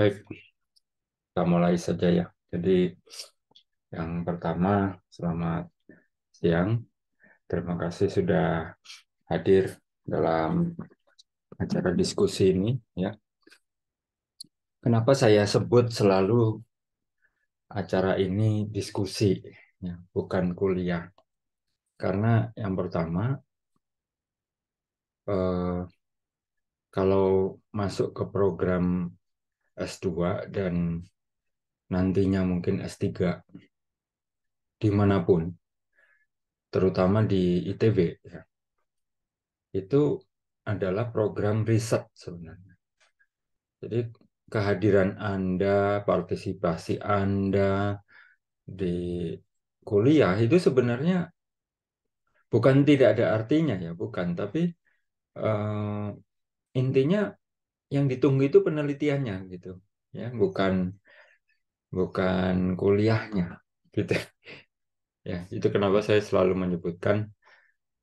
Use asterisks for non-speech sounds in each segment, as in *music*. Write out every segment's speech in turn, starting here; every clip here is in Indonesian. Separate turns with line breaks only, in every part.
Baik, kita
mulai saja ya. Jadi yang pertama, selamat siang. Terima kasih sudah hadir dalam acara diskusi ini ya. Kenapa saya sebut selalu acara ini diskusi ya, bukan kuliah? Karena yang pertama eh, kalau masuk ke program S2 dan nantinya mungkin S3 dimanapun, terutama di ITB, ya. itu adalah program riset sebenarnya. Jadi kehadiran Anda, partisipasi Anda di kuliah itu sebenarnya bukan tidak ada artinya ya, bukan. Tapi uh, intinya yang ditunggu itu penelitiannya gitu ya bukan bukan kuliahnya gitu *laughs* ya itu kenapa saya selalu menyebutkan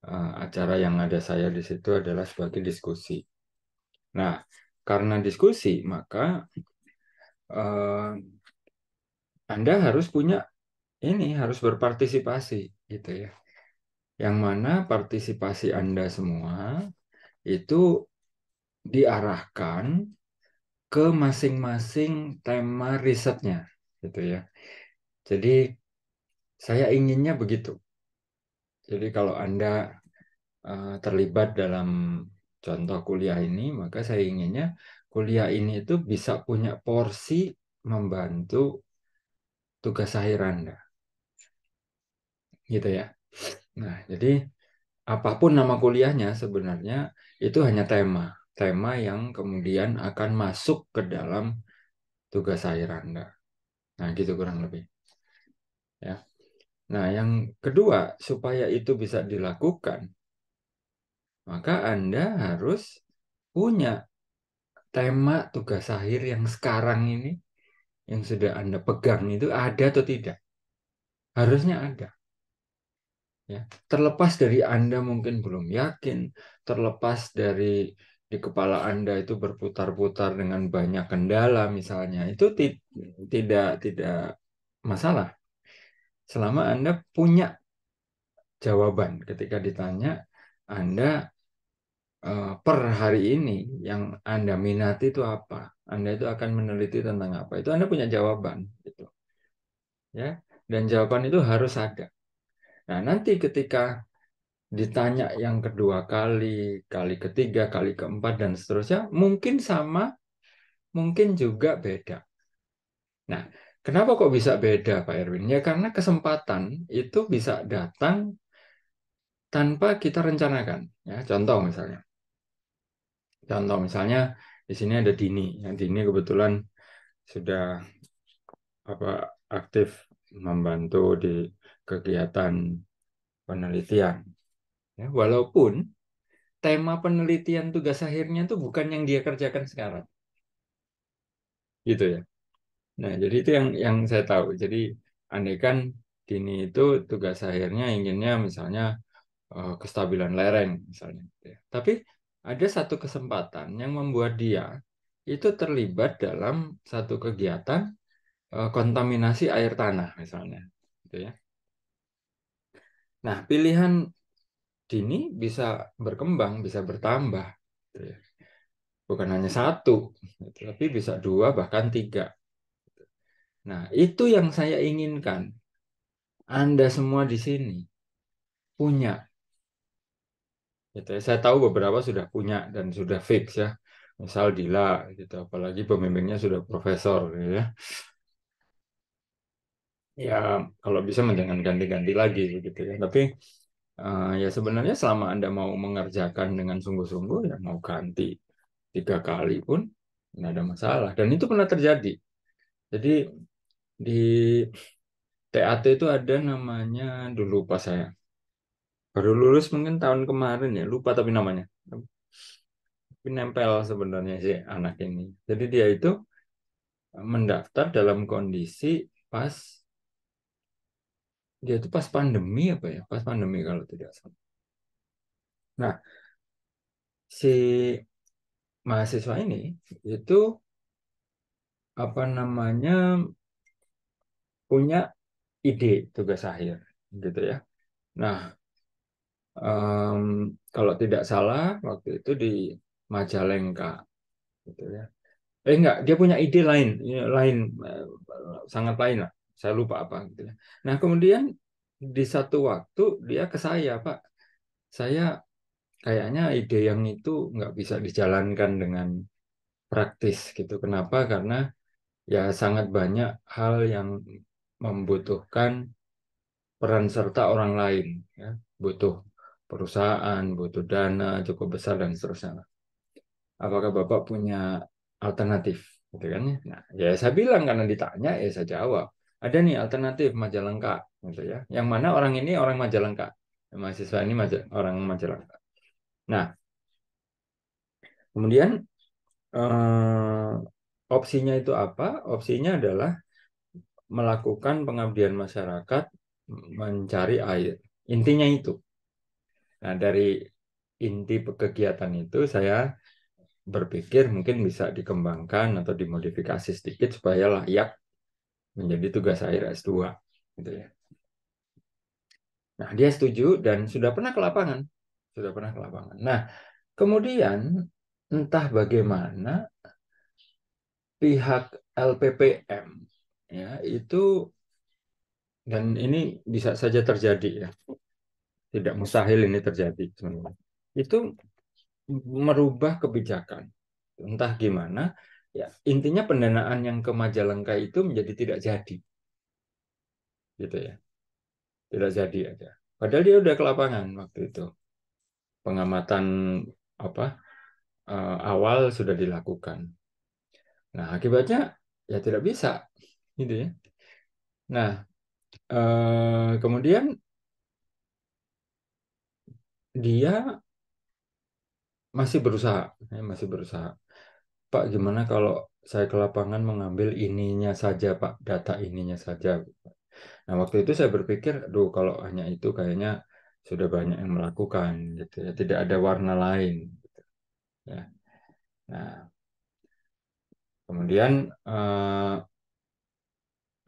uh, acara yang ada saya di situ adalah sebagai diskusi nah karena diskusi maka uh, anda harus punya ini harus berpartisipasi gitu ya yang mana partisipasi anda semua itu diarahkan ke masing-masing tema risetnya gitu ya. Jadi saya inginnya begitu. Jadi kalau Anda uh, terlibat dalam contoh kuliah ini, maka saya inginnya kuliah ini itu bisa punya porsi membantu tugas akhir Anda. Gitu ya. Nah, jadi apapun nama kuliahnya sebenarnya itu hanya tema tema yang kemudian akan masuk ke dalam tugas akhir Anda. Nah, gitu kurang lebih. Ya. Nah, yang kedua, supaya itu bisa dilakukan, maka Anda harus punya tema tugas akhir yang sekarang ini yang sudah Anda pegang itu ada atau tidak. Harusnya ada ya terlepas dari anda mungkin belum yakin terlepas dari di kepala Anda itu berputar-putar dengan banyak kendala misalnya, itu tidak tidak masalah. Selama Anda punya jawaban ketika ditanya Anda eh, per hari ini yang Anda minati itu apa? Anda itu akan meneliti tentang apa? Itu Anda punya jawaban gitu. Ya, dan jawaban itu harus ada. Nah, nanti ketika ditanya yang kedua kali, kali ketiga, kali keempat, dan seterusnya, mungkin sama, mungkin juga beda. Nah, kenapa kok bisa beda Pak Erwin? Ya karena kesempatan itu bisa datang tanpa kita rencanakan. Ya, contoh misalnya. Contoh misalnya di sini ada Dini. Ya, Dini kebetulan sudah apa aktif membantu di kegiatan penelitian Ya, walaupun tema penelitian tugas akhirnya itu bukan yang dia kerjakan sekarang. Gitu ya. Nah, jadi itu yang yang saya tahu. Jadi andaikan Dini itu tugas akhirnya inginnya misalnya uh, kestabilan lereng misalnya. Gitu ya. Tapi ada satu kesempatan yang membuat dia itu terlibat dalam satu kegiatan uh, kontaminasi air tanah misalnya, gitu ya. Nah, pilihan dini bisa berkembang, bisa bertambah. Gitu ya. Bukan hanya satu, gitu, tapi bisa dua bahkan tiga. Nah itu yang saya inginkan. Anda semua di sini punya. Gitu ya, saya tahu beberapa sudah punya dan sudah fix ya. Misal Dila, gitu. apalagi pembimbingnya sudah profesor. Gitu ya ya kalau bisa menjangan ganti-ganti lagi gitu ya tapi Uh, ya sebenarnya selama Anda mau mengerjakan dengan sungguh-sungguh, ya mau ganti tiga kali pun tidak ada masalah. Dan itu pernah terjadi. Jadi di TAT itu ada namanya, dulu lupa saya. Baru lulus mungkin tahun kemarin ya, lupa tapi namanya. Tapi nempel sebenarnya si anak ini. Jadi dia itu mendaftar dalam kondisi pas dia ya, itu pas pandemi apa ya pas pandemi kalau tidak salah nah si mahasiswa ini itu apa namanya punya ide tugas akhir gitu ya nah um, kalau tidak salah waktu itu di Majalengka gitu ya eh enggak dia punya ide lain ya, lain eh, sangat lain lah saya lupa apa gitu ya. nah kemudian di satu waktu dia ke saya pak saya kayaknya ide yang itu nggak bisa dijalankan dengan praktis gitu kenapa karena ya sangat banyak hal yang membutuhkan peran serta orang lain ya butuh perusahaan butuh dana cukup besar dan seterusnya apakah bapak punya alternatif gitu kan ya. nah ya saya bilang karena ditanya ya saya jawab ada nih alternatif Majalengka gitu ya. Yang mana orang ini orang Majalengka. Mahasiswa ini maja, orang Majalengka. Nah, kemudian eh, opsinya itu apa? Opsinya adalah melakukan pengabdian masyarakat mencari air. Intinya itu. Nah, dari inti kegiatan itu saya berpikir mungkin bisa dikembangkan atau dimodifikasi sedikit supaya layak menjadi tugas akhir S2 gitu ya. Nah, dia setuju dan sudah pernah ke lapangan. Sudah pernah ke lapangan. Nah, kemudian entah bagaimana pihak LPPM ya itu dan ini bisa saja terjadi ya. Tidak mustahil ini terjadi sebenarnya. Itu merubah kebijakan. Entah gimana Ya, intinya pendanaan yang ke Majalengka itu menjadi tidak jadi. Gitu ya. Tidak jadi aja. Padahal dia udah ke lapangan waktu itu. Pengamatan apa eh, awal sudah dilakukan. Nah, akibatnya ya tidak bisa gitu ya. Nah, eh, kemudian dia masih berusaha, ya, masih berusaha Pak gimana kalau saya ke lapangan mengambil ininya saja Pak, data ininya saja. Nah waktu itu saya berpikir, aduh, kalau hanya itu kayaknya sudah banyak yang melakukan gitu ya, tidak ada warna lain. Gitu. Ya. Nah kemudian eh,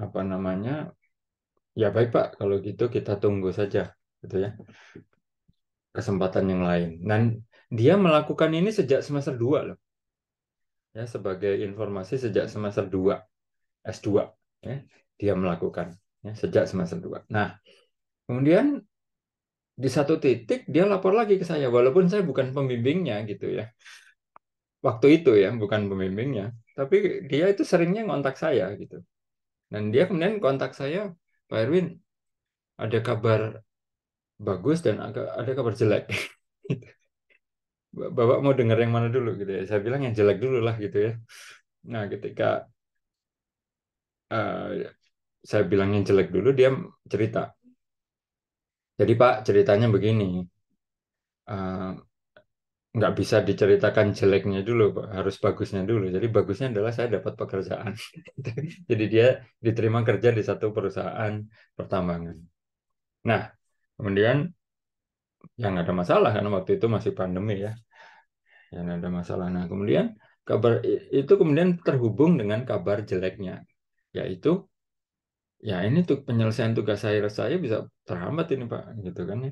apa namanya? Ya baik Pak, kalau gitu kita tunggu saja gitu ya kesempatan yang lain. Dan dia melakukan ini sejak semester 2 loh ya sebagai informasi sejak semester 2 S2 ya, dia melakukan ya, sejak semester 2. Nah, kemudian di satu titik dia lapor lagi ke saya walaupun saya bukan pembimbingnya gitu ya. Waktu itu ya, bukan pembimbingnya, tapi dia itu seringnya ngontak saya gitu. Dan dia kemudian kontak saya, Pak Erwin, ada kabar bagus dan ada kabar jelek. *laughs* Gitu bapak mau dengar yang mana dulu gitu ya saya bilang yang jelek dulu lah gitu ya nah ketika uh, saya bilang yang jelek dulu dia cerita jadi pak ceritanya begini uh, bisa diceritakan jeleknya dulu Pak. harus bagusnya dulu jadi bagusnya adalah saya dapat pekerjaan *laughs* jadi dia diterima kerja di satu perusahaan pertambangan nah kemudian yang ada masalah karena waktu itu masih pandemi ya yang ada masalah. Nah, kemudian kabar itu kemudian terhubung dengan kabar jeleknya, yaitu ya ini tuh penyelesaian tugas saya saya bisa terhambat ini Pak, gitu kan ya.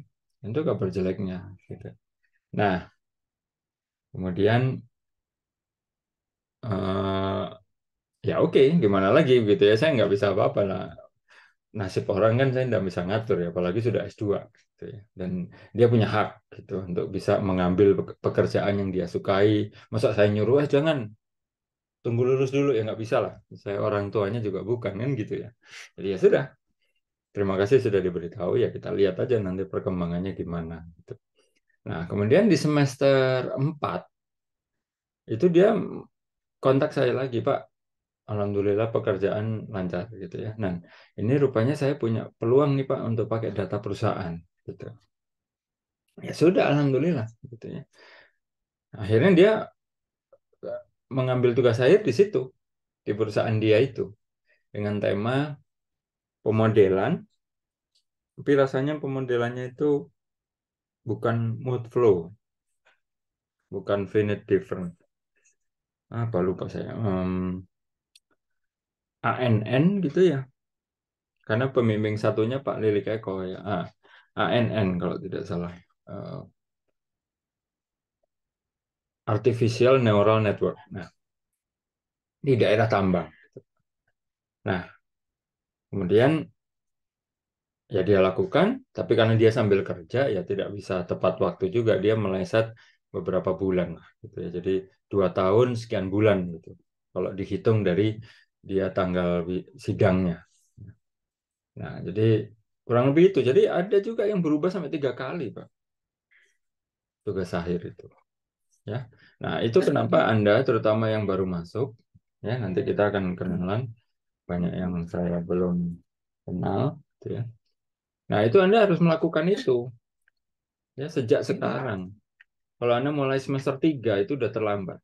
Itu kabar jeleknya gitu. Nah, kemudian uh, ya oke, okay, gimana lagi gitu ya. Saya nggak bisa apa-apa lah. Nasib orang kan saya nggak bisa ngatur ya, apalagi sudah S2 gitu ya. dan dia punya hak gitu untuk bisa mengambil pekerjaan yang dia sukai masa saya nyuruh eh jangan tunggu lulus dulu ya nggak bisa lah saya orang tuanya juga bukan kan gitu ya jadi ya sudah terima kasih sudah diberitahu ya kita lihat aja nanti perkembangannya gimana gitu nah kemudian di semester 4 itu dia kontak saya lagi pak alhamdulillah pekerjaan lancar gitu ya. Nah, ini rupanya saya punya peluang nih Pak untuk pakai data perusahaan gitu ya sudah alhamdulillah gitu ya akhirnya dia eh, mengambil tugas saya di situ di perusahaan dia itu dengan tema pemodelan tapi rasanya pemodelannya itu bukan mood flow bukan finite different apa lupa saya um, ANN gitu ya karena pemimpin satunya Pak Lilik Eko ya ah, ANN ah, kalau tidak salah. Uh, Artificial Neural Network. Nah, di daerah tambang. Nah, kemudian ya dia lakukan, tapi karena dia sambil kerja ya tidak bisa tepat waktu juga dia meleset beberapa bulan gitu ya. Jadi dua tahun sekian bulan gitu. Kalau dihitung dari dia tanggal sidangnya. Nah, jadi Kurang lebih itu. Jadi ada juga yang berubah sampai tiga kali, Pak. Tugas akhir itu. Ya. Nah, itu kenapa Anda terutama yang baru masuk, ya, nanti kita akan kenalan banyak yang
saya belum kenal, gitu ya.
Nah, itu Anda harus melakukan itu. Ya, sejak iya. sekarang. Kalau Anda mulai semester 3 itu udah terlambat.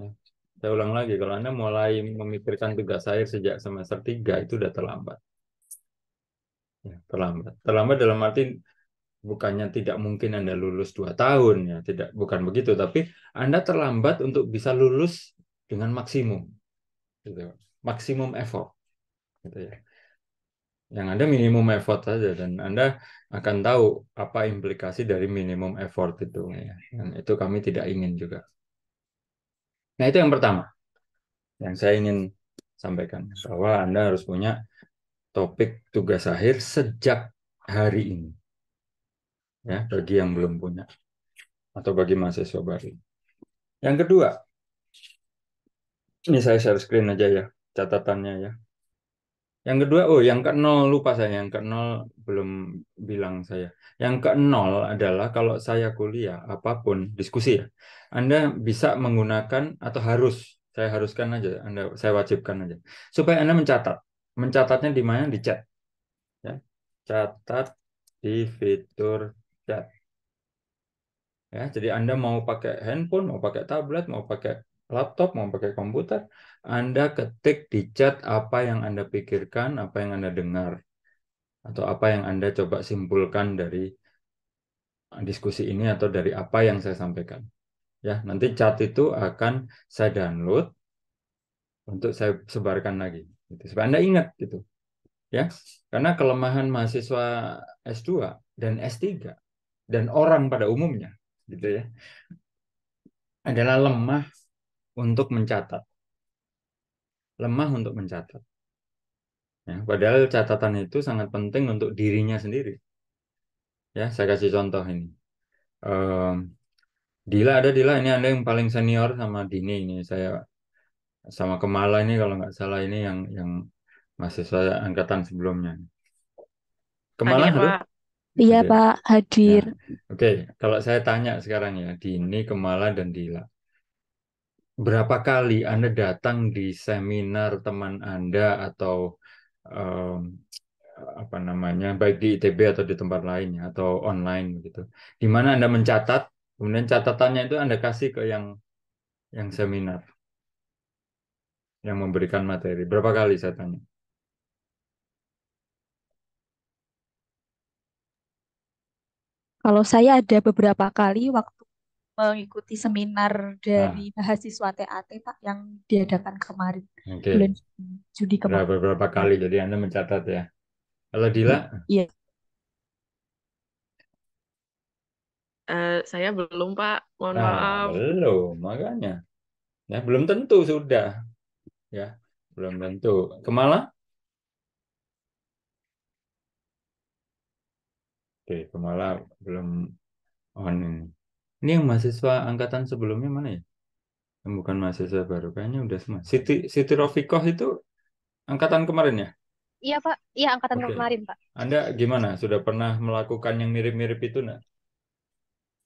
Ya. Saya ulang lagi, kalau Anda mulai memikirkan tugas akhir sejak semester 3 itu udah terlambat. Ya, terlambat terlambat dalam arti bukannya tidak mungkin anda lulus dua tahun ya tidak bukan begitu tapi anda terlambat untuk bisa lulus dengan maksimum gitu. maksimum effort gitu ya yang Anda minimum effort saja dan Anda akan tahu apa implikasi dari minimum effort itu ya. Dan itu kami tidak ingin juga. Nah, itu yang pertama. Yang saya ingin sampaikan bahwa Anda harus punya topik tugas akhir sejak hari ini. Ya, bagi yang belum punya atau bagi mahasiswa baru. Yang kedua, ini saya share screen aja ya, catatannya ya. Yang kedua, oh yang ke nol lupa saya, yang ke nol belum bilang saya. Yang ke nol adalah kalau saya kuliah apapun diskusi ya, Anda bisa menggunakan atau harus saya haruskan aja, Anda saya wajibkan aja supaya Anda mencatat mencatatnya di mana? Di chat. Ya. Catat di fitur chat. Ya, jadi Anda mau pakai handphone, mau pakai tablet, mau pakai laptop, mau pakai komputer, Anda ketik di chat apa yang Anda pikirkan, apa yang Anda dengar, atau apa yang Anda coba simpulkan dari diskusi ini atau dari apa yang saya sampaikan. Ya, nanti chat itu akan saya download untuk saya sebarkan lagi. Gitu. Supaya Anda ingat gitu. Ya. Karena kelemahan mahasiswa S2 dan S3 dan orang pada umumnya gitu ya adalah lemah untuk mencatat. Lemah untuk mencatat. Ya, padahal catatan itu sangat penting untuk dirinya sendiri. Ya, saya kasih contoh ini. Um, Dila ada Dila ini Anda yang paling senior sama Dini ini. Saya sama Kemala ini kalau nggak salah ini yang yang saya angkatan sebelumnya. Kemala Hadir, Pak.
Iya Pak, hadir. Ya.
Oke, okay. kalau saya tanya sekarang ya, Dini, Kemala, dan Dila. Berapa kali Anda datang di seminar teman Anda atau um, apa namanya, baik di ITB atau di tempat lain ya, atau online begitu. Di mana Anda mencatat, kemudian catatannya itu Anda kasih ke yang yang seminar yang memberikan materi. Berapa kali saya tanya?
Kalau saya ada beberapa kali waktu mengikuti seminar dari nah. mahasiswa TAT Pak yang diadakan kemarin
okay. bulan Berapa, beberapa kali jadi Anda mencatat ya. Kalau Dila?
Iya. Uh, saya belum Pak, mohon nah, maaf. Belum,
makanya. Ya, belum tentu sudah ya belum tentu Kemala Oke, Kemala belum on ini. Ini yang mahasiswa angkatan sebelumnya mana ya? Yang bukan mahasiswa baru, kayaknya udah semua. Siti, Siti Rofikoh itu angkatan kemarin ya?
Iya Pak, iya angkatan Oke. kemarin Pak.
Anda gimana? Sudah pernah melakukan yang mirip-mirip itu nak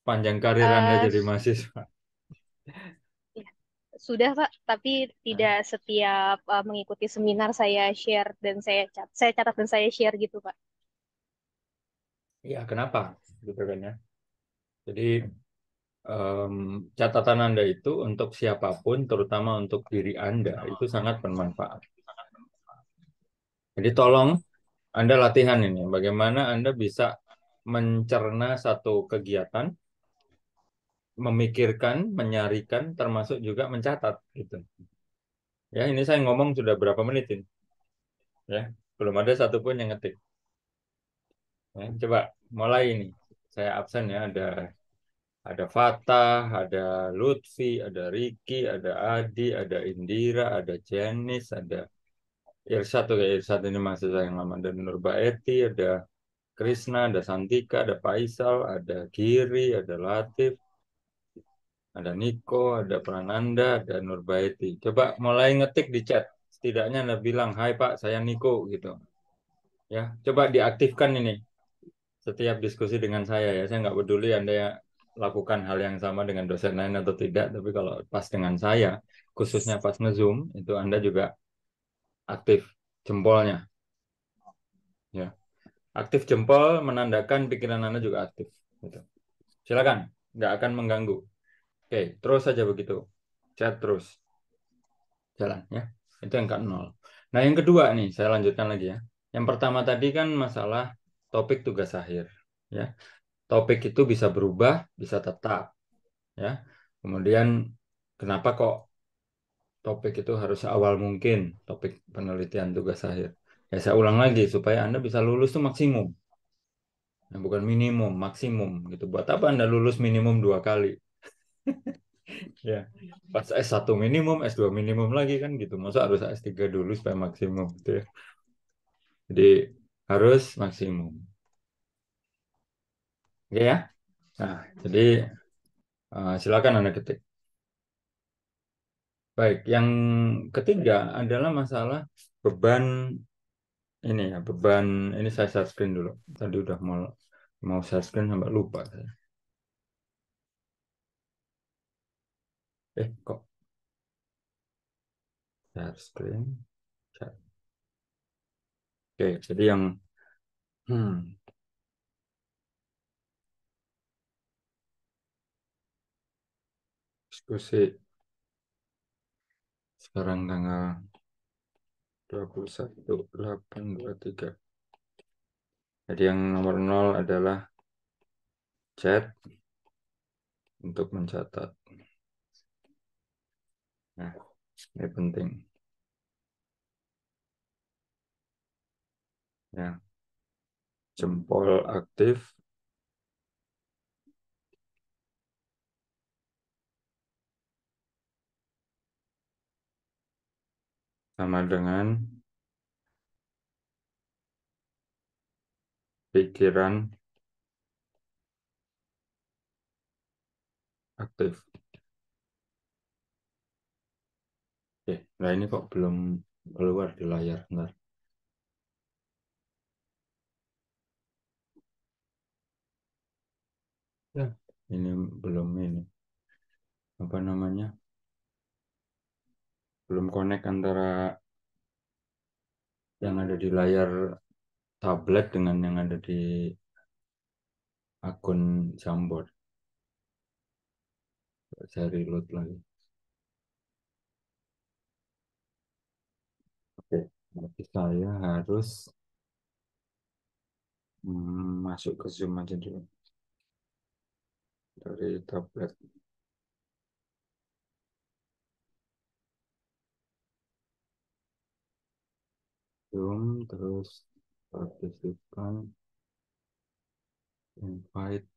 Panjang karir uh, Anda eh, jadi mahasiswa
sudah Pak, tapi tidak setiap uh, mengikuti seminar saya share dan saya cat saya catat dan saya share gitu Pak.
Iya, kenapa? Gitu kan ya. Jadi um, catatan Anda itu untuk siapapun, terutama untuk diri Anda, itu sangat bermanfaat. Jadi tolong Anda latihan ini, bagaimana Anda bisa mencerna satu kegiatan memikirkan, menyarikan, termasuk juga mencatat gitu. Ya, ini saya ngomong sudah berapa menit Ya, belum ada satupun yang ngetik. Ya, coba mulai ini. Saya absen ya, ada ada Fatah, ada Lutfi, ada Riki, ada Adi, ada Indira, ada Janis, ada Irsyad tuh kayak Irsyad ini masih saya yang lama ada Nurbaeti, ada Krishna, ada Santika, ada Faisal, ada Giri, ada Latif, ada Niko, ada Prananda, ada Nurbaeti. Coba mulai ngetik di chat. Setidaknya Anda bilang, hai Pak, saya Niko gitu. Ya, coba diaktifkan ini. Setiap diskusi dengan saya ya, saya nggak peduli Anda ya lakukan hal yang sama dengan dosen lain atau tidak, tapi kalau pas dengan saya, khususnya pas Zoom itu Anda juga aktif jempolnya. Ya. Aktif jempol menandakan pikiran Anda juga aktif. Gitu. Silakan, nggak akan mengganggu. Oke, terus saja begitu. Chat terus. Jalan ya. Itu yang ke nol. Nah, yang kedua nih, saya lanjutkan lagi ya. Yang pertama tadi kan masalah topik tugas akhir ya. Topik itu bisa berubah, bisa tetap. Ya. Kemudian kenapa kok topik itu harus awal mungkin topik penelitian tugas akhir. Ya saya ulang lagi supaya Anda bisa lulus tuh maksimum. Nah, bukan minimum, maksimum gitu. Buat apa Anda lulus minimum dua kali? ya pas S1 minimum S2 minimum lagi kan gitu masa harus S3 dulu supaya maksimum gitu ya jadi harus maksimum oke ya nah jadi uh, silakan anda ketik baik yang ketiga adalah masalah beban ini ya beban ini saya share screen dulu tadi udah mau mau share screen sampai lupa saya eh kok share screen share.
oke jadi yang hmm, diskusi
sekarang tanggal tiga jadi yang nomor 0 adalah chat untuk mencatat Nah, ini penting.
Ya. Jempol aktif. Sama dengan pikiran
aktif. Eh, nah ini kok belum keluar di layar. Bentar. Ya. Ini belum ini. Apa namanya? Belum connect antara yang ada di layar tablet dengan yang ada di akun Jamboard. Saya reload lagi. Berarti saya harus hmm, masuk ke Zoom aja dulu. Dari tablet.
Zoom, terus partisipan, invite,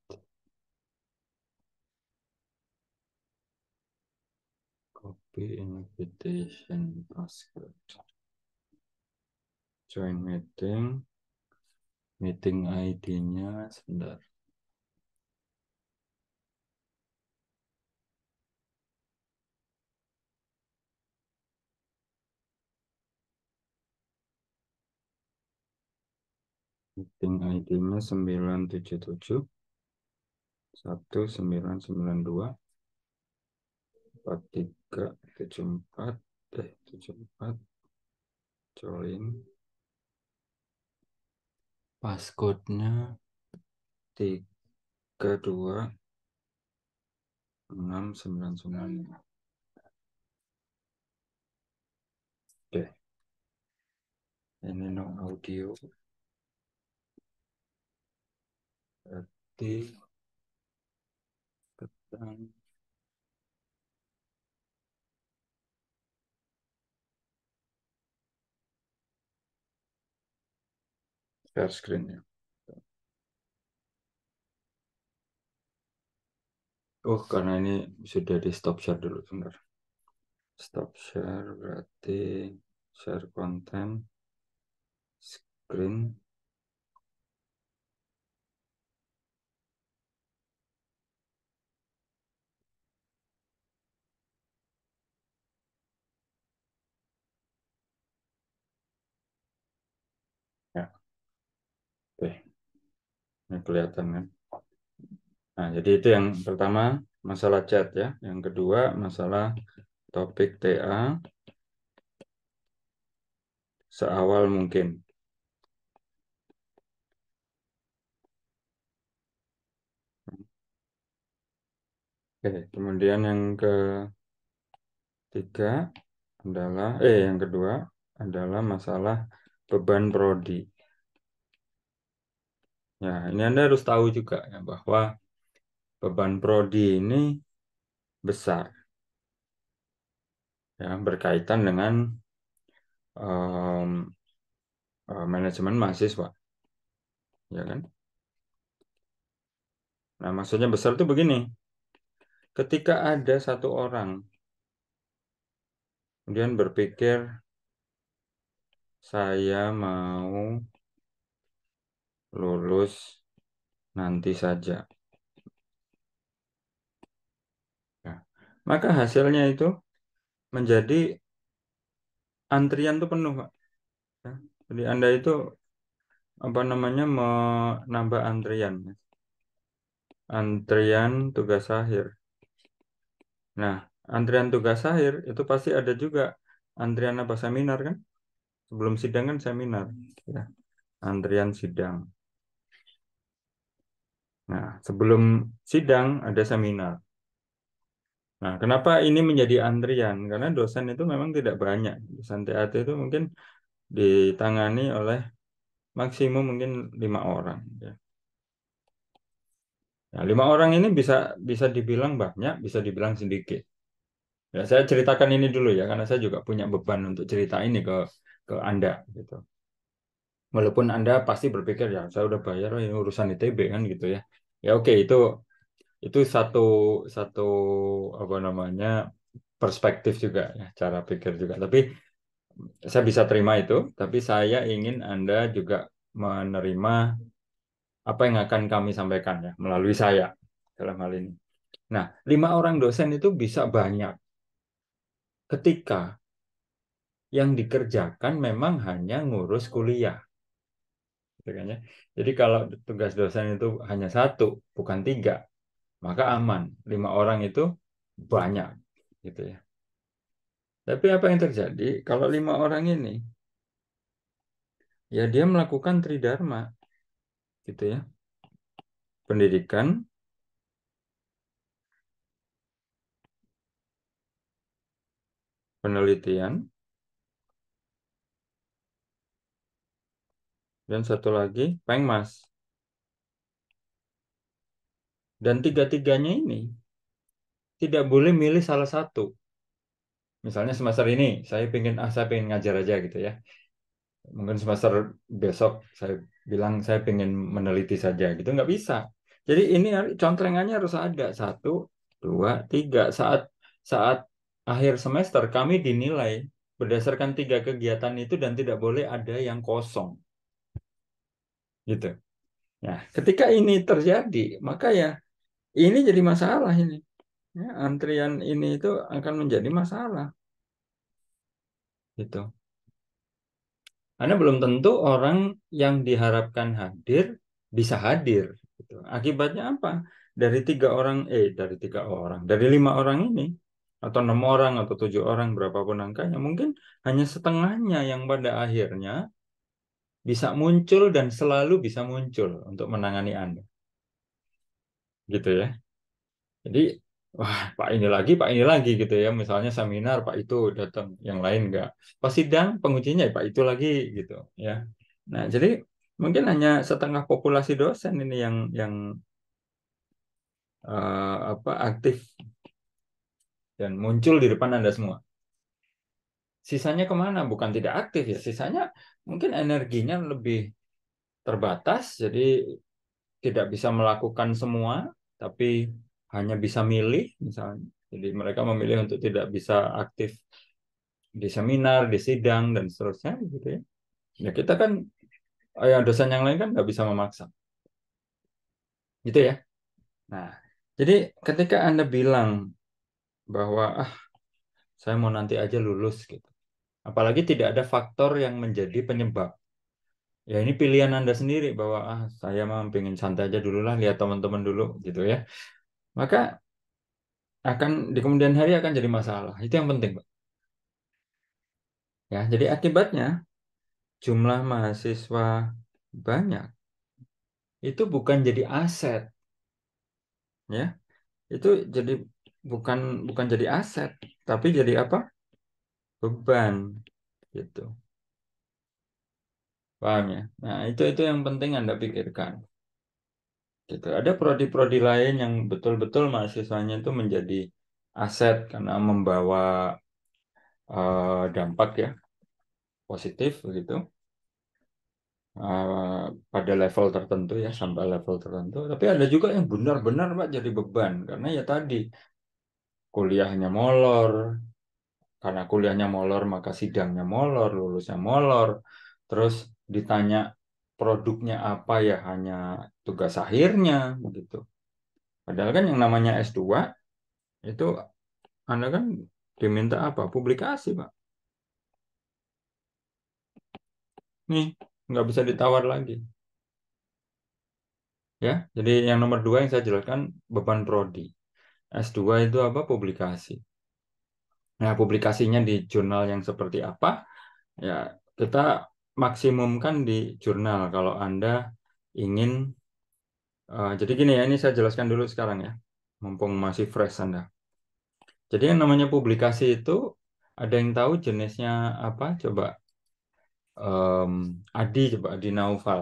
copy invitation password
join meeting meeting ID-nya sebentar meeting ID-nya 977 1992 43 74 eh 74 join Passcode-nya 32 699. Oke. okay. Ini no audio. Berarti ketang ya. Oh, karena ini sudah di stop share dulu sebentar. Stop share berarti share konten screen Ini kelihatan ya. Nah, jadi itu yang pertama masalah chat ya. Yang kedua masalah topik TA seawal mungkin. Oke, kemudian yang ketiga adalah eh yang kedua adalah masalah beban prodi. Ya, ini Anda harus tahu juga ya bahwa beban prodi ini besar. Ya, berkaitan dengan um, uh, manajemen mahasiswa. Ya kan? Nah, maksudnya besar itu begini. Ketika ada satu orang kemudian berpikir saya mau lulus nanti saja. Nah, maka hasilnya itu menjadi antrian itu penuh, Pak. Ya. jadi Anda itu apa namanya menambah antrian. Antrian tugas akhir. Nah, antrian tugas akhir itu pasti ada juga antrian apa seminar kan? Sebelum sidang kan seminar. Ya. Antrian sidang. Nah, sebelum sidang ada seminar. Nah, kenapa ini menjadi antrian? Karena dosen itu memang tidak banyak. Dosen TAT itu mungkin ditangani oleh maksimum mungkin lima orang. Ya. Nah, lima orang ini bisa bisa dibilang banyak, bisa dibilang sedikit. Ya, saya ceritakan ini dulu ya, karena saya juga punya beban untuk cerita ini ke ke Anda gitu walaupun anda pasti berpikir ya saya udah bayar ini urusan ITB kan gitu ya ya oke okay, itu itu satu satu apa namanya perspektif juga ya cara pikir juga tapi saya bisa terima itu tapi saya ingin anda juga menerima apa yang akan kami sampaikan ya melalui saya dalam hal ini nah lima orang dosen itu bisa banyak ketika yang dikerjakan memang hanya ngurus kuliah gitu kan ya. Jadi kalau tugas dosen itu hanya satu, bukan tiga, maka aman. Lima orang itu banyak, gitu ya. Tapi apa yang terjadi kalau lima orang ini, ya dia melakukan tridharma, gitu ya. Pendidikan, penelitian, dan satu lagi pengmas. Dan tiga-tiganya ini tidak boleh milih salah satu. Misalnya semester ini saya pengen ah saya pengen ngajar aja gitu ya. Mungkin semester besok saya bilang saya pengen meneliti saja gitu nggak bisa. Jadi ini contrengannya harus ada satu, dua, tiga saat saat akhir semester kami dinilai berdasarkan tiga kegiatan itu dan tidak boleh ada yang kosong gitu. Nah, ketika ini terjadi, maka ya ini jadi masalah ini. Ya, antrian ini itu akan menjadi masalah. Gitu. Karena belum tentu orang yang diharapkan hadir bisa hadir. Gitu. Akibatnya apa? Dari tiga orang, eh dari tiga orang, dari lima orang ini, atau enam orang atau tujuh orang berapapun angkanya, mungkin hanya setengahnya yang pada akhirnya bisa muncul dan selalu bisa muncul untuk menangani Anda. Gitu ya. Jadi, wah Pak ini lagi, Pak ini lagi gitu ya. Misalnya seminar Pak itu datang, yang lain enggak. Pas sidang pengujinya ya, Pak itu lagi gitu ya. Nah, jadi mungkin hanya setengah populasi dosen ini yang yang uh, apa aktif dan muncul di depan anda semua. Sisanya kemana? Bukan tidak aktif ya. Sisanya mungkin energinya lebih terbatas, jadi tidak bisa melakukan semua, tapi hanya bisa milih misalnya. Jadi mereka memilih untuk tidak bisa aktif di seminar, di sidang, dan seterusnya gitu ya. nah, kita kan, eh, ya dosen yang lain kan nggak bisa memaksa. Gitu ya. Nah, jadi ketika Anda bilang bahwa ah saya mau nanti aja lulus gitu. Apalagi tidak ada faktor yang menjadi penyebab. Ya ini pilihan Anda sendiri bahwa ah saya mau pengen santai aja dulu lah, lihat teman-teman dulu gitu ya. Maka akan di kemudian hari akan jadi masalah. Itu yang penting, Pak. Ya, jadi akibatnya jumlah mahasiswa banyak itu bukan jadi aset. Ya. Itu jadi bukan bukan jadi aset, tapi jadi apa? beban gitu paham ya nah itu itu yang penting anda pikirkan gitu ada prodi-prodi lain yang betul-betul mahasiswanya itu menjadi aset karena membawa uh, dampak ya positif begitu uh, pada level tertentu ya sampai level tertentu tapi ada juga yang benar-benar pak jadi beban karena ya tadi kuliahnya molor karena kuliahnya molor maka sidangnya molor lulusnya molor terus ditanya produknya apa ya hanya tugas akhirnya begitu padahal kan yang namanya S2 itu Anda kan diminta apa publikasi Pak nih nggak bisa ditawar lagi ya jadi yang nomor dua yang saya jelaskan beban prodi S2 itu apa publikasi Nah, publikasinya di jurnal yang seperti apa? Ya, kita maksimumkan di jurnal kalau Anda ingin uh, jadi gini ya, ini saya jelaskan dulu sekarang ya, mumpung masih fresh Anda. Jadi yang namanya publikasi itu ada yang tahu jenisnya apa? Coba um, Adi coba Adi Naufal.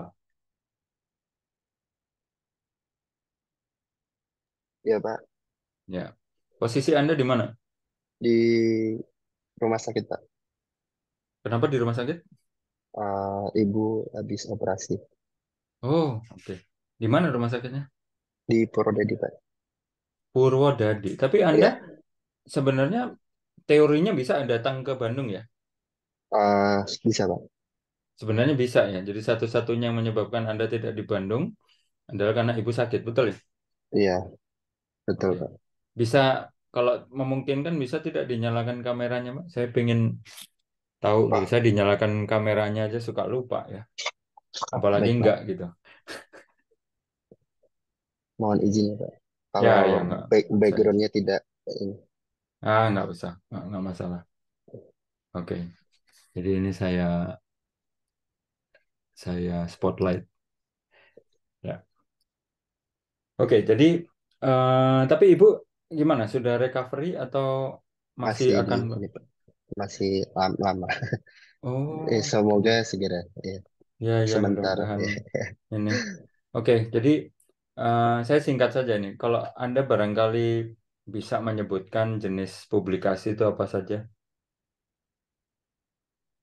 Ya, Pak. Ya. Posisi Anda di mana?
di rumah sakit, Pak. Kenapa di rumah sakit? Uh, ibu habis operasi. Oh, oke. Okay.
Di mana rumah sakitnya? Di Purwodadi, Pak. Purwodadi. Tapi iya. Anda ya. sebenarnya teorinya bisa datang ke Bandung ya?
Uh, bisa, Pak.
Sebenarnya bisa ya. Jadi satu-satunya yang menyebabkan Anda tidak di Bandung adalah karena ibu sakit, betul ya? Iya, betul, Pak. Bisa kalau memungkinkan bisa tidak dinyalakan kameranya, Pak? Saya pengen tahu Pak. bisa dinyalakan kameranya aja suka lupa ya. Apalagi Baik, enggak Pak. gitu. Mohon izin ya, Pak. Kalau ya, ya, enggak. backgroundnya saya...
tidak ini.
Ah, enggak usah. nggak enggak masalah. Oke. Okay. Jadi ini saya saya spotlight. Ya. Oke, okay, jadi uh, tapi Ibu gimana sudah recovery atau masih, masih akan
di, masih lama. Oh. Eh, semoga segera.
Ya, ya, ya sementara. Ya. Ini. Oke, jadi uh, saya singkat saja nih. Kalau Anda barangkali bisa menyebutkan jenis publikasi itu apa saja?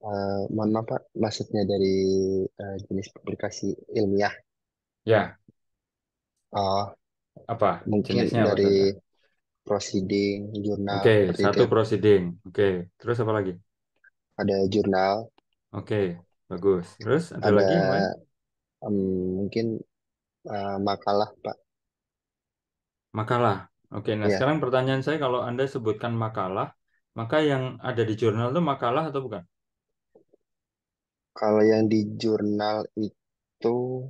Uh, mohon maaf Pak, maksudnya dari uh, jenis publikasi ilmiah? Ya. Oh, apa? Mungkin jenisnya dari apa proceeding, jurnal. Oke, okay, satu itu. Ya.
proceeding. Oke, okay. terus apa lagi? Ada jurnal. Oke, okay, bagus. Terus ada, ada lagi Um, mungkin uh, makalah, Pak. Makalah. Oke, nah yeah. sekarang pertanyaan saya kalau Anda sebutkan makalah, maka yang ada di jurnal itu makalah atau bukan?
Kalau yang di jurnal itu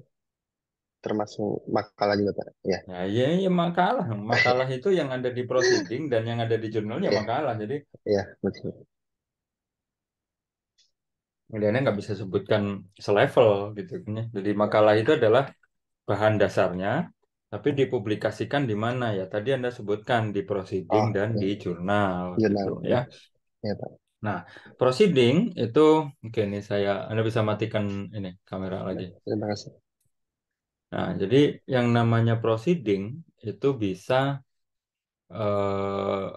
termasuk makalah juga Pak. Ya.
Nah, iya, iya makalah. Makalah itu yang ada di proceeding dan yang ada di jurnalnya ya. makalah. Jadi
Iya, betul.
Kemudiannya nggak bisa sebutkan selevel gitu. Kan ya. Jadi makalah itu adalah bahan dasarnya, tapi dipublikasikan di mana ya? Tadi Anda sebutkan di proceeding oh, dan ya. di jurnal, jurnal gitu, ya. ya Pak. Nah, proceeding itu, oke ini saya, Anda bisa matikan ini kamera lagi. Terima kasih. Nah, jadi yang namanya proceeding itu bisa eh,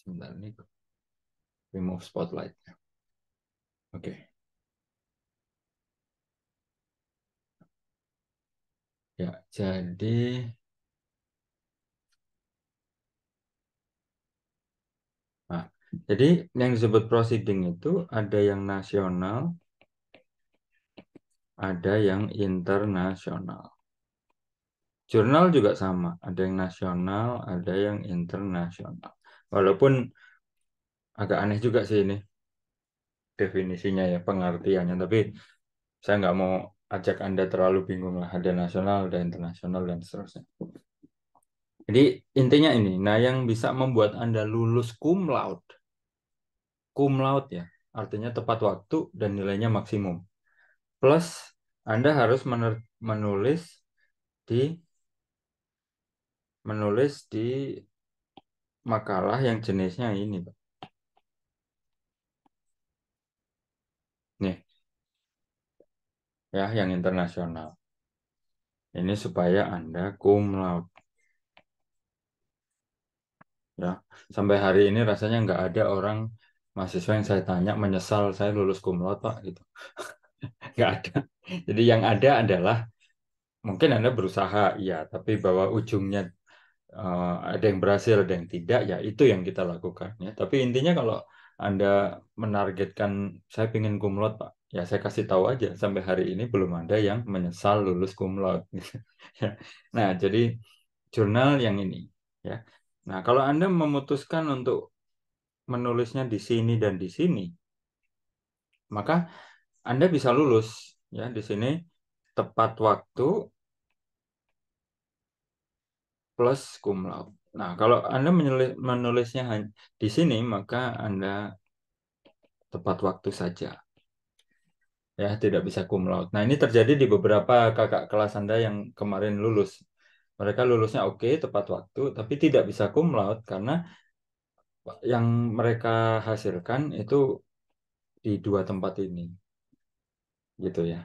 sebentar nih remove spotlight Oke. Okay. Ya, jadi Nah, jadi yang disebut proceeding itu ada yang nasional, ada yang internasional. Jurnal juga sama, ada yang nasional, ada yang internasional. Walaupun agak aneh juga sih ini definisinya ya, pengertiannya. Tapi saya nggak mau ajak Anda terlalu bingung lah, ada nasional, ada internasional, dan seterusnya. Jadi intinya ini, nah yang bisa membuat Anda lulus cum laude, cum laude ya, artinya tepat waktu dan nilainya maksimum plus Anda harus menulis di menulis di makalah yang jenisnya ini, Nih. Ya, yang internasional. Ini supaya Anda cum laude. Ya, sampai hari ini rasanya nggak ada orang mahasiswa yang saya tanya menyesal saya lulus cum laude, Pak, gitu. *laughs* *laughs* nggak ada. Jadi yang ada adalah mungkin Anda berusaha, ya, tapi bahwa ujungnya uh, ada yang berhasil, ada yang tidak, ya itu yang kita lakukan. Ya. Tapi intinya kalau Anda menargetkan, saya ingin kumlot, Pak, ya saya kasih tahu aja, sampai hari ini belum ada yang menyesal lulus kumlot. *laughs* Gitu, ya. nah, jadi jurnal yang ini. ya. Nah, kalau Anda memutuskan untuk menulisnya di sini dan di sini, maka anda bisa lulus ya di sini tepat waktu plus cum laude. Nah, kalau Anda menulis, menulisnya di sini maka Anda tepat waktu saja. Ya, tidak bisa cum laude. Nah, ini terjadi di beberapa kakak kelas Anda yang kemarin lulus. Mereka lulusnya oke, okay, tepat waktu, tapi tidak bisa cum laude karena yang mereka hasilkan itu di dua tempat ini gitu ya.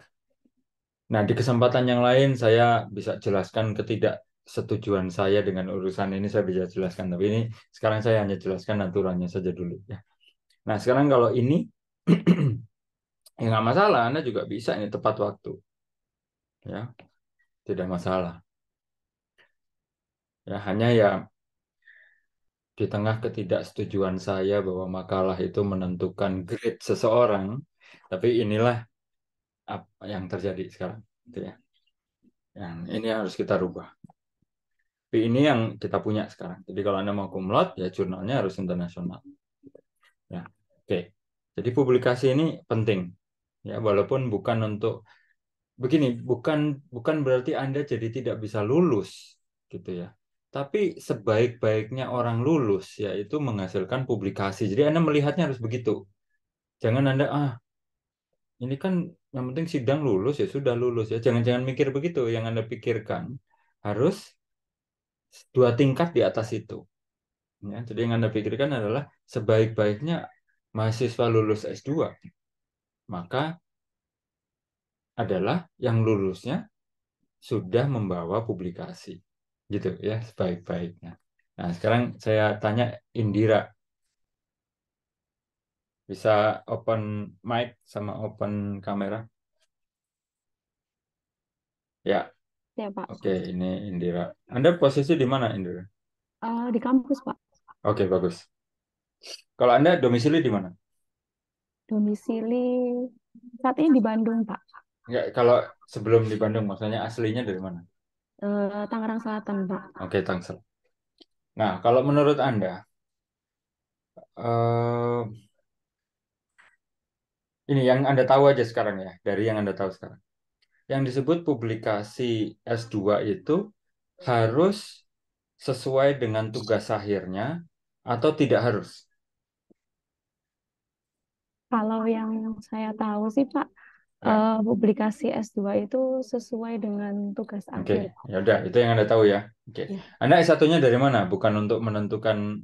Nah, di kesempatan yang lain saya bisa jelaskan ketidaksetujuan saya dengan urusan ini saya bisa jelaskan, tapi ini sekarang saya hanya jelaskan aturannya saja dulu ya. Nah, sekarang kalau ini *clears throat* ya nggak masalah, Anda juga bisa ini tepat waktu. Ya. Tidak masalah. Ya, hanya ya di tengah ketidaksetujuan saya bahwa makalah itu menentukan grade seseorang, tapi inilah apa yang terjadi sekarang gitu ya yang ini harus kita rubah tapi ini yang kita punya sekarang jadi kalau anda mau kumlot ya jurnalnya harus internasional ya oke jadi publikasi ini penting ya walaupun bukan untuk begini bukan bukan berarti anda jadi tidak bisa lulus gitu ya tapi sebaik-baiknya orang lulus yaitu menghasilkan publikasi jadi anda melihatnya harus begitu jangan anda ah ini kan yang penting sidang lulus ya sudah lulus ya. Jangan-jangan mikir begitu yang Anda pikirkan. Harus dua tingkat di atas itu. Ya, jadi yang Anda pikirkan adalah sebaik-baiknya mahasiswa lulus S2 maka adalah yang lulusnya sudah membawa publikasi. Gitu ya sebaik-baiknya. Nah, sekarang saya tanya Indira bisa open mic sama open kamera. Ya.
Ya, Pak. Oke, ini Indira.
Anda posisi di mana, Indira?
Uh, di kampus, Pak.
Oke, bagus. Kalau Anda domisili di mana?
Domisili saat ini di Bandung, Pak.
Ya kalau sebelum di Bandung, maksudnya aslinya dari mana?
Uh, Tangerang Selatan, Pak.
Oke, Tangsel. Nah, kalau menurut Anda, uh, ini yang Anda tahu aja sekarang ya, dari yang Anda tahu sekarang. Yang disebut publikasi S2 itu harus sesuai dengan tugas akhirnya atau tidak harus?
Kalau yang
saya tahu sih Pak, ya. uh, publikasi S2 itu sesuai dengan tugas okay. akhir.
Oke, ya udah itu yang Anda tahu ya. Oke. Okay. Ya. Anda S1-nya dari mana? Bukan untuk menentukan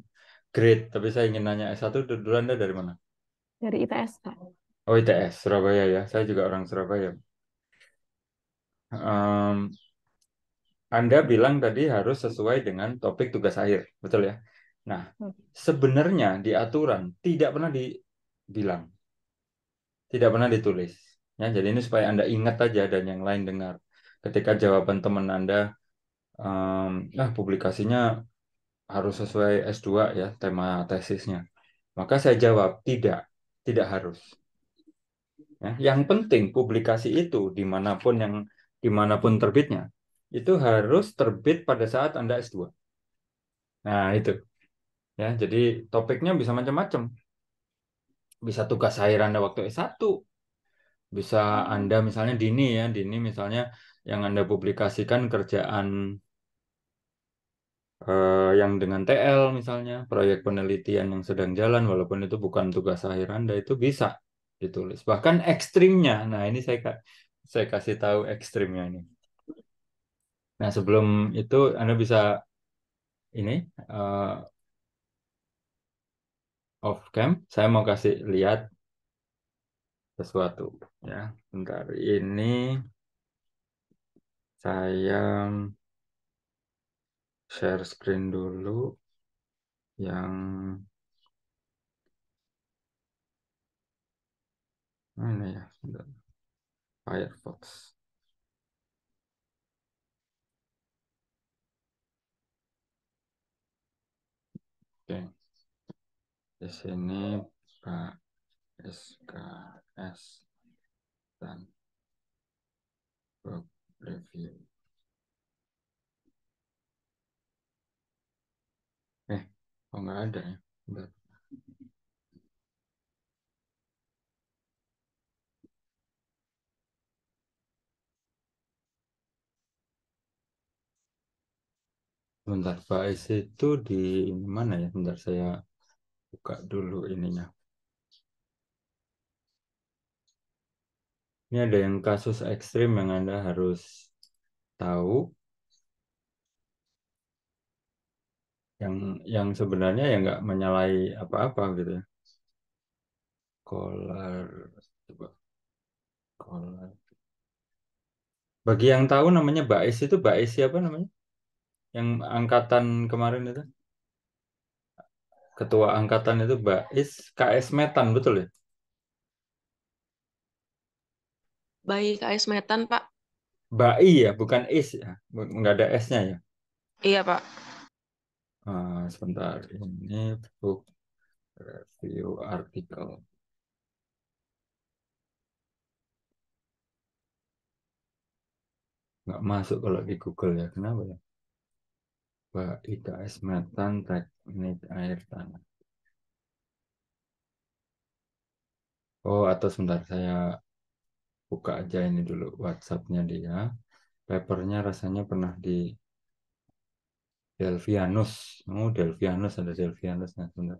grade, tapi saya ingin nanya S1 dulu Anda dari mana?
Dari ITS, Pak.
Oh ITS Surabaya ya, saya juga orang Surabaya. Um, anda bilang tadi harus sesuai dengan topik tugas akhir, betul ya? Nah, hmm. sebenarnya di aturan tidak pernah dibilang, tidak pernah ditulis. Ya, jadi ini supaya Anda ingat aja dan yang lain dengar. Ketika jawaban teman Anda, um, nah publikasinya harus sesuai S2 ya, tema tesisnya. Maka saya jawab, tidak, tidak harus. Ya, yang penting publikasi itu dimanapun yang dimanapun terbitnya itu harus terbit pada saat anda S2. Nah itu ya jadi topiknya bisa macam-macam. Bisa tugas akhir anda waktu S1, bisa anda misalnya dini ya dini misalnya yang anda publikasikan kerjaan eh, yang dengan TL misalnya proyek penelitian yang sedang jalan walaupun itu bukan tugas akhir anda itu bisa ditulis. Bahkan ekstrimnya. Nah, ini saya saya kasih tahu ekstrimnya ini. Nah, sebelum itu Anda bisa ini uh, off cam. Saya mau kasih lihat sesuatu ya. Bentar ini saya share screen dulu yang
Mana ya? Sebentar. Firefox. Oke. Di sini Pak SKS dan book review. Eh, oh nggak ada ya? Bentar.
Bentar, Faiz itu di mana ya? Bentar saya buka dulu ininya. Ini ada yang kasus ekstrim yang Anda harus tahu. Yang yang sebenarnya ya nggak menyalahi apa-apa gitu ya. Kolar, coba. Kolar. Bagi yang tahu namanya baes itu baes siapa namanya? yang angkatan kemarin itu ketua angkatan itu Bais KS Metan betul ya?
Baik KS Metan Pak.
Bai ya, bukan is ya, nggak ada s-nya ya. Iya Pak. Nah, sebentar
ini book review artikel.
Nggak masuk kalau di Google ya, kenapa ya? Pak IKS Matan Teknik Air Tanah. Oh, atau sebentar saya buka aja ini dulu WhatsApp-nya dia. Papernya rasanya pernah di Delvianus. Oh, Delvianus ada Delvianus nah, sebentar.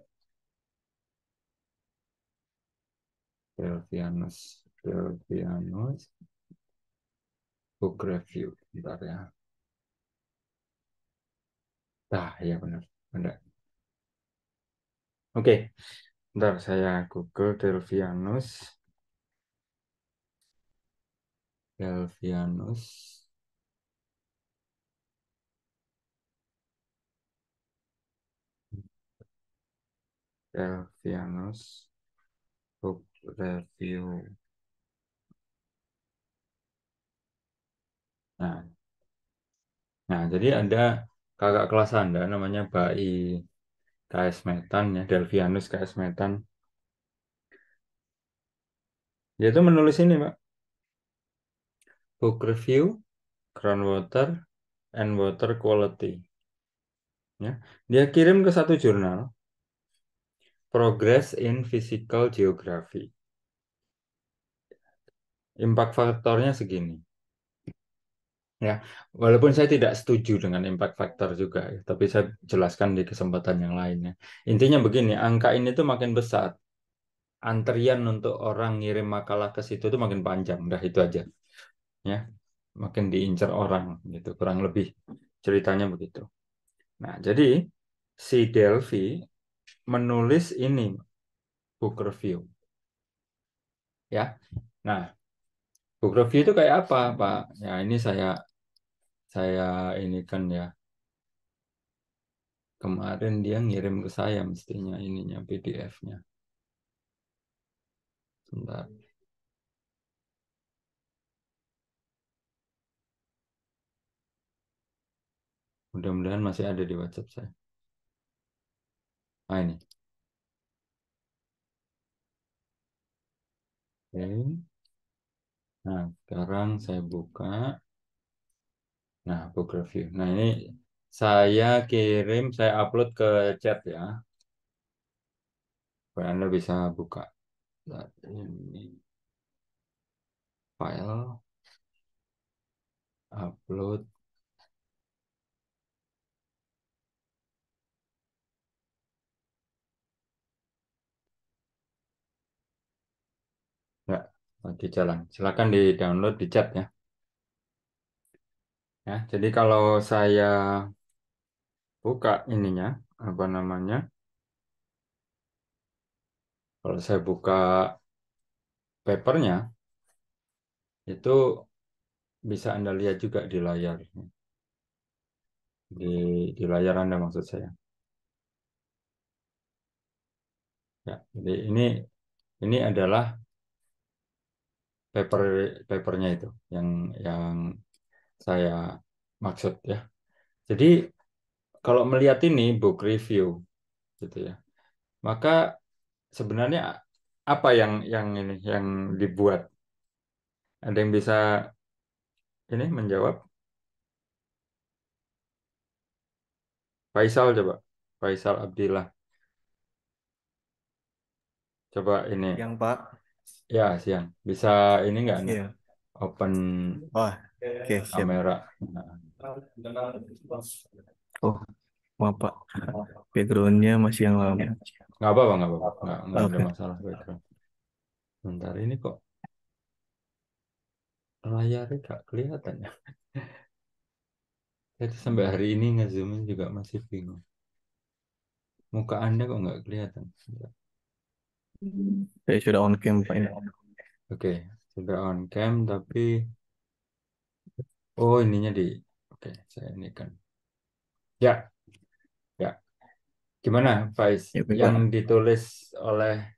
Delvianus, Delvianus. Book review, bentar ya.
Nah, ya benar. Benar. Oke. Bentar saya Google Delvianus. Delvianus.
Delvianus book review.
Nah, nah jadi ada kakak kelas Anda namanya Bai KS Metan ya, Delvianus KS Metan. Dia itu menulis ini, Pak. Book review, groundwater, and water quality. Ya, dia kirim ke satu jurnal, Progress in Physical Geography. Impact faktornya segini Ya, walaupun saya tidak setuju dengan impact factor juga, ya, tapi saya jelaskan di kesempatan yang lainnya. Intinya begini, angka ini tuh makin besar. Antrian untuk orang ngirim makalah ke situ tuh makin panjang, udah itu aja. Ya, makin diincar orang gitu, kurang lebih ceritanya begitu. Nah, jadi si Delphi menulis ini book review. Ya. Nah, book review itu kayak apa, Pak? Ya, ini saya saya ini kan ya kemarin dia ngirim ke saya mestinya ininya PDF-nya. Sebentar. Mudah-mudahan masih ada di WhatsApp saya. Ah ini. Oke. Nah, sekarang saya buka. Nah, book review. Nah, ini saya kirim, saya upload ke chat ya. Supaya Anda bisa buka. ini file upload Ya, lagi jalan. Silakan di-download di chat ya. Ya, jadi kalau saya buka ininya, apa namanya? Kalau saya buka papernya, itu bisa Anda lihat juga di layar. Di, di layar Anda maksud saya. Ya, jadi ini ini adalah paper papernya itu yang yang saya maksud ya. Jadi kalau melihat ini book review gitu ya. Maka sebenarnya apa yang yang ini yang dibuat? Ada yang bisa ini menjawab? Faisal coba. Faisal Abdillah. Coba ini. Yang Pak. Ya, siang. Bisa
ini enggak nih? Iya
open oh, okay, kamera.
Siap. Oh, maaf Pak. Backgroundnya masih yang lama. Nggak apa-apa, nggak apa-apa. Nggak, nggak okay. ada masalah background. Bentar, ini
kok layarnya nggak kelihatan ya. Jadi sampai hari ini nge juga masih bingung. Muka Anda kok nggak kelihatan? Saya
eh, sudah on cam, Pak. Oke,
okay. Sudah on cam tapi oh ininya di oke saya ini kan. Ya. Ya. Gimana,
Faiz? Ya, yang
ditulis oleh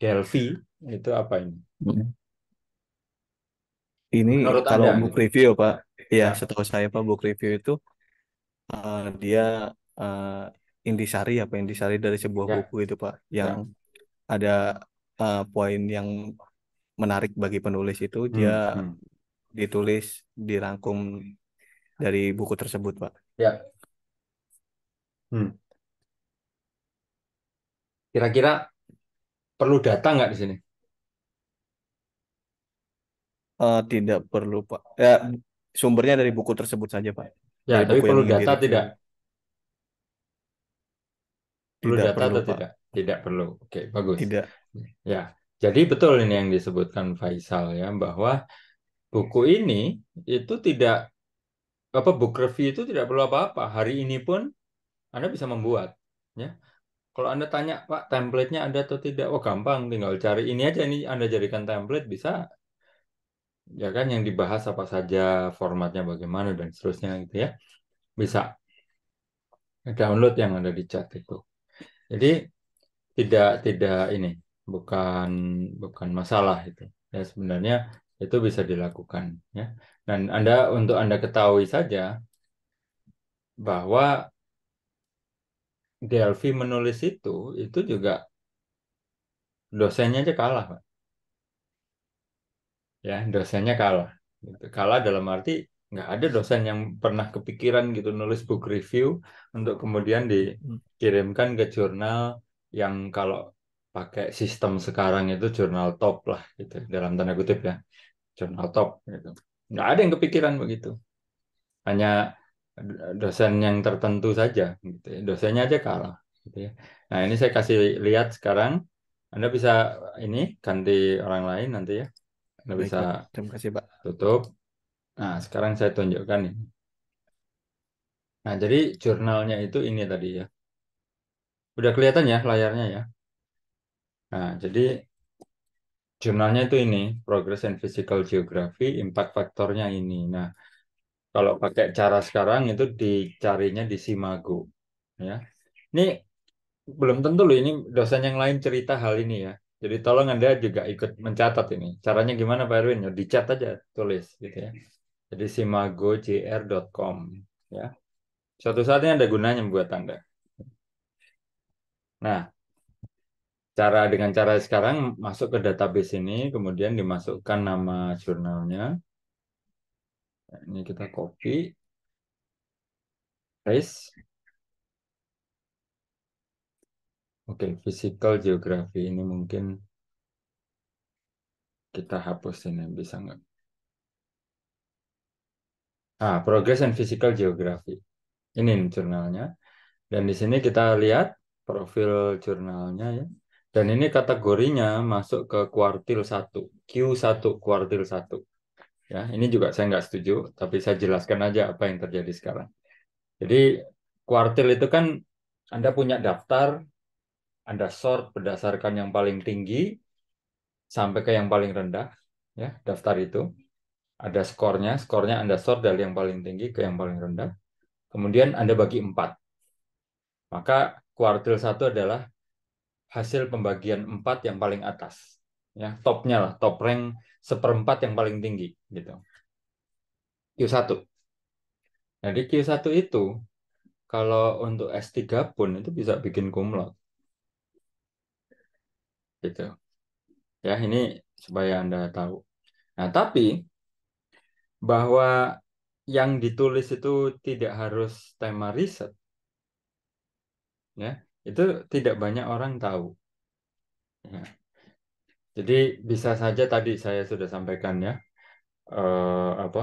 Delphi itu apa ini?
Hmm. Ini Menurut kalau Anda, book review, Pak. Ya, ya. setahu saya Pak book review itu uh, dia uh, ya, apa indisari dari sebuah ya. buku itu Pak ya. yang ya. ada uh, poin yang menarik bagi penulis itu hmm, dia hmm. ditulis dirangkum dari buku tersebut pak ya hmm. kira-kira perlu data nggak di sini uh, tidak perlu pak ya sumbernya dari buku tersebut saja pak ya dari tapi perlu data tidak
perlu tidak data perlu, pak. tidak tidak perlu oke bagus tidak ya jadi betul ini yang disebutkan Faisal ya bahwa buku ini itu tidak apa book review itu tidak perlu apa-apa. Hari ini pun Anda bisa membuat ya. Kalau Anda tanya, Pak, template-nya ada atau tidak? oh gampang, tinggal cari ini aja ini Anda jadikan template bisa ya kan yang dibahas apa saja, formatnya bagaimana dan seterusnya gitu ya. Bisa download yang ada di chat itu. Jadi tidak tidak ini bukan bukan masalah itu ya sebenarnya itu bisa dilakukan ya dan anda untuk anda ketahui saja bahwa Delphi menulis itu itu juga dosennya aja kalah pak ya dosennya kalah gitu. kalah dalam arti nggak ada dosen yang pernah kepikiran gitu nulis book review untuk kemudian dikirimkan ke jurnal yang kalau pakai sistem sekarang itu jurnal top lah gitu dalam tanda kutip ya jurnal top gitu nggak ada yang kepikiran begitu hanya dosen yang tertentu saja gitu ya. dosennya aja kalah gitu ya nah ini saya kasih lihat sekarang anda bisa ini ganti orang lain nanti ya anda bisa terima kasih Pak tutup nah sekarang saya tunjukkan ini nah jadi jurnalnya itu ini tadi ya udah kelihatan ya layarnya ya Nah, jadi jurnalnya itu ini, Progress and Physical Geography, impact faktornya ini. Nah, kalau pakai cara sekarang itu dicarinya di Simago. Ya. Ini belum tentu loh ini dosen yang lain cerita hal ini ya. Jadi tolong Anda juga ikut mencatat ini. Caranya gimana Pak Erwin? Ya, dicat aja, tulis gitu ya. Jadi simagojr.com ya. Suatu saatnya ada gunanya buat Anda. Nah, cara dengan cara sekarang masuk ke database ini kemudian dimasukkan nama jurnalnya ini kita copy paste oke physical geography ini mungkin kita hapus ini bisa nggak ah progress and physical geography ini jurnalnya dan di sini kita lihat profil jurnalnya ya dan ini kategorinya masuk ke kuartil 1, Q1 kuartil 1. Ya, ini juga saya nggak setuju, tapi saya jelaskan aja apa yang terjadi sekarang. Jadi kuartil itu kan Anda punya daftar, Anda sort berdasarkan yang paling tinggi sampai ke yang paling rendah, ya, daftar itu. Ada skornya, skornya Anda sort dari yang paling tinggi ke yang paling rendah. Kemudian Anda bagi empat. Maka kuartil 1 adalah hasil pembagian empat yang paling atas ya topnya lah top rank seperempat yang paling tinggi gitu Q1 Jadi Q1 itu kalau untuk S3 pun itu bisa bikin kumlot gitu ya ini supaya anda tahu nah tapi bahwa yang ditulis itu tidak harus tema riset ya itu tidak banyak orang tahu. Ya. Jadi bisa saja tadi saya sudah sampaikan ya eh, apa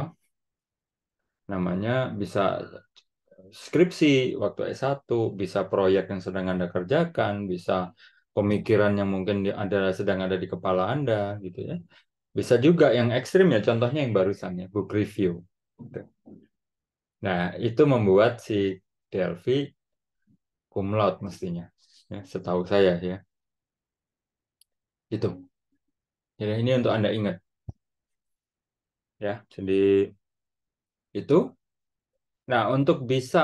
namanya bisa skripsi waktu S1, bisa proyek yang sedang Anda kerjakan, bisa pemikiran yang mungkin ada sedang ada di kepala Anda gitu ya. Bisa juga yang ekstrim ya, contohnya yang barusan ya, book review. Gitu. Nah, itu membuat si Delphi laude mestinya ya, setahu saya ya itu jadi ini untuk anda ingat ya jadi itu nah untuk bisa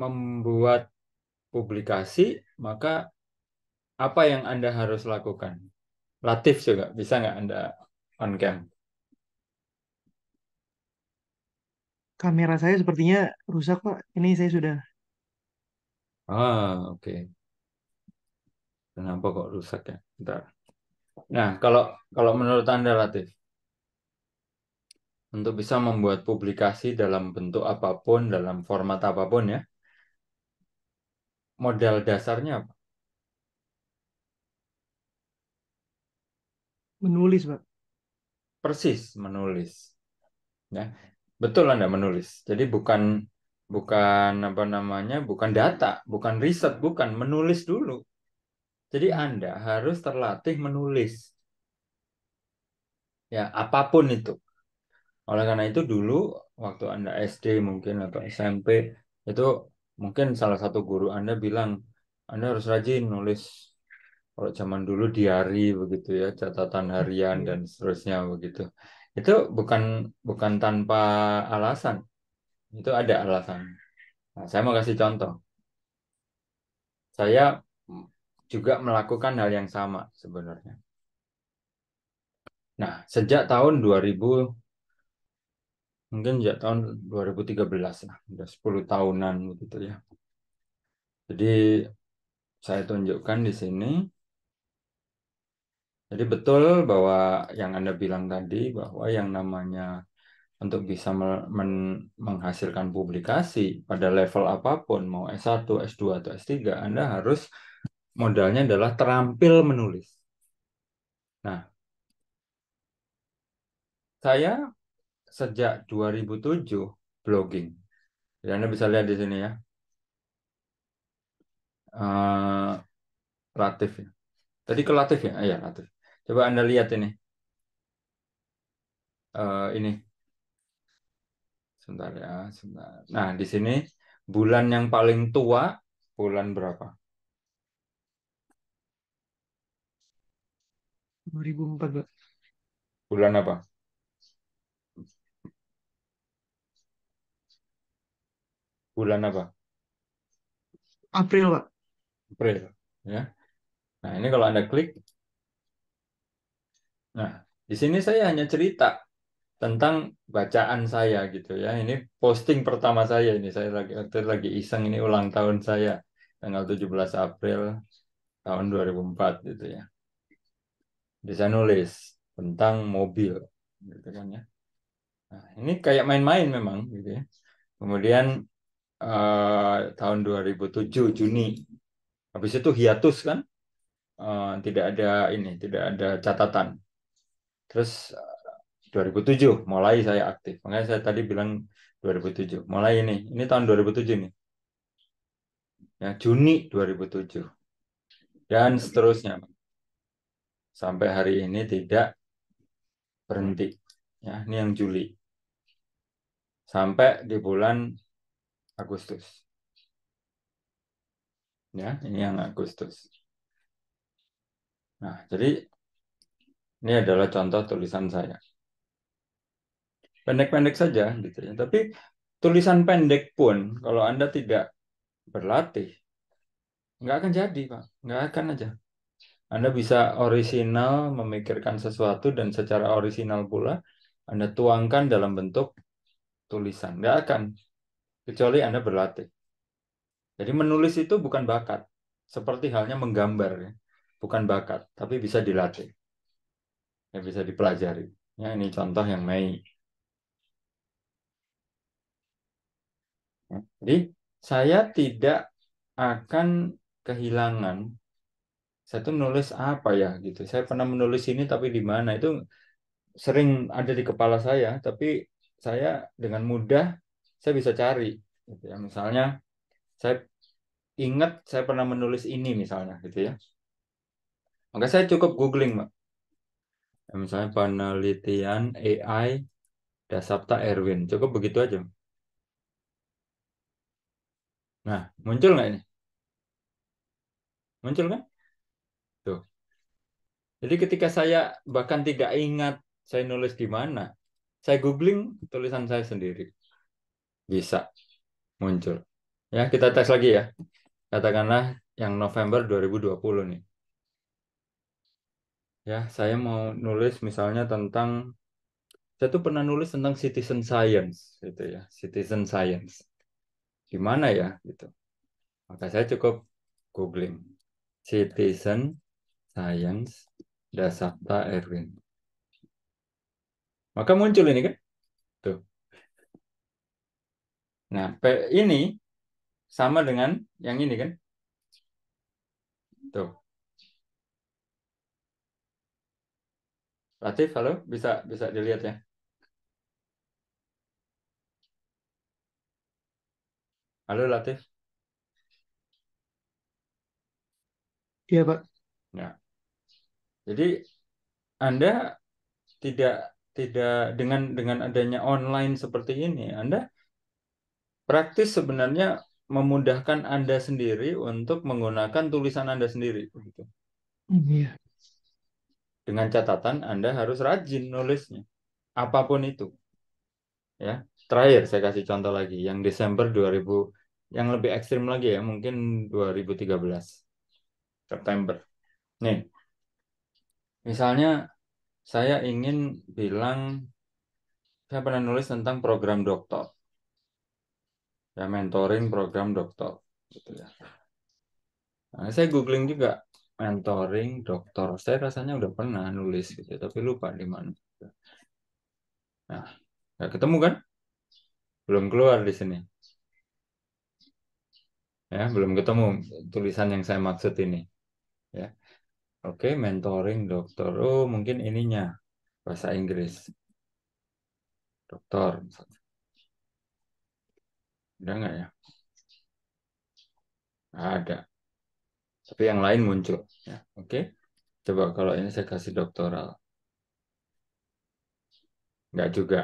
membuat publikasi maka apa yang anda harus lakukan latif juga bisa nggak anda on cam
kamera saya sepertinya rusak pak ini saya sudah
Ah, oke. Okay. Kenapa kok rusak ya? Bentar. Nah, kalau kalau menurut Anda Latif, untuk bisa membuat publikasi dalam bentuk apapun, dalam format apapun ya, modal dasarnya apa? Menulis, Pak. Persis, menulis. Ya, betul Anda menulis. Jadi bukan bukan apa namanya, bukan data, bukan riset, bukan menulis dulu. Jadi Anda harus terlatih menulis. Ya, apapun itu. Oleh karena itu dulu waktu Anda SD mungkin atau SMP itu mungkin salah satu guru Anda bilang Anda harus rajin nulis kalau zaman dulu diari begitu ya catatan harian iya. dan seterusnya begitu itu bukan bukan tanpa alasan itu ada alasan. Nah, saya mau kasih contoh. Saya juga melakukan hal yang sama sebenarnya. Nah, sejak tahun 2000 mungkin sejak tahun 2013 lah, sudah 10 tahunan begitu ya. Jadi saya tunjukkan di sini. Jadi betul bahwa yang Anda bilang tadi bahwa yang namanya untuk bisa menghasilkan publikasi pada level apapun, mau S1, S2, atau S3, Anda harus modalnya adalah terampil menulis. Nah, saya sejak 2007 blogging. Ya, Anda bisa lihat di sini ya. Uh, latif ya. Tadi ke latif ya? Ah, iya, ah, latif. Coba Anda lihat ini. Uh, ini Sebentar ya, sebentar. Iya. Nah, di sini bulan yang paling tua bulan berapa?
2004, Pak.
Bulan apa? Bulan apa? April, Pak. April, ya. Nah, ini kalau Anda klik. Nah, di sini saya hanya cerita tentang bacaan saya gitu ya. Ini posting pertama saya ini saya lagi lagi iseng ini ulang tahun saya tanggal 17 April tahun 2004 gitu ya. bisa nulis tentang mobil gitu kan ya. Nah, ini kayak main-main memang gitu ya. Kemudian eh, tahun 2007 Juni habis itu hiatus kan eh, tidak ada ini tidak ada catatan. Terus 2007 mulai saya aktif. Makanya saya tadi bilang 2007. Mulai ini, ini tahun 2007 nih. Ya, Juni 2007. Dan seterusnya. Sampai hari ini tidak berhenti. Ya, ini yang Juli. Sampai di bulan Agustus. Ya, ini yang Agustus. Nah, jadi ini adalah contoh tulisan saya pendek-pendek saja gitu ya. Tapi tulisan pendek pun kalau Anda tidak berlatih nggak akan jadi, Pak. Nggak akan aja. Anda bisa orisinal memikirkan sesuatu dan secara orisinal pula Anda tuangkan dalam bentuk tulisan. Nggak akan. Kecuali Anda berlatih. Jadi menulis itu bukan bakat. Seperti halnya menggambar. Ya. Bukan bakat, tapi bisa dilatih. Ya, bisa dipelajari. Ya, ini contoh yang Mei Jadi saya tidak akan kehilangan. Saya tuh nulis apa ya gitu. Saya pernah menulis ini tapi di mana itu sering ada di kepala saya. Tapi saya dengan mudah saya bisa cari. Gitu ya. Misalnya saya ingat saya pernah menulis ini misalnya gitu ya. Maka saya cukup googling, Mbak. Misalnya penelitian AI Dasapta Erwin. Cukup begitu aja. Nah, muncul nggak ini? Muncul kan? Tuh. Jadi ketika saya bahkan tidak ingat saya nulis di mana, saya googling tulisan saya sendiri. Bisa muncul. Ya, kita tes lagi ya. Katakanlah yang November 2020 nih. Ya, saya mau nulis misalnya tentang saya tuh pernah nulis tentang citizen science gitu ya, citizen science gimana ya gitu. Maka saya cukup googling citizen science Dasakta Erwin. Maka muncul ini kan? Tuh. Nah, ini sama dengan yang ini kan? Tuh. Latif, halo, bisa bisa dilihat ya. Halo Latif. Iya Pak. Nah, Jadi Anda tidak tidak dengan dengan adanya online seperti ini, Anda praktis sebenarnya memudahkan Anda sendiri untuk menggunakan tulisan Anda sendiri. Iya. Dengan catatan Anda harus rajin nulisnya, apapun itu. Ya, terakhir saya kasih contoh lagi yang Desember 2000 yang lebih ekstrim lagi ya mungkin 2013 September nih misalnya saya ingin bilang saya pernah nulis tentang program doktor ya mentoring program doktor gitu ya nah, saya googling juga mentoring doktor saya rasanya udah pernah nulis gitu tapi lupa di mana nah nggak ketemu kan belum keluar di sini ya belum ketemu tulisan yang saya maksud ini ya oke mentoring dokter oh mungkin ininya bahasa Inggris dokter ada nggak ya ada tapi yang lain muncul ya oke coba kalau ini saya kasih doktoral nggak juga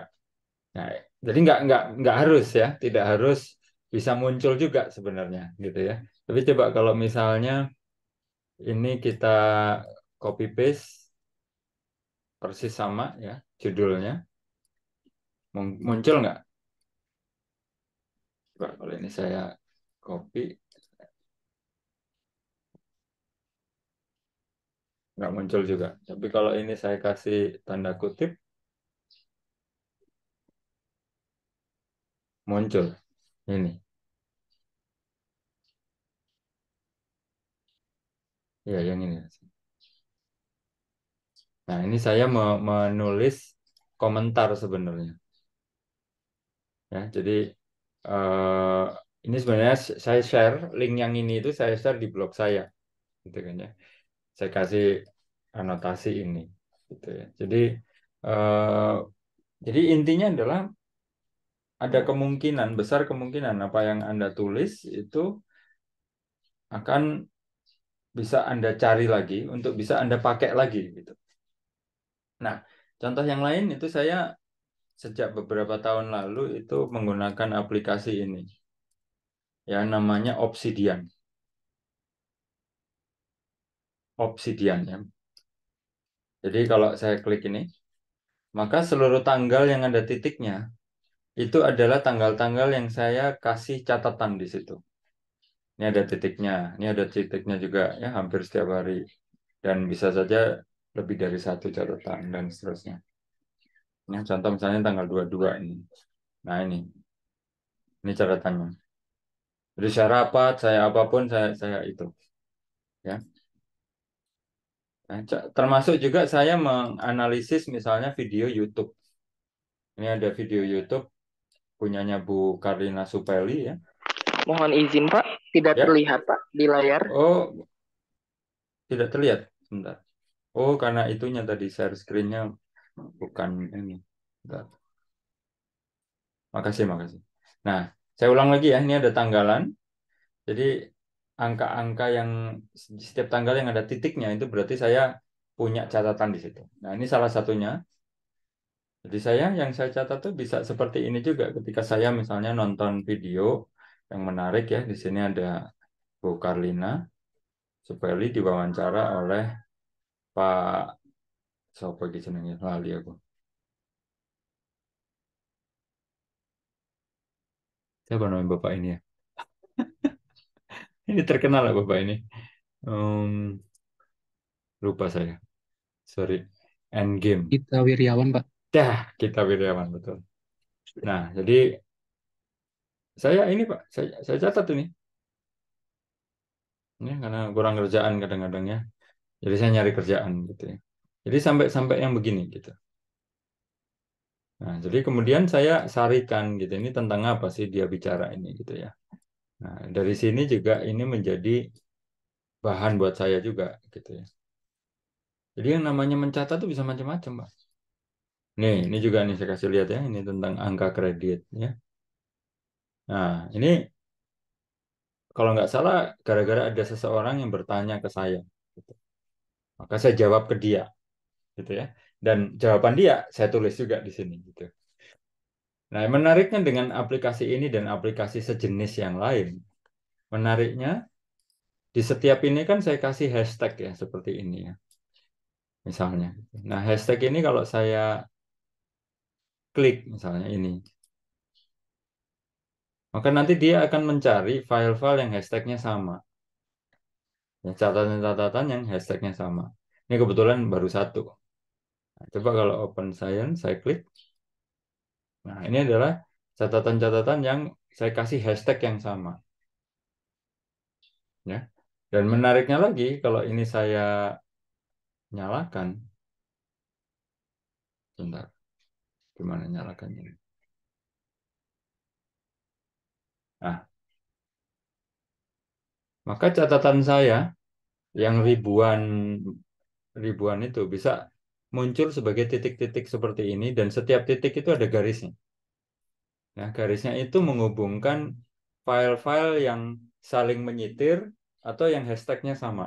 nah, jadi nggak nggak nggak harus ya tidak harus bisa muncul juga sebenarnya gitu ya. Tapi coba kalau misalnya ini kita copy paste persis sama ya judulnya. Muncul nggak? Coba kalau ini saya copy. Nggak muncul juga. Tapi kalau ini saya kasih tanda kutip, muncul ini ya yang ini nah ini saya menulis komentar sebenarnya ya jadi uh, ini sebenarnya saya share link yang ini itu saya share di blog saya gitu kan ya saya kasih anotasi ini gitu ya jadi uh, jadi intinya adalah ada kemungkinan besar kemungkinan apa yang Anda tulis itu akan bisa Anda cari lagi untuk bisa Anda pakai lagi gitu. Nah, contoh yang lain itu saya sejak beberapa tahun lalu itu menggunakan aplikasi ini. Ya, namanya Obsidian. Obsidian ya. Jadi kalau saya klik ini, maka seluruh tanggal yang ada titiknya itu adalah tanggal-tanggal yang saya kasih catatan di situ. Ini ada titiknya, ini ada titiknya juga ya hampir setiap hari dan bisa saja lebih dari satu catatan dan seterusnya. Ini contoh misalnya tanggal 22 ini. Nah ini, ini catatannya. Jadi saya rapat, saya apapun, saya saya itu. Ya, nah, termasuk juga saya menganalisis misalnya video YouTube. Ini ada video YouTube punyanya Bu Karina Supeli ya. Mohon izin Pak,
tidak ya. terlihat Pak
di layar. Oh, tidak terlihat. Sebentar. Oh, karena itunya tadi share screen-nya bukan ini. Bentar. Makasih, makasih. Nah, saya ulang lagi ya, ini ada tanggalan. Jadi angka-angka yang setiap tanggal yang ada titiknya itu berarti saya punya catatan di situ. Nah, ini salah satunya jadi saya yang saya catat tuh bisa seperti ini juga ketika saya misalnya nonton video yang menarik ya di sini ada Bu Karlina Supeli diwawancara oleh Pak siapa gitu jenenge lali aku. Siapa namanya bapak ini ya? *laughs* ini terkenal lah bapak ini. Um, lupa saya. Sorry. Endgame. Kita Wiryawan pak. Dah, kita Wirjawan betul. Nah, jadi saya ini Pak, saya, saya catat ini. Ini ya, karena kurang kerjaan kadang-kadang ya. Jadi saya nyari kerjaan gitu ya. Jadi sampai sampai yang begini gitu. Nah, jadi kemudian saya sarikan gitu ini tentang apa sih dia bicara ini gitu ya. Nah, dari sini juga ini menjadi bahan buat saya juga gitu ya. Jadi yang namanya mencatat itu bisa macam-macam, Pak. Nih, iya. ini juga nih saya kasih lihat ya, ini tentang angka kredit ya. Nah, ini kalau nggak salah gara-gara ada seseorang yang bertanya ke saya. Gitu. Maka saya jawab ke dia. Gitu ya. Dan jawaban dia saya tulis juga di sini gitu. Nah, menariknya dengan aplikasi ini dan aplikasi sejenis yang lain, menariknya di setiap ini kan saya kasih hashtag ya seperti ini ya misalnya. Nah, hashtag ini kalau saya klik misalnya ini. Maka nanti dia akan mencari file-file yang hashtagnya sama. catatan-catatan yang hashtagnya sama. Ini kebetulan baru satu. Nah, coba kalau open science, saya klik. Nah, ini adalah catatan-catatan yang saya kasih hashtag yang sama. Ya. Dan menariknya lagi, kalau ini saya nyalakan, bentar. Gimana nyalakannya? Nah, maka catatan saya yang ribuan ribuan itu bisa muncul sebagai titik-titik seperti ini dan setiap titik itu ada garisnya. Nah, garisnya itu menghubungkan file-file yang saling menyitir atau yang hashtagnya sama.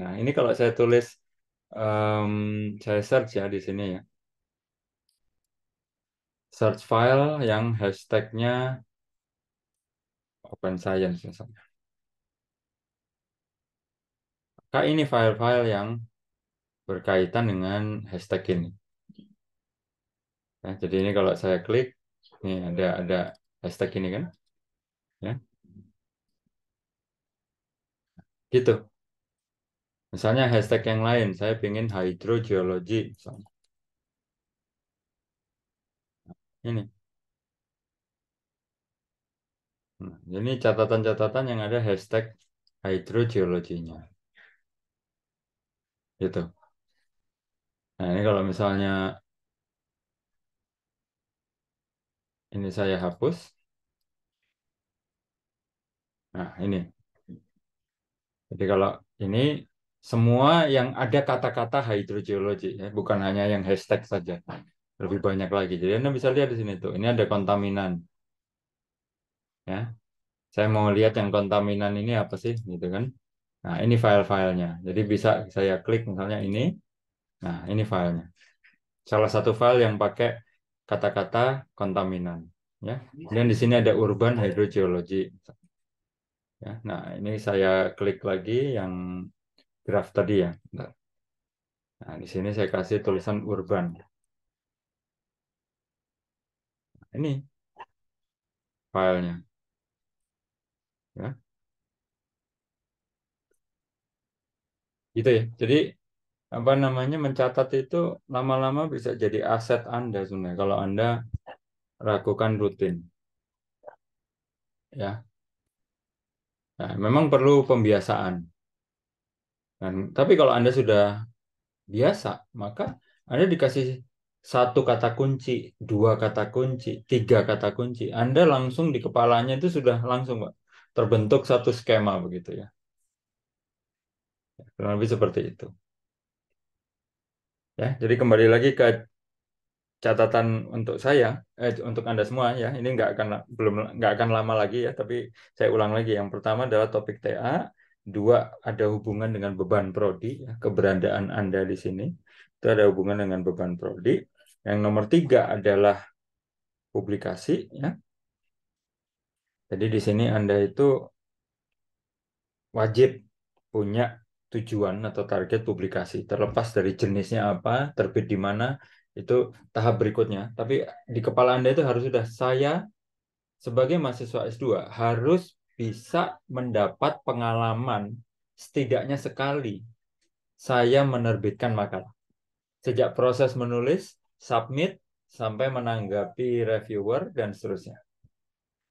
Nah, ini kalau saya tulis, um, saya search ya di sini ya search file yang hashtagnya Open Science misalnya. Maka ini file-file yang berkaitan dengan hashtag ini. Ya, jadi ini kalau saya klik, ini ada ada hashtag ini kan, ya. Gitu. Misalnya hashtag yang lain, saya ingin hydrogeologi misalnya. ini. Nah, ini catatan-catatan yang ada hashtag hidrogeologinya. Gitu. Nah, ini kalau misalnya ini saya hapus. Nah, ini. Jadi kalau ini semua yang ada kata-kata hidrogeologi, ya, bukan hanya yang hashtag saja lebih banyak lagi. Jadi Anda bisa lihat di sini tuh, ini ada kontaminan. Ya. Saya mau lihat yang kontaminan ini apa sih gitu kan. Nah, ini file-filenya. Jadi bisa saya klik misalnya ini. Nah, ini filenya. Salah satu file yang pakai kata-kata kontaminan, ya. dan di sini ada urban hydrogeology. Ya, nah ini saya klik lagi yang graf tadi ya. Nah, di sini saya kasih tulisan urban ini filenya ya gitu ya jadi apa namanya mencatat itu lama-lama bisa jadi aset anda sebenarnya kalau anda lakukan rutin ya nah, memang perlu pembiasaan dan tapi kalau anda sudah biasa maka anda dikasih satu kata kunci, dua kata kunci, tiga kata kunci. Anda langsung di kepalanya itu sudah langsung Pak, terbentuk satu skema begitu ya. Kurang lebih seperti itu. Ya, jadi kembali lagi ke catatan untuk saya, eh, untuk anda semua ya. Ini nggak akan belum nggak akan lama lagi ya, tapi saya ulang lagi. Yang pertama adalah topik TA, Dua, ada hubungan dengan beban prodi, ya, keberadaan Anda di sini. Itu ada hubungan dengan beban prodi. Yang nomor tiga adalah publikasi. Ya. Jadi di sini Anda itu wajib punya tujuan atau target publikasi. Terlepas dari jenisnya apa, terbit di mana, itu tahap berikutnya. Tapi di kepala Anda itu harus sudah saya sebagai mahasiswa S2 harus bisa mendapat pengalaman setidaknya sekali saya menerbitkan makalah. Sejak proses menulis, submit, sampai menanggapi reviewer, dan seterusnya.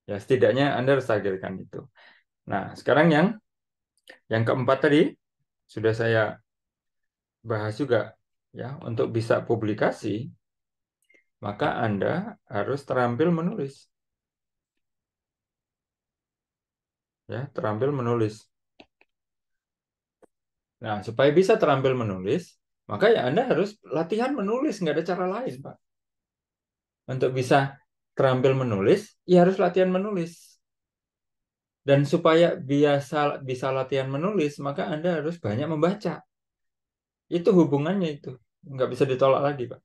Ya, setidaknya Anda harus takdirkan itu. Nah, sekarang yang yang keempat tadi sudah saya bahas juga ya, untuk bisa publikasi maka Anda harus terampil menulis. ya terampil menulis. Nah, supaya bisa terampil menulis, maka ya Anda harus latihan menulis, nggak ada cara lain, Pak. Untuk bisa terampil menulis, ya harus latihan menulis. Dan supaya biasa bisa latihan menulis, maka Anda harus banyak membaca. Itu hubungannya itu, nggak bisa ditolak lagi, Pak.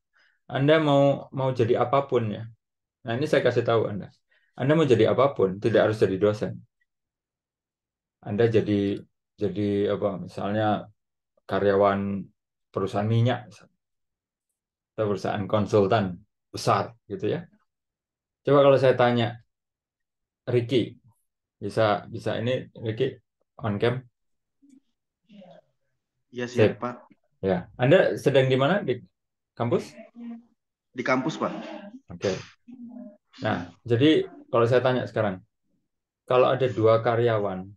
Anda mau mau jadi apapun ya. Nah, ini saya kasih tahu Anda. Anda mau jadi apapun, tidak harus jadi dosen. Anda jadi jadi apa misalnya karyawan perusahaan minyak atau perusahaan konsultan besar gitu ya. Coba kalau saya tanya Ricky bisa bisa ini Ricky on cam?
Iya sih saya, Pak.
Ya, Anda sedang di mana di kampus?
Di kampus Pak. Oke. Okay.
Nah, jadi kalau saya tanya sekarang, kalau ada dua karyawan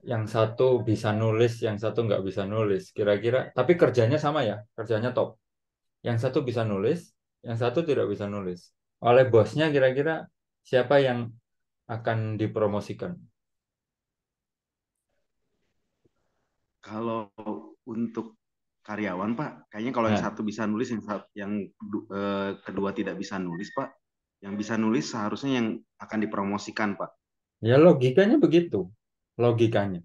yang satu bisa nulis, yang satu nggak bisa nulis. Kira-kira, tapi kerjanya sama ya, kerjanya top. Yang satu bisa nulis, yang satu tidak bisa nulis. Oleh bosnya kira-kira siapa yang akan dipromosikan?
Kalau untuk karyawan Pak, kayaknya kalau ya. yang satu bisa nulis, yang satu, yang eh, kedua tidak bisa nulis Pak, yang bisa nulis seharusnya yang akan dipromosikan Pak.
Ya logikanya begitu logikanya.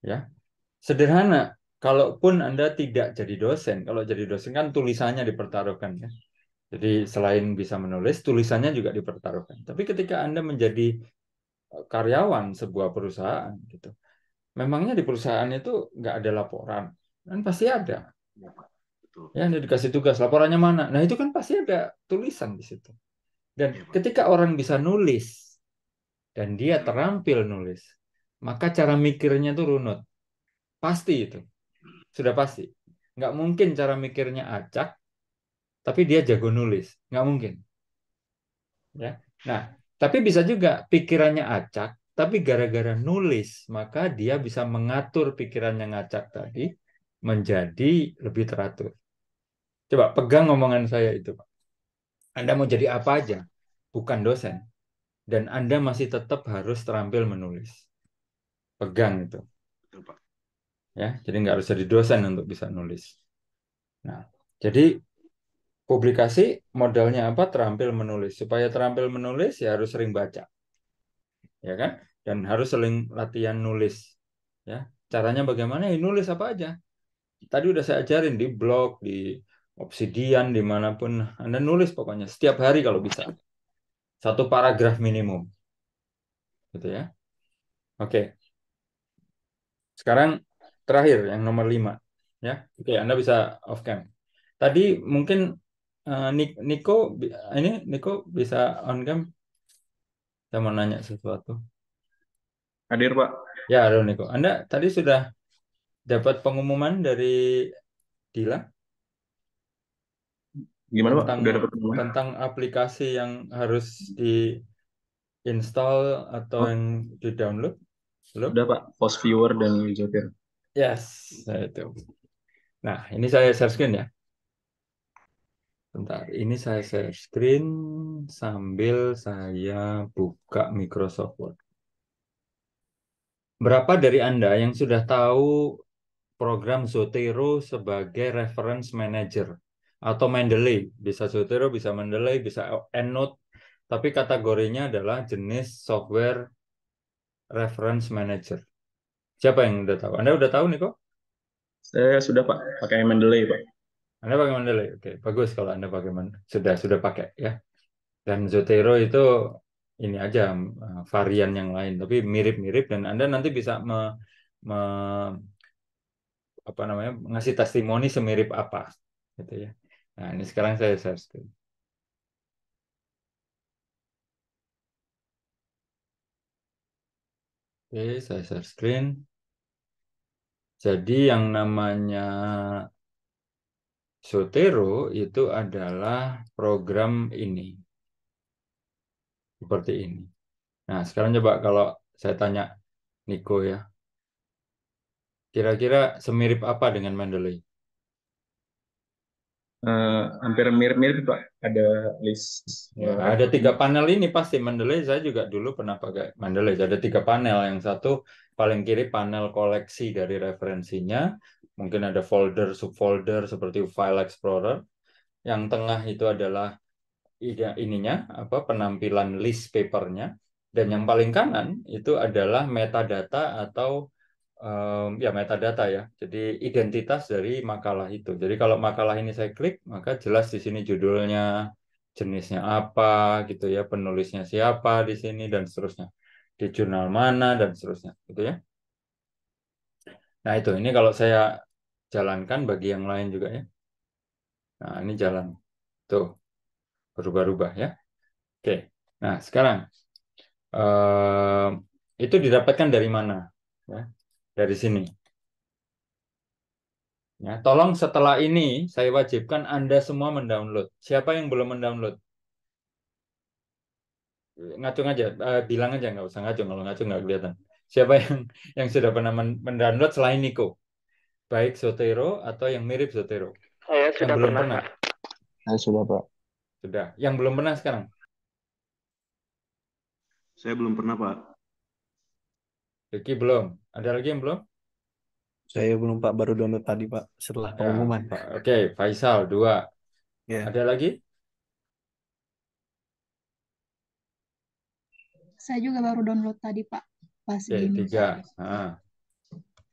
Ya. Sederhana, kalaupun Anda tidak jadi dosen, kalau jadi dosen kan tulisannya dipertaruhkan ya. Jadi selain bisa menulis, tulisannya juga dipertaruhkan. Tapi ketika Anda menjadi e, karyawan sebuah perusahaan gitu. Memangnya di perusahaan itu nggak ada laporan? Kan pasti ada. Iya, ya, Anda dikasih tugas, laporannya mana? Nah, itu kan pasti ada tulisan di situ. Dan iya, ketika orang bisa nulis dan dia terampil nulis, maka cara mikirnya itu runut. Pasti itu. Sudah pasti. Nggak mungkin cara mikirnya acak, tapi dia jago nulis. Nggak mungkin. Ya. Nah, tapi bisa juga pikirannya acak, tapi gara-gara nulis, maka dia bisa mengatur pikiran yang acak tadi menjadi lebih teratur. Coba pegang omongan saya itu, Pak. Anda mau jadi apa aja, bukan dosen. Dan Anda masih tetap harus terampil menulis pegang itu. Ya, jadi nggak harus jadi dosen untuk bisa nulis. Nah, jadi publikasi modalnya apa? Terampil menulis. Supaya terampil menulis ya harus sering baca. Ya kan? Dan harus sering latihan nulis. Ya, caranya bagaimana? Ya, nulis apa aja. Tadi udah saya ajarin di blog, di Obsidian, dimanapun. Anda nulis pokoknya. Setiap hari kalau bisa. Satu paragraf minimum. Gitu ya. Oke. Sekarang terakhir yang nomor lima ya. Oke, Anda bisa off cam. Tadi mungkin uh, Niko ini Niko bisa on cam. Saya mau nanya sesuatu. Hadir, Pak. Ya, halo Niko. Anda tadi sudah dapat pengumuman dari Dila?
Gimana, Tentang, dapat pengumuman?
Tentang aplikasi yang harus di install atau oh. yang di download?
Halo? Udah Pak, post viewer dan user.
Yes, nah itu. Nah, ini saya share screen ya. Bentar, ini saya share screen sambil saya buka Microsoft Word. Berapa dari Anda yang sudah tahu program Zotero sebagai reference manager atau Mendeley? Bisa Zotero, bisa Mendeley, bisa EndNote, tapi kategorinya adalah jenis software reference manager. Siapa yang udah tahu? Anda udah tahu nih kok? Saya sudah Pak, pakai Mendeley Pak. Anda pakai Mendeley, oke bagus kalau Anda pakai Mendeley. Sudah sudah pakai ya. Dan Zotero itu ini aja eh, varian yang lain, tapi mirip-mirip dan Anda nanti bisa me, me, apa namanya ngasih testimoni semirip apa gitu ya. Nah ini sekarang saya share screen. Oke, saya share screen. Jadi yang namanya Sotero itu adalah program ini. Seperti ini. Nah, sekarang coba kalau saya tanya Niko ya. Kira-kira semirip apa dengan Mendeley? uh, hampir mirip-mirip pak ada list ya, uh, ada tiga panel ini pasti Mendeley saya juga dulu pernah pakai Mendeley ada tiga panel yang satu paling kiri panel koleksi dari referensinya mungkin ada folder subfolder seperti file explorer yang tengah itu adalah ininya apa penampilan list papernya dan yang paling kanan itu adalah metadata atau um, ya metadata ya. Jadi identitas dari makalah itu. Jadi kalau makalah ini saya klik, maka jelas di sini judulnya, jenisnya apa, gitu ya, penulisnya siapa di sini dan seterusnya. Di jurnal mana dan seterusnya, gitu ya. Nah, itu ini kalau saya jalankan bagi yang lain juga ya. Nah, ini jalan. Tuh. Berubah-ubah ya. Oke. Nah, sekarang eh, itu didapatkan dari mana? Ya, dari sini. Ya, tolong setelah ini saya wajibkan Anda semua mendownload. Siapa yang belum mendownload? Ngacung aja, uh, bilang aja nggak usah ngacung. Kalau ngacung nggak kelihatan. Siapa yang yang sudah pernah mendownload selain Niko? Baik Zotero atau yang mirip Zotero? Saya yang belum pernah. pernah. Saya sudah Pak. Sudah. Yang belum pernah sekarang?
Saya belum pernah Pak.
Ricky belum. Ada lagi yang belum?
Saya belum Pak, baru download tadi Pak setelah ya, pengumuman. Pak. Oke, okay,
Faisal dua. Ya. Ada lagi?
Saya juga baru download tadi Pak. Pas Oke, okay, tiga.
Ah.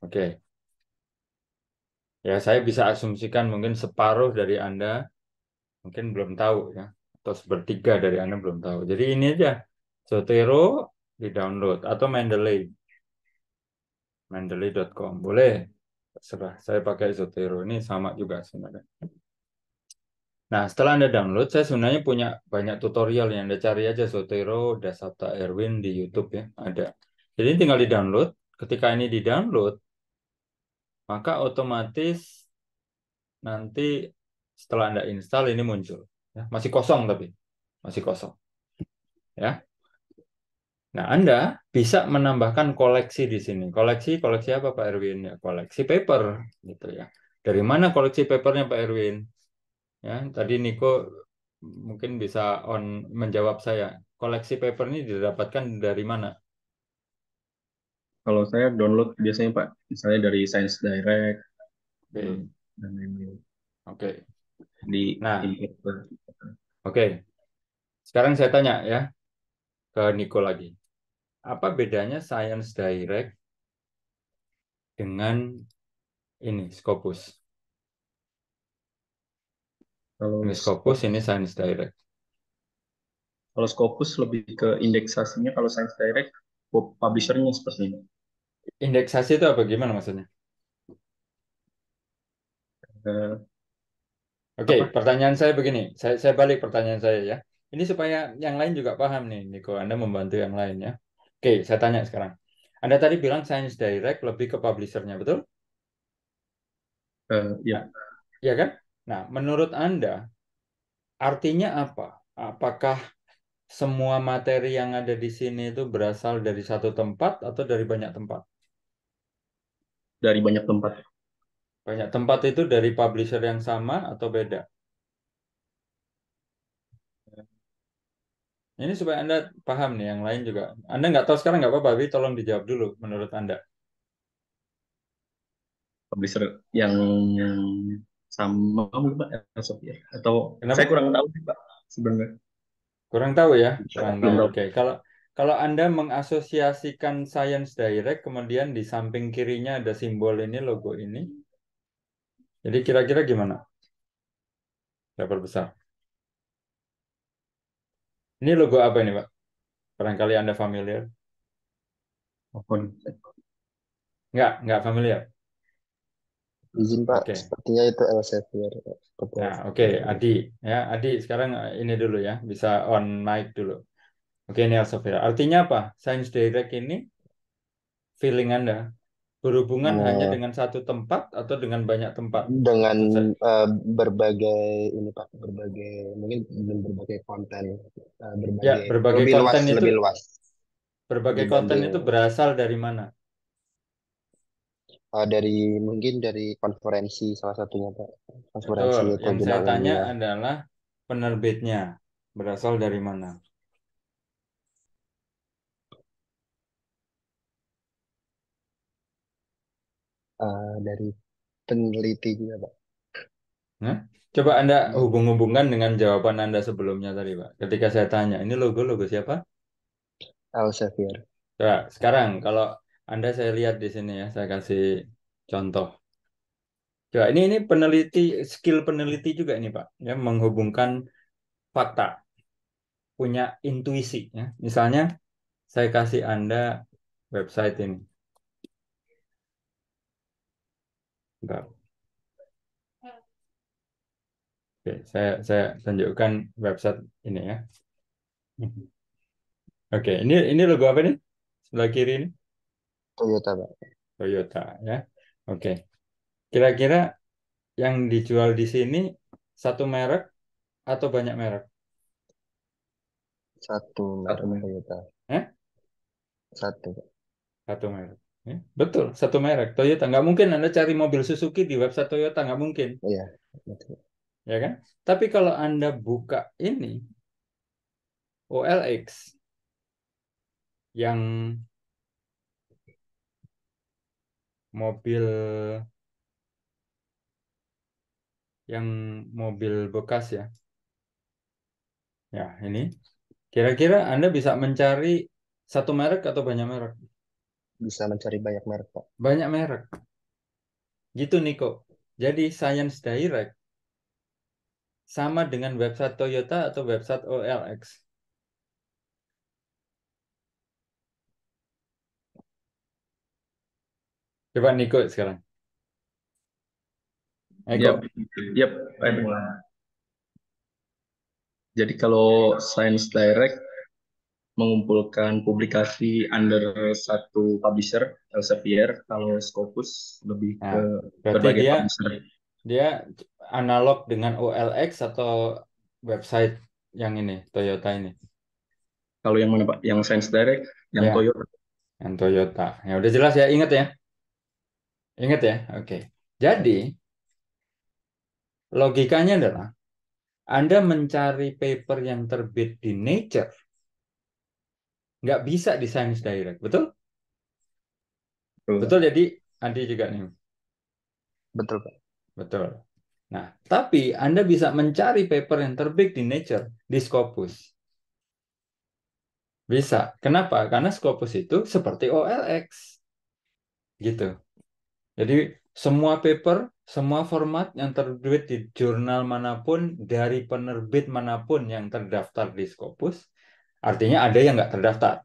Oke. Ya, saya bisa asumsikan mungkin separuh dari Anda mungkin belum tahu ya, atau sepertiga dari Anda belum tahu. Jadi ini aja, Zotero di download atau Mendeley Mendeley.com. Boleh, terserah. Saya pakai Zotero. Ini sama juga sebenarnya. Nah, setelah Anda download, saya sebenarnya punya banyak tutorial yang Anda cari aja Zotero Dasata Erwin di YouTube ya. Ada. Jadi tinggal di-download. Ketika ini di-download, maka otomatis nanti setelah Anda install ini muncul. Ya, masih kosong tapi. Masih kosong. Ya, Nah, Anda bisa menambahkan koleksi di sini. Koleksi, koleksi apa Pak Erwin? Ya, koleksi paper, gitu ya. Dari mana koleksi papernya Pak Erwin? Ya, tadi Niko mungkin bisa on menjawab saya. Koleksi paper ini didapatkan dari mana?
Kalau saya download biasanya Pak, misalnya dari Science Direct Oke. Okay. Di
nah, oke. Okay. Sekarang saya tanya ya ke Niko lagi apa bedanya Science Direct dengan ini Scopus? Kalau ini Scopus, ini Science Direct. Kalau Scopus lebih ke indeksasinya, kalau Science Direct publishernya seperti ini. Indeksasi itu apa gimana maksudnya? Uh, Oke, okay, pertanyaan saya begini. Saya, saya balik pertanyaan saya ya. Ini supaya yang lain juga paham nih, Niko. Anda membantu yang lain ya. Oke, saya tanya sekarang. Anda tadi bilang Science Direct lebih ke publisernya, betul? Uh, ya. Ya kan? Nah, menurut Anda, artinya apa? Apakah semua materi yang ada di sini itu berasal dari satu tempat atau dari banyak tempat?
Dari banyak tempat.
Banyak tempat itu dari publisher yang sama atau beda? Ini supaya Anda paham nih, yang lain juga. Anda nggak tahu sekarang nggak apa-apa, tapi tolong dijawab dulu menurut Anda.
Publisher yang sama Pak Elsevier atau Kenapa? saya
kurang tahu sih Pak sebenarnya. Kurang tahu ya? Kurang tahu. Oke, okay. kalau kalau Anda mengasosiasikan Science Direct, kemudian di samping kirinya ada simbol ini, logo ini. Jadi kira-kira gimana? Dapat besar. Ini logo apa ini, Pak? Barangkali Anda familiar. Maupun. Enggak, enggak familiar. Izin Pak, okay. sepertinya itu Elsevier. nah, oke, okay. Adi. Ya, Adi, sekarang eh, ini dulu ya, bisa on mic dulu. Oke, okay, ini Elsevier. Artinya apa? Science Direct ini feeling Anda Berhubungan uh, hanya dengan satu tempat atau dengan banyak tempat?
Dengan uh, berbagai ini Pak, berbagai mungkin dengan berbagai konten, uh, berbagai, ya, berbagai lebih konten luas, itu, lebih luas.
Berbagai Dibanding, konten itu berasal dari mana?
Uh, dari mungkin dari konferensi salah satunya Pak. Konferensi Betul. Yang saya tanya ya.
adalah penerbitnya berasal dari mana?
uh, dari peneliti juga, Pak.
Nah, coba Anda hubung-hubungkan dengan jawaban Anda sebelumnya tadi, Pak. Ketika saya tanya, ini logo-logo siapa?
Elsevier.
Coba, sekarang kalau Anda saya lihat di sini ya, saya kasih contoh. Coba, ini ini peneliti, skill peneliti juga ini, Pak. Ya, menghubungkan fakta. Punya intuisi. Ya. Misalnya, saya kasih Anda website ini. Bentar. Oke, saya saya tunjukkan website ini ya. Oke, ini ini logo apa nih? Sebelah kiri ini? Toyota, Pak. Toyota ya. Oke. Kira-kira yang dijual di sini satu merek atau banyak merek?
Satu merek Toyota. Eh? Satu. Satu merek. Eh,
betul, satu merek Toyota. Nggak mungkin Anda cari mobil Suzuki di website Toyota, nggak mungkin.
Iya, betul.
Ya kan? Tapi kalau Anda buka ini OLX yang mobil yang mobil bekas ya. Ya, ini kira-kira Anda bisa mencari satu merek atau banyak merek? bisa mencari banyak merek, kok Banyak merek. Gitu, Niko. Jadi Science Direct sama dengan website Toyota atau website OLX? Coba Niko sekarang.
Eko. Yep, yep. Jadi kalau Science Direct mengumpulkan publikasi under satu publisher Elsevier kalau Scopus lebih nah, ke berbagai dia, publisher.
Dia analog dengan OLX atau website yang ini Toyota ini. Kalau yang mana Pak? Yang Science Direct, yang ya, Toyota. Yang Toyota. Ya udah jelas ya, ingat ya. Ingat ya. Oke. Okay. Jadi logikanya adalah Anda mencari paper yang terbit di Nature nggak bisa di Science Direct, betul? Betul. Betul jadi Andi juga nih. Betul, Pak. Betul. Nah, tapi Anda bisa mencari paper yang terbit di Nature, di Scopus. Bisa. Kenapa? Karena Scopus itu seperti OLX. Gitu. Jadi semua paper, semua format yang terbit di jurnal manapun dari penerbit manapun yang terdaftar di Scopus Artinya ada yang nggak terdaftar,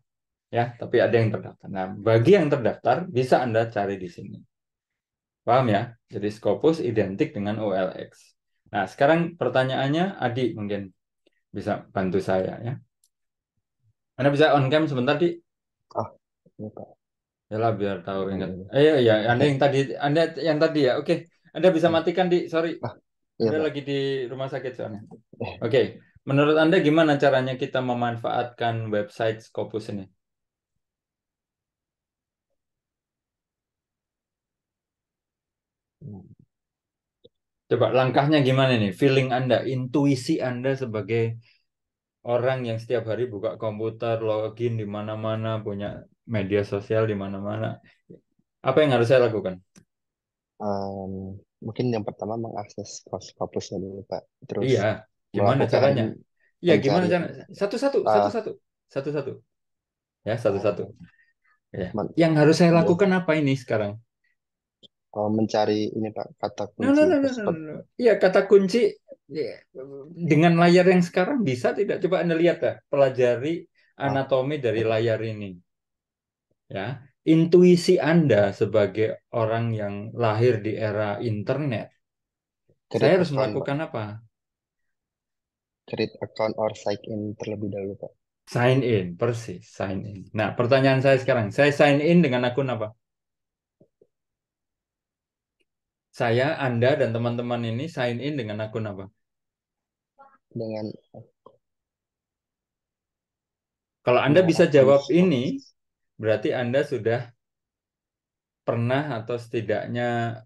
ya, tapi ada yang terdaftar. Nah, bagi yang terdaftar bisa Anda cari di sini. Paham ya? Jadi Scopus identik dengan OLX. Nah, sekarang pertanyaannya Adi mungkin bisa bantu saya ya. Anda bisa on cam sebentar, Di? Ah, ya lah biar tahu ingat. Eh ya, Anda yang tadi Anda yang tadi ya. Oke. Anda bisa ah. matikan di sorry. Ah, iya, Anda lagi di rumah sakit soalnya. Eh. Oke. Okay. Menurut Anda gimana caranya kita memanfaatkan website Scopus ini? Coba langkahnya gimana nih? Feeling Anda, intuisi Anda sebagai orang yang setiap hari buka komputer, login di mana-mana, punya media sosial di mana-mana. Apa yang harus saya lakukan?
Um, mungkin yang pertama mengakses scopus dulu, Pak. Terus iya
Gimana caranya? Iya, gimana cara? Satu-satu, satu-satu,
ah. satu-satu. Ya, satu-satu. Ah. Ya. Yang harus saya iya. lakukan apa ini sekarang? Kalau oh, mencari ini Pak kata kunci. No, no, no, no, no, no. Iya, kata kunci ya, dengan layar yang sekarang bisa tidak? Coba Anda lihat ya, pelajari ah. anatomi dari layar ini. Ya, intuisi Anda sebagai orang yang lahir di era internet. Saya harus melakukan
apa? create account or sign in terlebih dahulu Pak?
Sign in, persis, sign in. Nah, pertanyaan saya sekarang, saya sign in dengan akun apa? Saya, Anda, dan teman-teman ini sign in dengan akun apa? Dengan Kalau Anda bisa jawab ini, berarti Anda sudah pernah atau setidaknya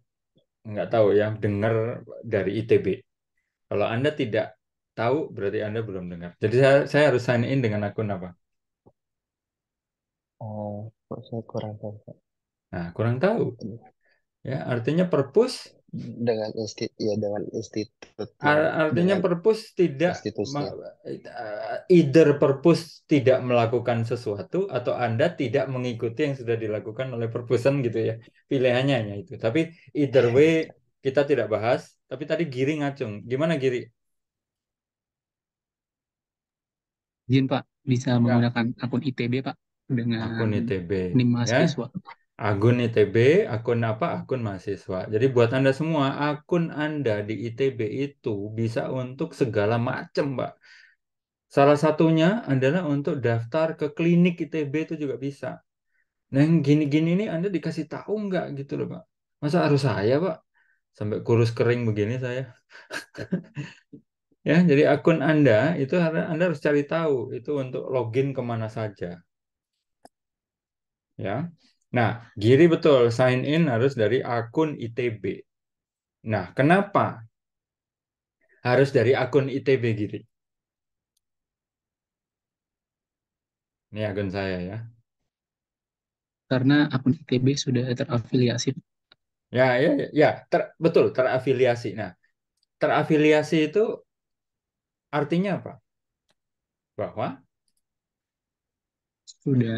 nggak tahu ya dengar dari ITB. Kalau Anda tidak tahu berarti Anda belum dengar. Jadi saya, saya harus sign in dengan akun apa? Oh, saya kurang tahu. Nah, kurang tahu. Iya. Ya, artinya perpus dengan institut ya dengan institut. Ya, artinya perpus tidak eh, either perpus tidak melakukan sesuatu atau Anda tidak mengikuti yang sudah dilakukan oleh perpusan gitu ya. Pilihannya hanya itu. Tapi either way kita tidak bahas, tapi tadi giring ngacung. Gimana Giri? izin Pak, bisa ya. menggunakan akun ITB Pak dengan akun ITB NIM ya. mahasiswa. Ya. Akun ITB, akun apa? Akun mahasiswa. Jadi buat Anda semua, akun Anda di ITB itu bisa untuk segala macam, Pak. Salah satunya adalah untuk daftar ke klinik ITB itu juga bisa. Nah, yang gini-gini ini Anda dikasih tahu nggak gitu loh, Pak. Masa harus saya, Pak? Sampai kurus kering begini saya. *laughs* Ya, jadi akun Anda itu Anda harus cari tahu itu untuk login kemana saja. Ya. Nah, giri betul, sign in harus dari akun ITB. Nah, kenapa harus dari akun ITB giri? Ini akun saya ya.
Karena akun ITB sudah terafiliasi.
Ya, ya, ya, ya, ter, betul terafiliasi. Nah, terafiliasi itu Artinya apa? Bahwa sudah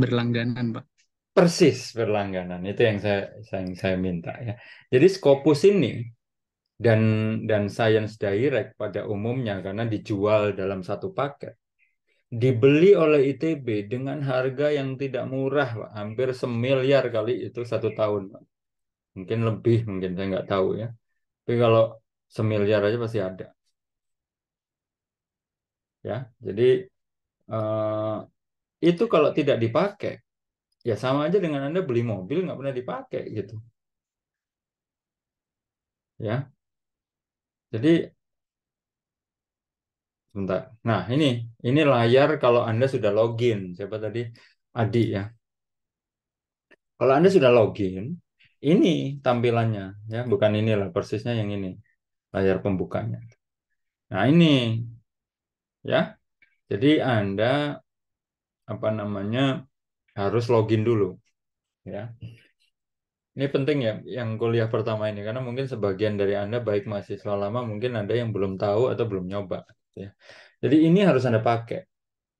berlangganan, Pak. Persis berlangganan. Itu yang saya yang saya minta ya. Jadi Scopus ini dan dan Science Direct pada umumnya karena dijual dalam satu paket dibeli oleh ITB dengan harga yang tidak murah, Pak. hampir semiliar kali itu satu tahun, Pak. mungkin lebih, mungkin saya nggak tahu ya. Tapi kalau semiliar aja pasti ada ya jadi eh, itu kalau tidak dipakai ya sama aja dengan anda beli mobil nggak pernah dipakai gitu ya jadi sebentar nah ini ini layar kalau anda sudah login siapa tadi Adi ya kalau anda sudah login ini tampilannya ya bukan inilah persisnya yang ini layar pembukanya nah ini ya. Jadi Anda apa namanya harus login dulu, ya. Ini penting ya yang kuliah pertama ini karena mungkin sebagian dari Anda baik mahasiswa lama mungkin ada yang belum tahu atau belum nyoba, gitu ya. Jadi ini harus Anda pakai.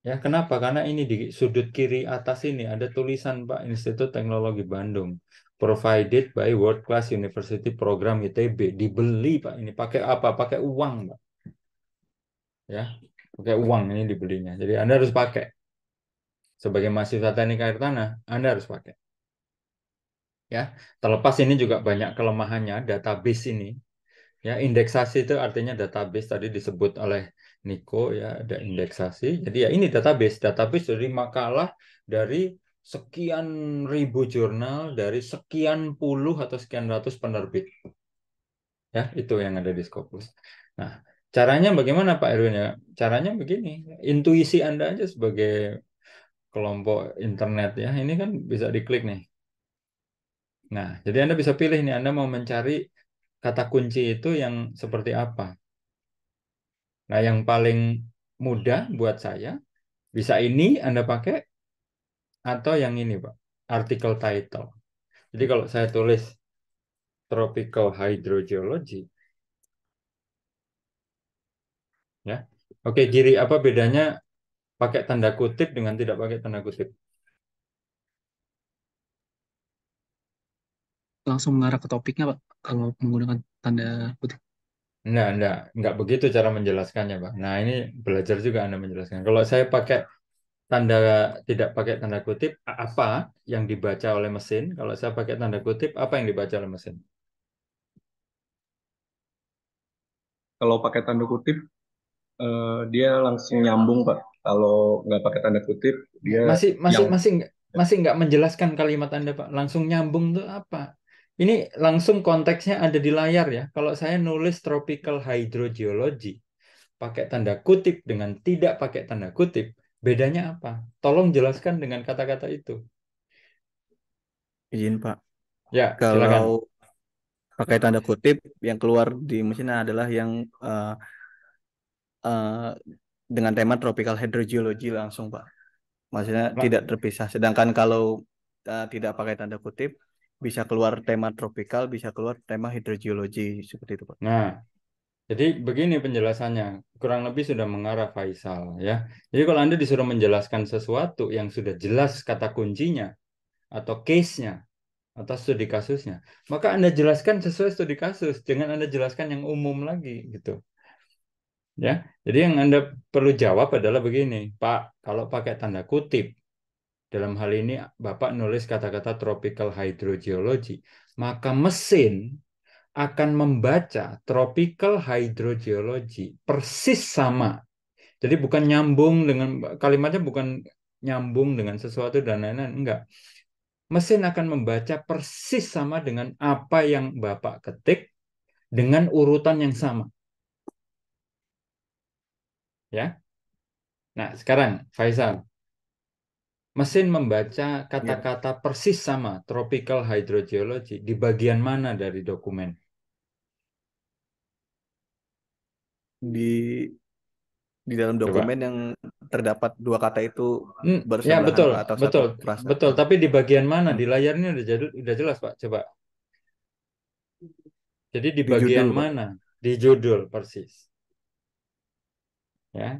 Ya, kenapa? Karena ini di sudut kiri atas ini ada tulisan Pak Institut Teknologi Bandung provided by World Class University Program ITB dibeli Pak ini pakai apa? Pakai uang Pak. Ya pakai uang ini dibelinya. Jadi Anda harus pakai. Sebagai mahasiswa teknik air tanah, Anda harus pakai. Ya, terlepas ini juga banyak kelemahannya database ini. Ya, indeksasi itu artinya database tadi disebut oleh Niko ya, ada indeksasi. Jadi ya ini database, database dari makalah dari sekian ribu jurnal dari sekian puluh atau sekian ratus penerbit. Ya, itu yang ada di Scopus. Nah, Caranya bagaimana Pak Erwin ya? Caranya begini, intuisi Anda aja sebagai kelompok internet ya, ini kan bisa diklik nih. Nah, jadi Anda bisa pilih nih, Anda mau mencari kata kunci itu yang seperti apa. Nah, yang paling mudah buat saya, bisa ini Anda pakai, atau yang ini Pak, artikel title. Jadi kalau saya tulis tropical hydrogeology, Ya. Oke, Giri, apa bedanya pakai tanda kutip dengan tidak pakai tanda kutip?
Langsung mengarah ke topiknya, Pak, kalau menggunakan tanda kutip.
Nah, enggak, enggak begitu cara menjelaskannya, Pak. Nah, ini belajar juga Anda menjelaskan. Kalau saya pakai tanda tidak pakai tanda kutip apa yang dibaca oleh mesin? Kalau saya pakai tanda kutip apa yang dibaca
oleh mesin? Kalau pakai tanda kutip uh, dia langsung nyambung pak kalau nggak pakai tanda kutip dia masih masih masih
nggak masih nggak menjelaskan kalimat anda pak langsung nyambung tuh apa ini langsung konteksnya ada di layar ya kalau saya nulis tropical hydrogeology pakai tanda kutip dengan tidak pakai tanda kutip bedanya apa tolong jelaskan dengan kata-kata itu
izin pak ya kalau silakan. pakai tanda kutip yang keluar di mesin adalah yang uh, Eh, dengan tema tropical hydrogeology langsung pak maksudnya nah. tidak terpisah sedangkan kalau uh, tidak pakai tanda kutip bisa keluar tema tropical, bisa keluar tema hidrogeologi seperti itu pak nah jadi begini penjelasannya
kurang lebih sudah mengarah Faisal ya jadi kalau anda disuruh menjelaskan sesuatu yang sudah jelas kata kuncinya atau case-nya atau studi kasusnya maka anda jelaskan sesuai studi kasus jangan anda jelaskan yang umum lagi gitu Ya, jadi yang Anda perlu jawab adalah begini, Pak, kalau pakai tanda kutip, dalam hal ini Bapak nulis kata-kata tropical hydrogeology, maka mesin akan membaca tropical hydrogeology persis sama. Jadi bukan nyambung dengan kalimatnya bukan nyambung dengan sesuatu dan lain-lain, enggak. Mesin akan membaca persis sama dengan apa yang Bapak ketik dengan urutan yang sama ya. Nah, sekarang Faisal. Mesin membaca kata-kata ya. persis sama tropical hydrogeology di bagian
mana dari dokumen? Di di dalam dokumen Coba. yang terdapat dua kata itu hmm, ya betul atau betul satu betul
tapi di bagian mana di hmm. layar ini udah jadul, udah jelas pak coba jadi di, di bagian judul, mana pak. di judul persis ya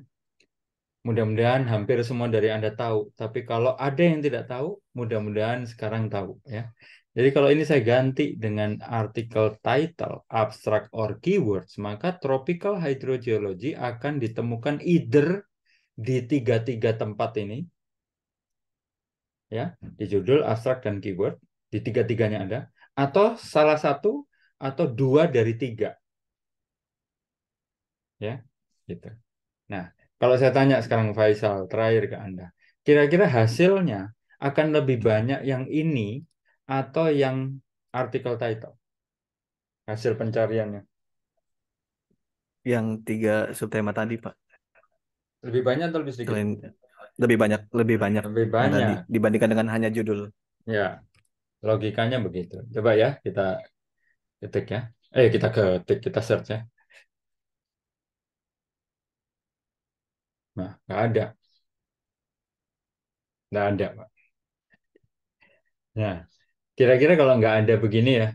mudah-mudahan hampir semua dari anda tahu tapi kalau ada yang tidak tahu mudah-mudahan sekarang tahu ya jadi kalau ini saya ganti dengan artikel title abstract or keywords maka tropical hydrogeology akan ditemukan either di tiga-tiga tempat ini ya di judul abstract dan keyword di tiga-tiganya ada atau salah satu atau dua dari tiga
ya
gitu
Nah, kalau saya tanya sekarang Faisal, terakhir ke Anda, kira-kira hasilnya akan lebih banyak yang ini atau yang artikel
title? Hasil pencariannya. Yang tiga subtema tadi, Pak.
Lebih banyak atau lebih sedikit?
lebih banyak, lebih banyak. Lebih banyak. dibandingkan dengan hanya judul.
Ya, logikanya begitu. Coba ya, kita ketik ya.
Eh, kita ketik, kita search ya.
Nah, nggak ada. Nggak ada, Pak. Nah, kira-kira kalau nggak ada begini ya,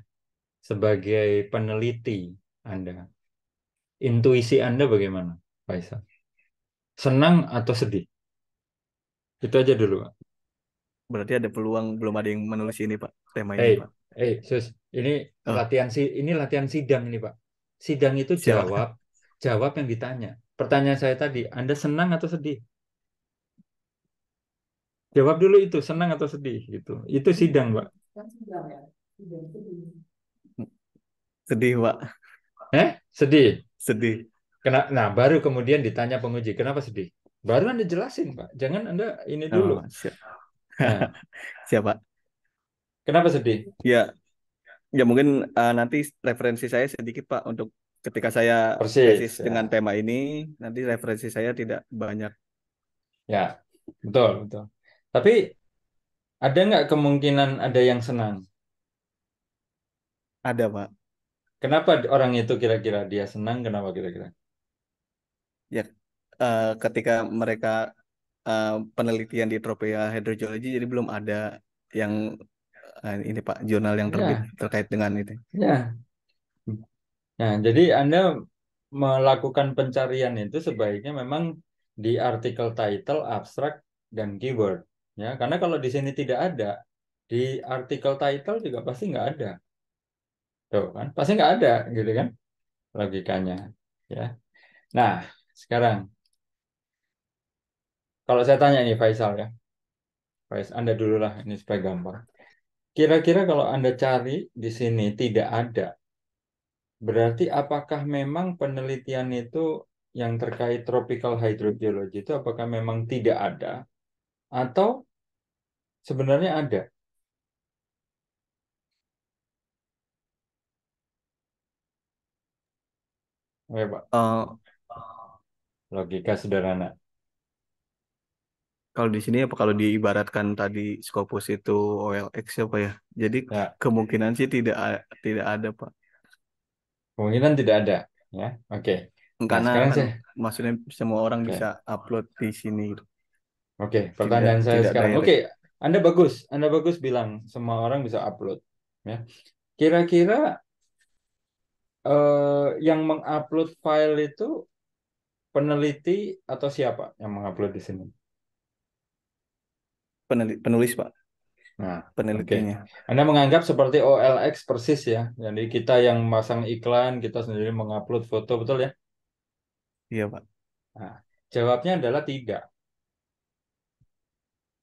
sebagai peneliti Anda, intuisi Anda bagaimana, Pak Faisal? Senang atau sedih?
Itu aja dulu, Pak. Berarti ada peluang belum ada yang menulis ini, Pak, tema ini, hey, Pak. Eh, hey, sus, ini oh.
latihan si ini latihan sidang ini, Pak.
Sidang itu Siap. jawab jawab yang ditanya.
Pertanyaan saya tadi, Anda senang atau sedih? Jawab dulu itu, senang atau sedih gitu. Itu sidang, Pak. Sedih, Pak. Eh? Sedih. Sedih. Kena, nah, baru kemudian ditanya penguji, kenapa sedih? Baru Anda jelasin, Pak. Jangan Anda ini oh, dulu. Oh, siap.
Nah. *laughs* siap, Pak. Kenapa sedih? Ya, ya mungkin uh, nanti referensi saya sedikit pak untuk ketika saya Persis, ya. dengan tema ini nanti referensi saya tidak banyak. Ya, betul betul. Tapi ada nggak kemungkinan ada yang senang? Ada pak.
Kenapa orang itu kira-kira dia senang? Kenapa kira-kira?
Ya, uh, ketika mereka uh, penelitian di tropea hydrogeology jadi belum ada yang uh, ini pak jurnal yang ya. terbit ya. terkait dengan itu. Ya, Nah, jadi Anda melakukan pencarian
itu sebaiknya memang di artikel title, abstrak, dan keyword. Ya, karena kalau di sini tidak ada, di artikel title juga pasti nggak ada. Tuh kan, pasti nggak ada gitu kan logikanya. Ya. Nah, sekarang kalau saya tanya ini Faisal ya, Faisal, Anda dululah ini supaya gampang. Kira-kira kalau Anda cari di sini tidak ada Berarti apakah memang penelitian itu yang terkait tropical hydrogeology itu apakah memang tidak ada atau sebenarnya ada?
Oke, iya, Pak. Uh, Logika sederhana. Kalau di sini apa kalau diibaratkan tadi Scopus itu OLX apa ya? Jadi ya. kemungkinan sih tidak tidak ada, Pak. Kemungkinan tidak ada, ya. Oke. Okay. Hmm, nah, karena sekarang kan saya... maksudnya semua orang okay. bisa upload di sini. Gitu. Oke, okay, pertanyaan tidak, saya tidak sekarang. Oke, okay,
Anda bagus. Anda bagus bilang semua orang bisa upload, ya. Kira-kira uh, yang mengupload file itu peneliti atau siapa yang mengupload di sini? Penulis, penulis
Pak. Nah, penelitiannya.
Okay. Anda menganggap seperti OLX persis ya. Jadi kita yang masang iklan, kita sendiri mengupload foto, betul ya? Iya, Pak. Nah, jawabnya adalah tidak.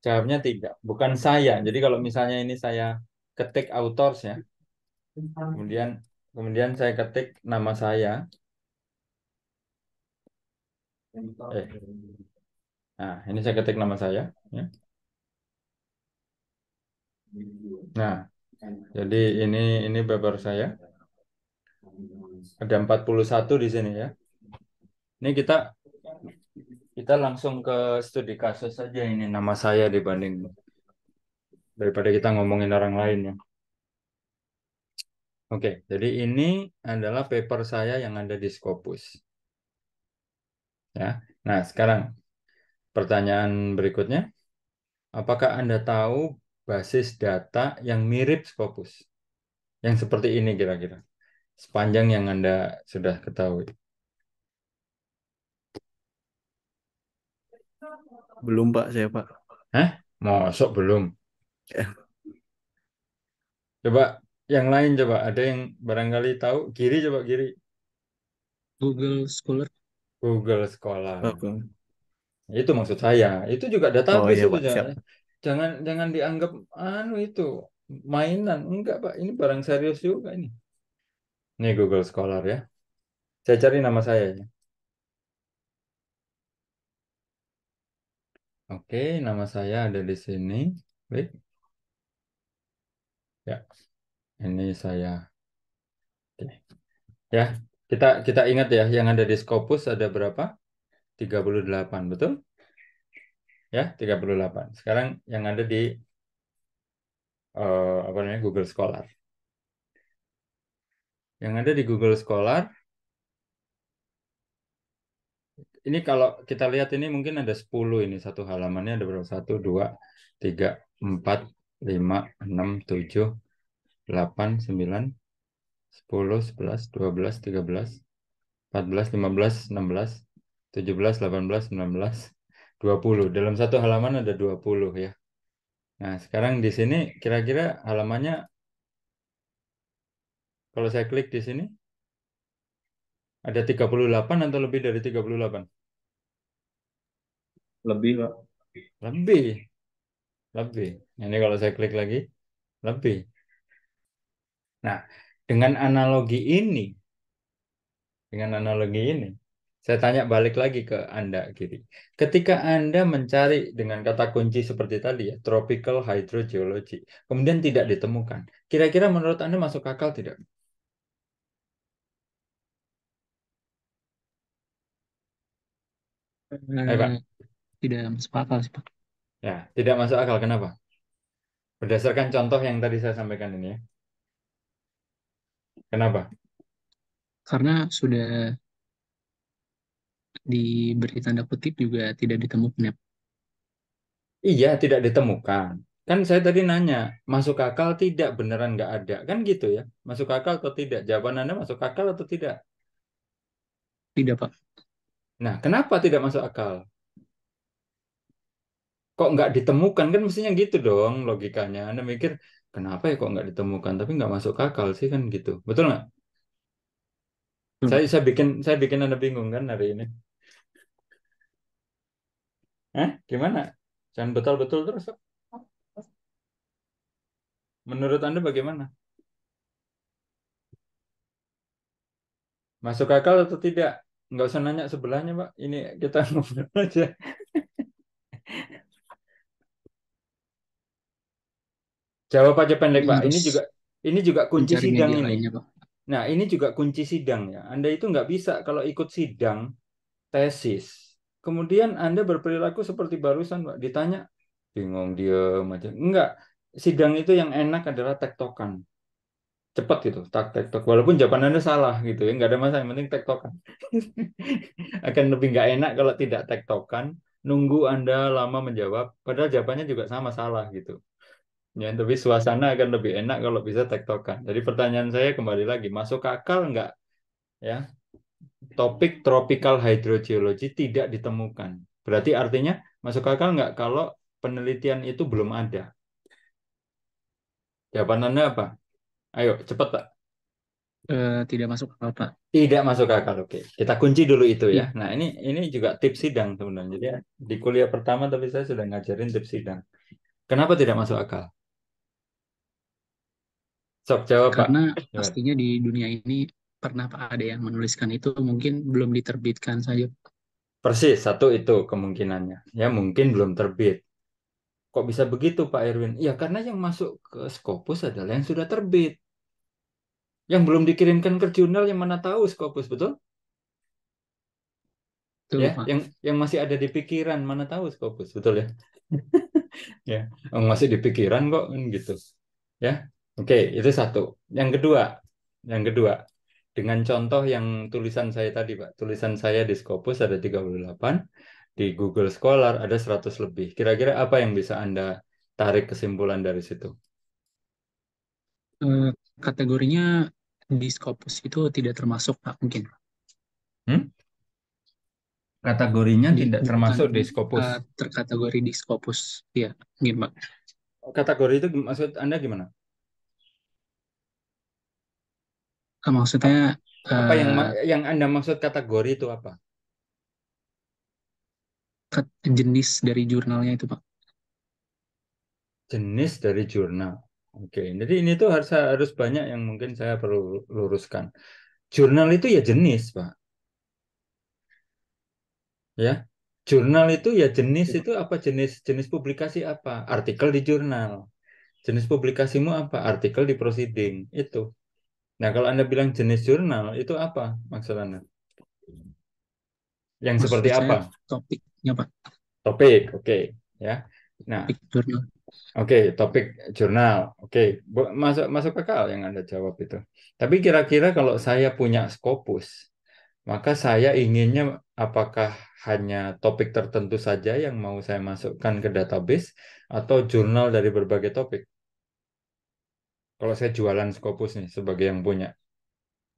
Jawabnya tidak, bukan saya. Jadi kalau misalnya ini saya ketik authors ya. Kemudian kemudian saya ketik nama saya. Eh. Nah, ini saya ketik nama saya ya. Nah, jadi ini ini paper saya. Ada 41 di sini ya. Ini kita kita langsung ke studi kasus saja ini nama saya dibanding daripada kita ngomongin orang lain ya. Oke, jadi ini adalah paper saya yang ada di Scopus. Ya. Nah, sekarang pertanyaan berikutnya. Apakah Anda tahu basis data yang mirip Scopus. Yang seperti ini kira-kira. Sepanjang yang Anda sudah ketahui. Belum, Pak, saya, Pak. Hah? masuk belum? Ya. Coba yang lain coba. Ada yang barangkali tahu. Kiri coba, kiri. Google Scholar. Google Scholar. Google. Itu maksud saya. Itu juga data oh, iya, jangan jangan dianggap anu itu mainan enggak pak ini barang serius juga ini ini Google Scholar ya saya cari nama saya ya oke nama saya ada di sini baik ya ini saya oke. ya kita kita ingat ya yang ada di Scopus ada berapa 38 betul ya 38. Sekarang yang ada di uh, apa namanya Google Scholar. Yang ada di Google Scholar ini kalau kita lihat ini mungkin ada 10 ini satu halamannya ada berapa? satu dua tiga empat lima enam tujuh delapan sembilan sepuluh sebelas dua belas tiga belas empat belas lima belas enam belas tujuh belas delapan belas 18 belas 20. Dalam satu halaman ada 20 ya. Nah, sekarang di sini kira-kira halamannya kalau saya klik di sini ada 38 atau lebih dari 38? Lebih, Pak. Lebih. Lebih. Ini kalau saya klik lagi, lebih. Nah, dengan analogi ini dengan analogi ini saya tanya balik lagi ke Anda, Giri. Ketika Anda mencari dengan kata kunci seperti tadi ya, tropical hydrogeology, kemudian tidak ditemukan. Kira-kira menurut Anda masuk akal tidak? Hmm, Pak.
Tidak masuk akal sih, Pak.
Ya, tidak masuk akal. Kenapa? Berdasarkan contoh yang tadi saya sampaikan ini ya. Kenapa? Karena sudah
diberi tanda kutip juga tidak ditemukan ya?
Iya, tidak ditemukan. Kan saya tadi nanya, masuk akal tidak beneran nggak ada. Kan gitu ya? Masuk akal atau tidak? Jawaban Anda masuk akal atau tidak? Tidak, Pak. Nah, kenapa tidak masuk akal? Kok nggak ditemukan? Kan mestinya gitu dong logikanya. Anda mikir, kenapa ya kok nggak ditemukan? Tapi nggak masuk akal sih kan gitu. Betul nggak? Hmm. Saya, saya bikin saya bikin Anda bingung kan hari ini. Eh, gimana? Jangan betul-betul terus. Menurut Anda bagaimana? Masuk akal atau tidak? Nggak usah nanya sebelahnya, Pak. Ini kita *laughs* ngobrol aja. Jawab aja pendek, Pak. Ini juga ini juga kunci sidang ini. Nah, ini juga kunci sidang ya. Anda itu nggak bisa kalau ikut sidang tesis kemudian Anda berperilaku seperti barusan, Pak. Ditanya, bingung dia macam enggak. Sidang itu yang enak adalah tektokan cepat gitu tak tektok walaupun jawaban anda salah gitu ya enggak ada masalah yang penting tektokan *laughs* akan lebih enggak enak kalau tidak tektokan nunggu anda lama menjawab padahal jawabannya juga sama salah gitu ya tapi suasana akan lebih enak kalau bisa tektokan jadi pertanyaan saya kembali lagi masuk akal enggak? ya topik tropical hydrogeology tidak ditemukan. Berarti hmm. artinya masuk akal nggak kalau penelitian itu belum ada? Jawabannya apa? Ayo, cepat Pak.
Uh, tidak masuk akal Pak. Tidak masuk akal,
oke. Kita kunci dulu itu ya. Iya. Nah ini ini juga tips sidang teman. Jadi di kuliah pertama tapi saya sudah ngajarin tips sidang. Kenapa tidak masuk akal? Sok jawab Karena Pak.
pastinya di dunia ini pernah Pak ada yang menuliskan itu mungkin belum diterbitkan saja.
Persis, satu itu kemungkinannya. Ya mungkin belum terbit. Kok bisa begitu Pak Erwin? Ya karena yang masuk ke Scopus adalah yang sudah terbit. Yang belum dikirimkan ke jurnal yang mana tahu Scopus, betul? Betul, ya, Pak. yang yang masih ada di pikiran mana tahu Scopus, betul ya?
*laughs* ya,
masih di pikiran kok kan gitu. Ya. Oke, itu satu. Yang kedua, yang kedua, dengan contoh yang tulisan saya tadi, Pak. Tulisan saya di Scopus ada 38, di Google Scholar ada 100 lebih. Kira-kira apa yang bisa Anda tarik kesimpulan dari situ?
Eh, kategorinya di Scopus itu tidak termasuk, Pak, mungkin. Hmm?
Kategorinya di, tidak termasuk di Scopus? Eh, terkategori di Scopus, ya, mungkin, Kategori itu maksud Anda gimana?
maksudnya apa uh, yang eh,
yang anda maksud kategori itu apa
jenis dari jurnalnya itu pak
jenis dari jurnal oke jadi ini tuh harus harus banyak yang mungkin saya perlu luruskan jurnal itu ya jenis pak ya jurnal itu ya jenis itu apa jenis jenis publikasi apa artikel di jurnal jenis publikasimu apa artikel di proceeding itu Nah, kalau Anda bilang jenis jurnal, itu apa maksud Anda? Yang maksudnya seperti apa? Topiknya, Pak. Topik, oke. Okay. Ya. Nah, topik jurnal. Oke, okay, topik jurnal. Oke, okay. masuk masuk akal yang Anda jawab itu. Tapi kira-kira kalau saya punya skopus, maka saya inginnya apakah hanya topik tertentu saja yang mau saya masukkan ke database atau jurnal dari berbagai topik? kalau saya jualan Scopus nih sebagai yang punya,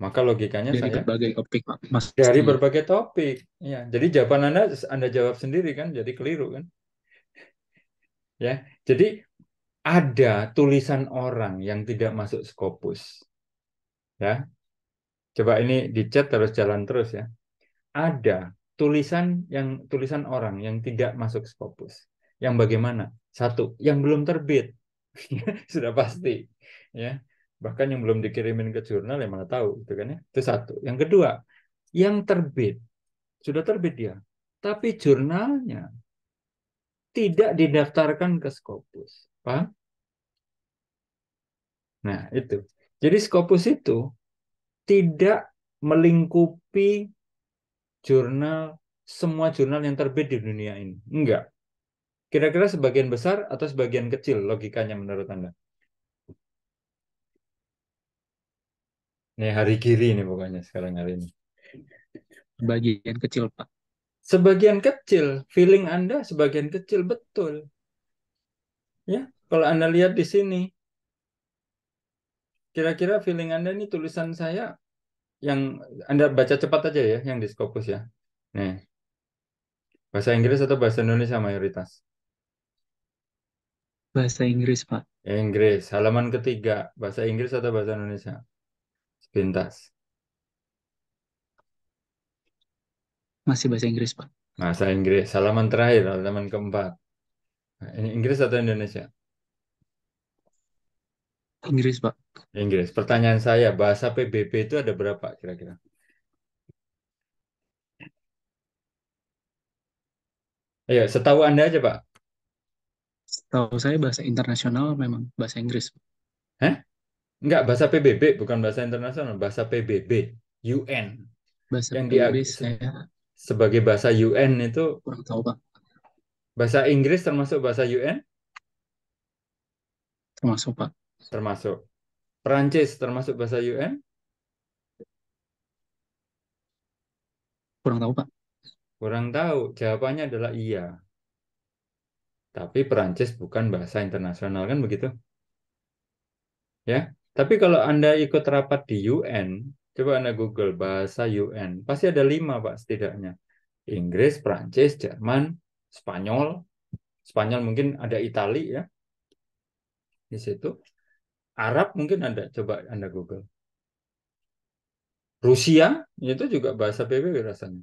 maka logikanya dari saya berbagai topik Mas. Dari iya. berbagai topik. Ya, jadi jawaban Anda Anda jawab sendiri kan, jadi keliru kan? *laughs* ya. Jadi ada tulisan orang yang tidak masuk Scopus. Ya. Coba ini dicat terus jalan terus ya. Ada tulisan yang tulisan orang yang tidak masuk Scopus. Yang bagaimana? Satu, yang belum terbit. *laughs* Sudah pasti ya bahkan yang belum dikirimin ke jurnal yang mana tahu gitu kan ya itu satu yang kedua yang terbit sudah terbit ya tapi jurnalnya tidak didaftarkan ke Scopus paham nah itu jadi Scopus itu tidak melingkupi jurnal semua jurnal yang terbit di dunia ini enggak kira-kira sebagian besar atau sebagian kecil logikanya menurut anda Ini hari kiri ini pokoknya sekarang hari ini. Sebagian kecil, Pak. Sebagian kecil, feeling Anda sebagian kecil betul. Ya, kalau Anda lihat di sini, kira-kira feeling Anda ini tulisan saya yang Anda baca cepat aja ya, yang di Scopus ya. Nih. Bahasa Inggris atau bahasa Indonesia mayoritas? Bahasa Inggris, Pak. Inggris. Halaman ketiga, bahasa Inggris atau bahasa Indonesia? Lintas. Masih bahasa Inggris, Pak. Bahasa Inggris. salaman terakhir, salaman keempat. Nah, ini Inggris atau Indonesia? Inggris, Pak. Inggris. Pertanyaan saya, bahasa PBB itu ada berapa kira-kira? Ayo, setahu Anda aja, Pak. Setahu
saya bahasa internasional memang bahasa Inggris. Hah?
Enggak, bahasa PBB, bukan bahasa internasional, bahasa PBB, UN. Bahasa yang PBB di, saya... sebagai bahasa UN itu kurang tahu, Pak. Bahasa Inggris termasuk bahasa UN? Termasuk, Pak. Termasuk. Perancis termasuk bahasa UN? Kurang tahu, Pak. Kurang tahu. Jawabannya adalah iya. Tapi Perancis bukan bahasa internasional kan begitu? Ya. Tapi kalau Anda ikut rapat di UN, coba Anda Google bahasa UN, pasti ada lima Pak setidaknya. Inggris, Prancis, Jerman, Spanyol, Spanyol mungkin ada Itali ya. Di situ. Arab mungkin Anda coba Anda Google. Rusia itu juga bahasa PBB rasanya.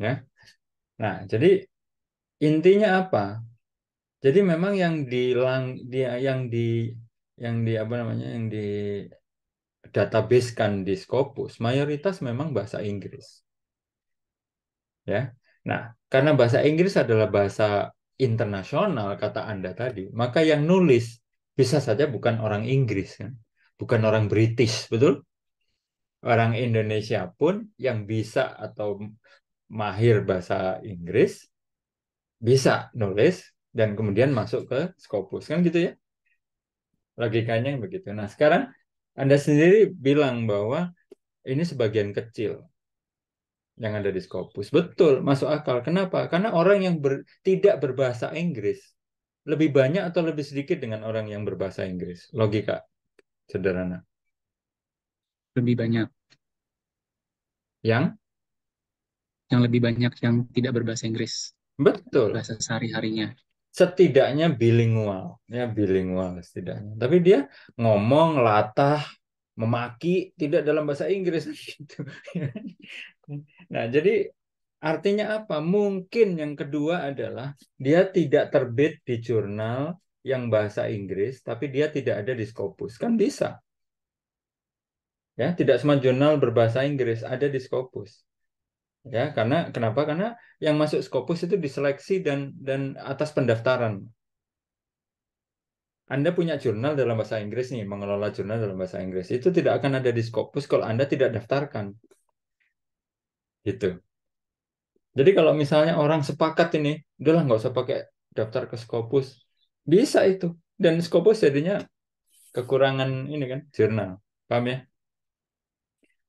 Ya. Nah, jadi intinya apa? Jadi memang yang lang, dia yang di yang di apa namanya yang di database kan di Scopus mayoritas memang bahasa Inggris. Ya. Nah, karena bahasa Inggris adalah bahasa internasional kata Anda tadi, maka yang nulis bisa saja bukan orang Inggris kan. Bukan orang British, betul? Orang Indonesia pun yang bisa atau mahir bahasa Inggris bisa nulis dan kemudian masuk ke Scopus kan gitu ya logikanya begitu. Nah sekarang Anda sendiri bilang bahwa ini sebagian kecil yang ada di Scopus betul masuk akal. Kenapa? Karena orang yang ber, tidak berbahasa Inggris lebih banyak atau lebih sedikit dengan orang yang berbahasa Inggris logika sederhana lebih banyak yang
yang lebih banyak yang tidak berbahasa Inggris. Betul. Bahasa sehari-harinya
setidaknya bilingual ya bilingual setidaknya tapi dia ngomong latah memaki tidak dalam bahasa Inggris *laughs* gitu nah jadi artinya apa mungkin yang kedua adalah dia tidak terbit di jurnal yang bahasa Inggris tapi dia tidak ada di Scopus kan bisa ya tidak semua jurnal berbahasa Inggris ada di Scopus ya karena kenapa karena yang masuk Scopus itu diseleksi dan dan atas pendaftaran anda punya jurnal dalam bahasa Inggris nih, mengelola jurnal dalam bahasa Inggris itu tidak akan ada di Scopus kalau Anda tidak daftarkan. Gitu. Jadi kalau misalnya orang sepakat ini, udahlah nggak usah pakai daftar ke Scopus, bisa itu. Dan Scopus jadinya kekurangan ini kan jurnal, paham ya?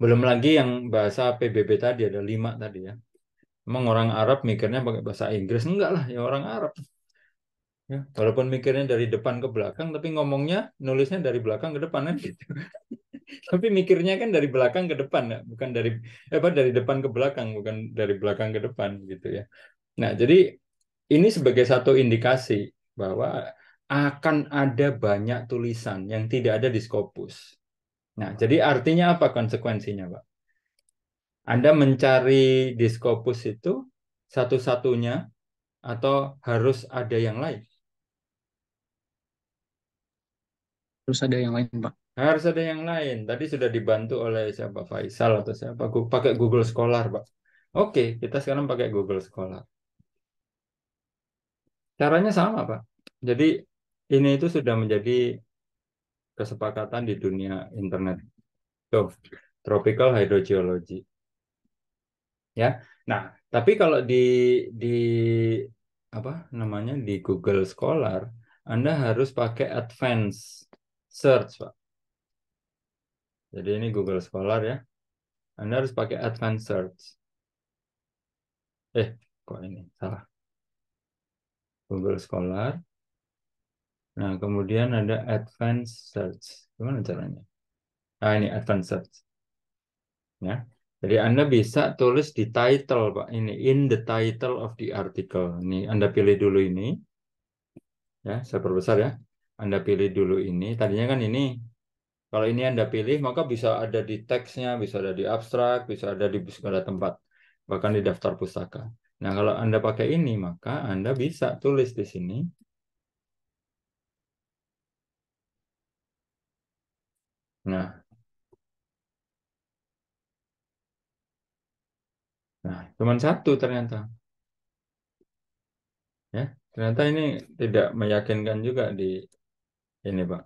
Belum lagi yang bahasa PBB tadi ada lima tadi ya. Emang orang Arab mikirnya pakai bahasa Inggris enggak lah ya orang Arab. Ya, walaupun mikirnya dari depan ke belakang, tapi ngomongnya nulisnya dari belakang ke depan kan gitu. *laughs* tapi mikirnya kan dari belakang ke depan ya, bukan dari apa dari depan ke belakang, bukan dari belakang ke depan gitu ya. Nah, jadi ini sebagai satu indikasi bahwa akan ada banyak tulisan yang tidak ada di Scopus. Nah, jadi artinya apa konsekuensinya, Pak? Anda mencari diskopus itu satu-satunya atau harus ada yang lain? Harus ada yang lain, Pak. Harus ada yang lain. Tadi sudah dibantu oleh siapa Faisal atau siapa? Pakai Google Scholar, Pak. Oke, kita sekarang pakai Google Scholar. Caranya sama, Pak. Jadi ini itu sudah menjadi kesepakatan di dunia internet. Tuh, tropical hydrogeology. Ya. Nah, tapi kalau di di apa namanya di Google Scholar, Anda harus pakai advance search, Pak. Jadi ini Google Scholar ya. Anda harus pakai advanced search. Eh, kok ini salah. Google Scholar Nah, kemudian ada advanced search. Gimana caranya? Ah, ini advanced search. Ya. Jadi Anda bisa tulis di title, Pak. Ini in the title of the article. Ini Anda pilih dulu ini. Ya, saya perbesar ya. Anda pilih dulu ini. Tadinya kan ini kalau ini Anda pilih, maka bisa ada di teksnya, bisa ada di abstrak, bisa ada di segala tempat, bahkan di daftar pustaka. Nah, kalau Anda pakai ini, maka Anda bisa tulis di sini Nah, nah cuma satu ternyata. Ya, ternyata ini tidak meyakinkan juga di ini, Pak.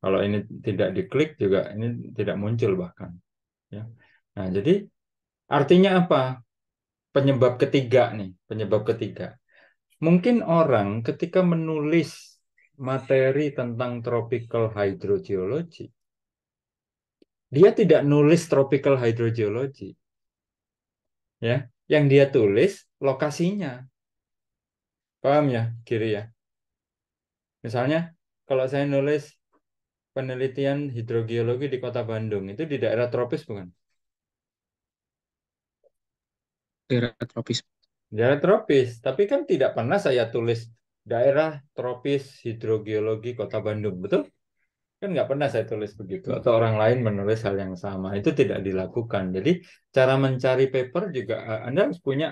Kalau ini tidak diklik juga ini tidak muncul bahkan. Ya. Nah, jadi artinya apa? Penyebab ketiga nih, penyebab ketiga. Mungkin orang ketika menulis materi tentang tropical hydrogeology. Dia tidak nulis tropical hydrogeology. Ya, yang dia tulis lokasinya. Paham ya, kiri ya? Misalnya, kalau saya nulis penelitian hidrogeologi di kota Bandung, itu di daerah tropis bukan?
Daerah tropis.
Daerah tropis, tapi kan tidak pernah saya tulis daerah tropis hidrogeologi kota Bandung, betul? Kan nggak pernah saya tulis begitu, hmm. atau orang lain menulis hal yang sama. Itu tidak dilakukan. Jadi cara mencari paper juga eh, Anda harus punya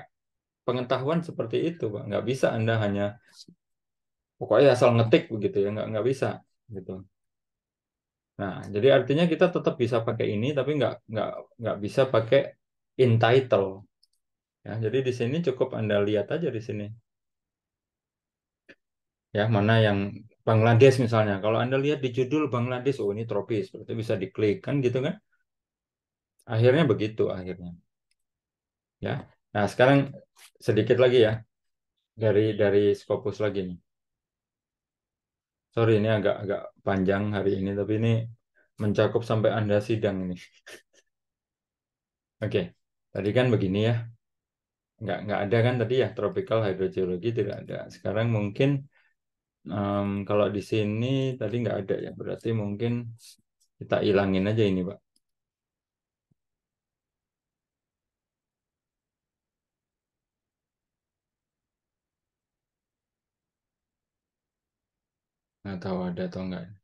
pengetahuan seperti itu, Pak. Nggak bisa Anda hanya pokoknya asal ngetik begitu ya, nggak nggak bisa gitu. Nah, jadi artinya kita tetap bisa pakai ini, tapi nggak nggak nggak bisa pakai in title Ya, jadi di sini cukup Anda lihat aja di sini ya mana yang Bangladesh misalnya. Kalau Anda lihat di judul Bangladesh, oh ini tropis, berarti bisa diklik kan gitu kan? Akhirnya begitu akhirnya. Ya. Nah, sekarang sedikit lagi ya dari dari Scopus lagi nih. Sorry ini agak agak panjang hari ini tapi ini mencakup sampai Anda sidang ini. *laughs* Oke. Tadi kan begini ya. Nggak, nggak ada kan tadi ya, tropical hydrogeologi tidak ada. Sekarang mungkin Um, kalau di sini tadi nggak ada ya, berarti mungkin kita hilangin aja ini, Pak.
Nggak tahu ada atau enggak.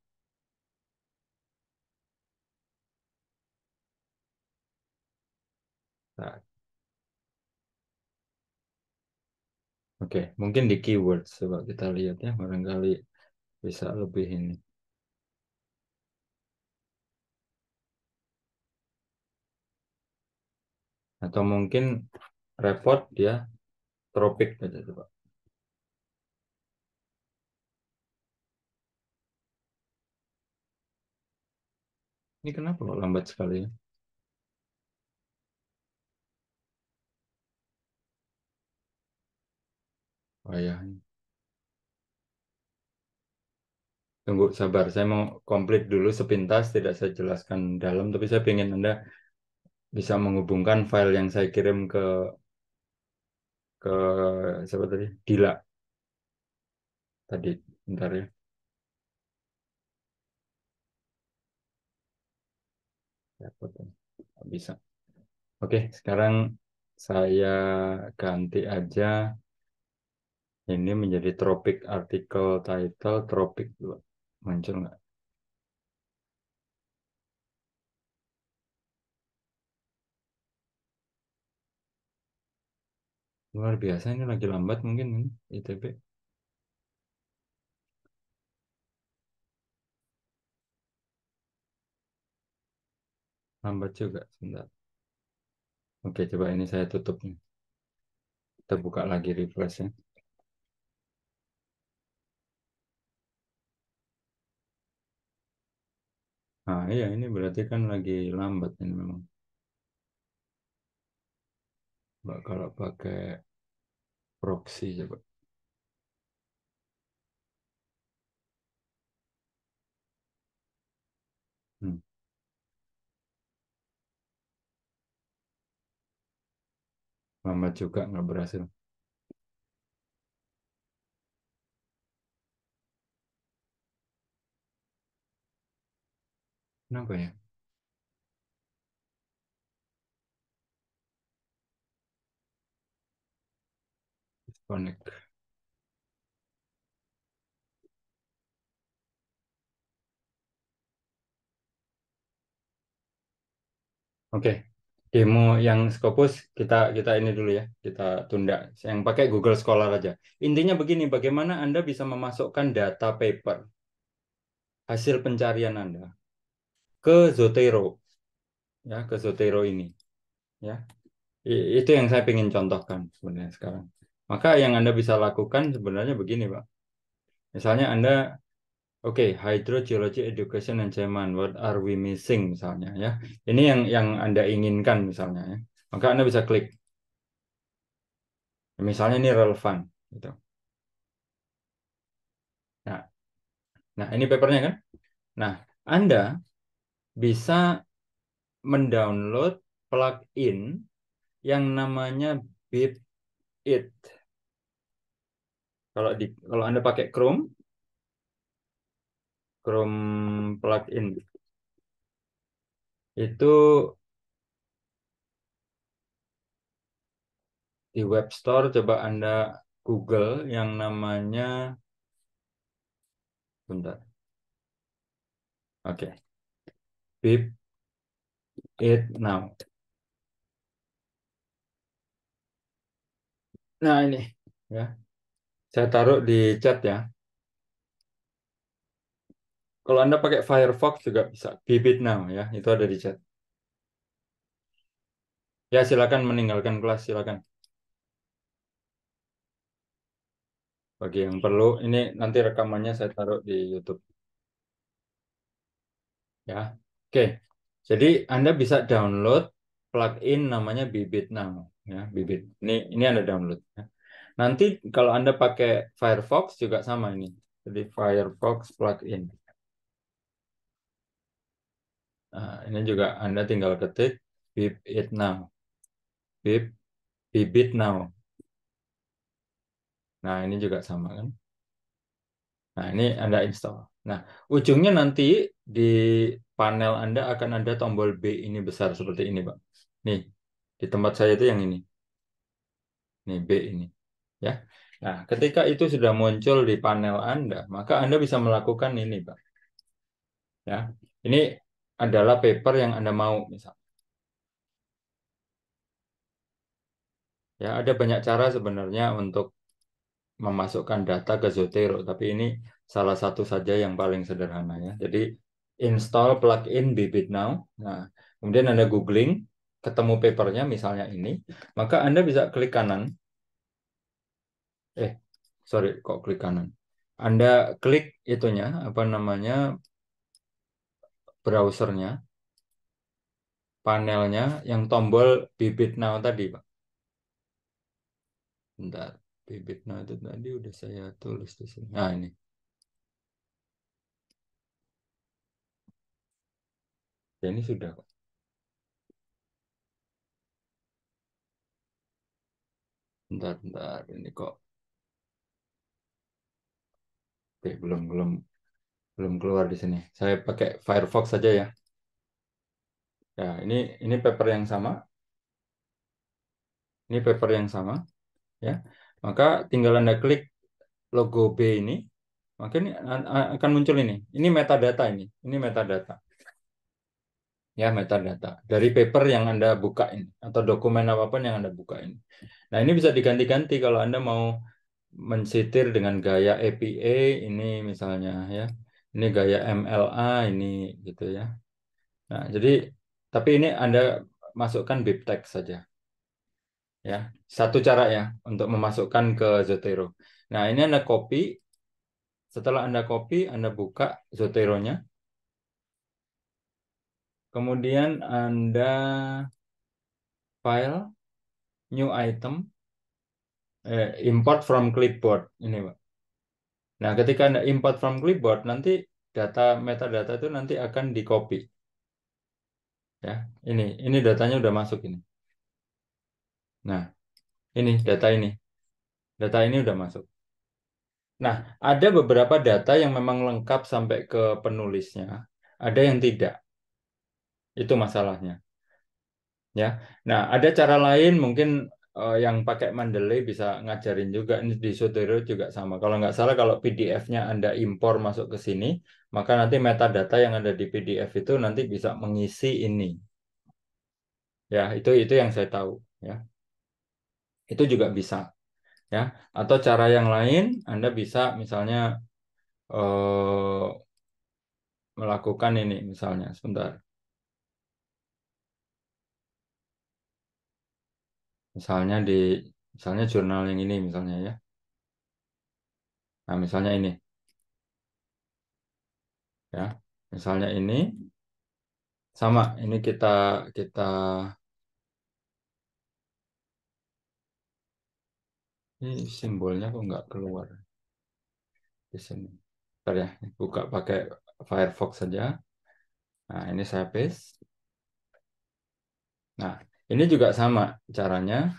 Oke, mungkin di keyword coba kita lihat ya, barangkali bisa lebih ini. Atau mungkin report ya, tropik aja coba.
Ini kenapa kok lambat sekali ya?
ayahnya. Tunggu sabar, saya mau komplit dulu sepintas, tidak saya jelaskan dalam, tapi saya ingin Anda bisa menghubungkan file yang saya kirim ke ke siapa tadi? Dila. Tadi, bentar ya. Bisa. Oke, sekarang saya ganti aja ini menjadi tropik artikel title topik muncul nggak luar biasa ini lagi lambat mungkin ini ITB lambat juga sebentar oke coba ini saya tutup nih kita buka lagi refresh ya Nah, iya ini berarti kan lagi lambat ini memang. Mbak, kalau pakai proxy coba. Hmm. Lambat juga nggak berhasil.
Kenapa ya? Disconnect.
Oke, demo yang Scopus kita kita ini dulu ya, kita tunda. Yang pakai Google Scholar aja. Intinya begini, bagaimana Anda bisa memasukkan data paper hasil pencarian Anda ke Zotero ya ke Zotero ini ya itu yang saya ingin contohkan sebenarnya sekarang maka yang anda bisa lakukan sebenarnya begini pak misalnya anda Oke, okay, hydrogeology education and chairman what are we missing misalnya ya. Ini yang yang Anda inginkan misalnya ya. Maka Anda bisa klik. Misalnya ini relevan gitu. Nah, nah ini papernya kan? Nah, Anda bisa mendownload plugin yang namanya Beat It. Kalau di kalau Anda pakai Chrome Chrome plugin itu di web store coba Anda Google yang namanya bentar. Oke. Okay. Beep it now. Nah ini ya, saya taruh di chat ya. Kalau Anda pakai Firefox juga bisa. Beep it now ya, itu ada di chat. Ya silakan meninggalkan kelas silakan. Bagi yang perlu ini nanti rekamannya saya taruh di YouTube. Ya. Oke, jadi Anda bisa download plugin namanya Bibit Now. Ya, Bibit. Ini ini Anda download. Ya. Nanti kalau Anda pakai Firefox juga sama ini. Jadi Firefox plugin. Nah, ini juga Anda tinggal ketik Bibit Now. Bib, Bibit Now. Nah, ini juga sama kan. Nah, ini Anda install. Nah, ujungnya nanti di panel Anda akan ada tombol B ini besar seperti ini, Pak. Nih, di tempat saya itu yang ini. Nih, B ini. Ya. Nah, ketika itu sudah muncul di panel Anda, maka Anda bisa melakukan ini, Pak. Ya. Ini adalah paper yang Anda mau, misalnya. Ya, ada banyak cara sebenarnya untuk memasukkan data ke Zotero, tapi ini salah satu saja yang paling sederhana ya. Jadi install plugin Bibit Now. Nah, kemudian Anda googling, ketemu papernya misalnya ini, maka Anda bisa klik kanan. Eh, sorry, kok klik kanan. Anda klik itunya, apa namanya, browsernya, panelnya, yang tombol Bibit Now tadi, Pak. Bentar, Bibit Now itu tadi udah saya tulis di sini. Nah, ini. Ya ini sudah, kok. Bentar, bentar. Ini kok. Oke, belum belum belum keluar di sini. Saya pakai Firefox saja ya. Ya, ini ini paper yang sama. Ini paper yang sama, ya. Maka tinggal Anda klik logo B ini, maka ini akan muncul ini. Ini metadata ini. Ini metadata ya metadata dari paper yang Anda bukain atau dokumen apapun yang Anda bukain. Nah, ini bisa diganti-ganti kalau Anda mau mensitir dengan gaya APA ini misalnya ya. Ini gaya MLA ini gitu ya. Nah, jadi tapi ini Anda masukkan BibTeX saja. Ya, satu cara ya untuk memasukkan ke Zotero. Nah, ini Anda copy. Setelah Anda copy, Anda buka Zotero-nya. Kemudian Anda file, new item, eh, import from clipboard. Ini, Pak. Nah, ketika Anda import from clipboard, nanti data metadata itu nanti akan di copy. Ya, ini ini datanya udah masuk ini. Nah, ini data ini. Data ini udah masuk. Nah, ada beberapa data yang memang lengkap sampai ke penulisnya, ada yang tidak. Itu masalahnya. Ya. Nah, ada cara lain mungkin uh, yang pakai Mendeley bisa ngajarin juga ini di Sotero juga sama. Kalau nggak salah kalau PDF-nya Anda impor masuk ke sini, maka nanti metadata yang ada di PDF itu nanti bisa mengisi ini. Ya, itu itu yang saya tahu, ya. Itu juga bisa. Ya, atau cara yang lain Anda bisa misalnya uh, melakukan ini misalnya sebentar Misalnya di misalnya jurnal yang ini misalnya ya. Nah, misalnya ini ya. Misalnya ini sama ini kita kita ini simbolnya kok nggak keluar di sini. Bentar ya, buka pakai Firefox saja. Nah, ini saya paste. Nah, ini juga sama caranya.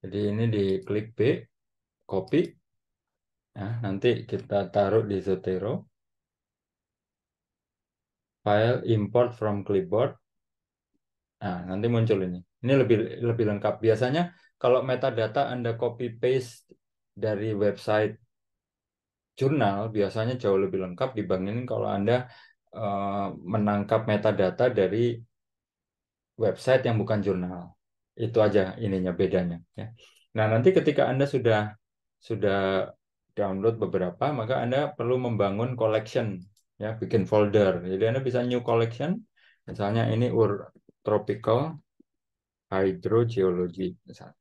Jadi ini di klik B, copy. Nah, nanti kita taruh di Zotero. File import from clipboard. Nah, nanti muncul ini. Ini lebih lebih lengkap. Biasanya kalau metadata Anda copy paste dari website jurnal biasanya jauh lebih lengkap dibandingin kalau Anda eh, menangkap metadata dari website yang bukan jurnal. Itu aja ininya bedanya. Ya. Nah nanti ketika anda sudah sudah download beberapa, maka anda perlu membangun collection, ya bikin folder. Jadi anda bisa new collection. Misalnya ini ur tropical hydrogeology misalnya.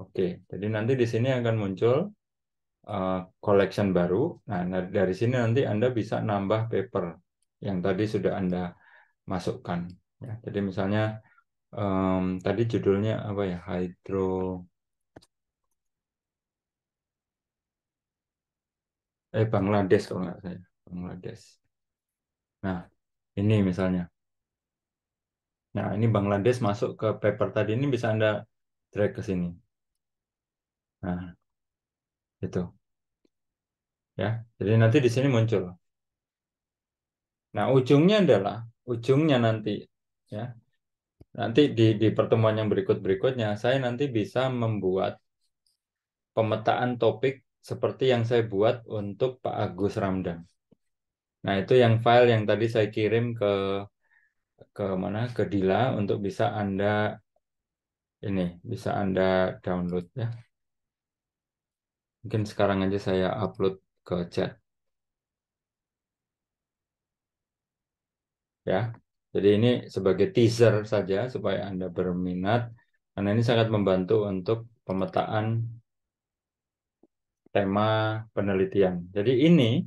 Oke, jadi nanti di sini akan muncul uh, collection baru. Nah, dari sini nanti Anda bisa nambah paper yang tadi sudah Anda masukkan. Ya, jadi misalnya um, tadi judulnya apa ya hydro eh Bangladesh kalau nggak saya Bangladesh. Nah ini misalnya. Nah ini Bangladesh masuk ke paper tadi ini bisa anda drag ke sini. Nah itu ya jadi nanti di sini muncul. Nah ujungnya adalah ujungnya nanti ya nanti di di pertemuan yang berikut berikutnya saya nanti bisa membuat pemetaan topik seperti yang saya buat untuk Pak Agus Ramdan. Nah itu yang file yang tadi saya kirim ke ke mana ke Dila untuk bisa anda ini bisa anda download ya. Mungkin sekarang aja saya upload ke chat. Ya. Jadi ini sebagai teaser saja supaya Anda berminat karena ini sangat membantu untuk pemetaan tema penelitian. Jadi ini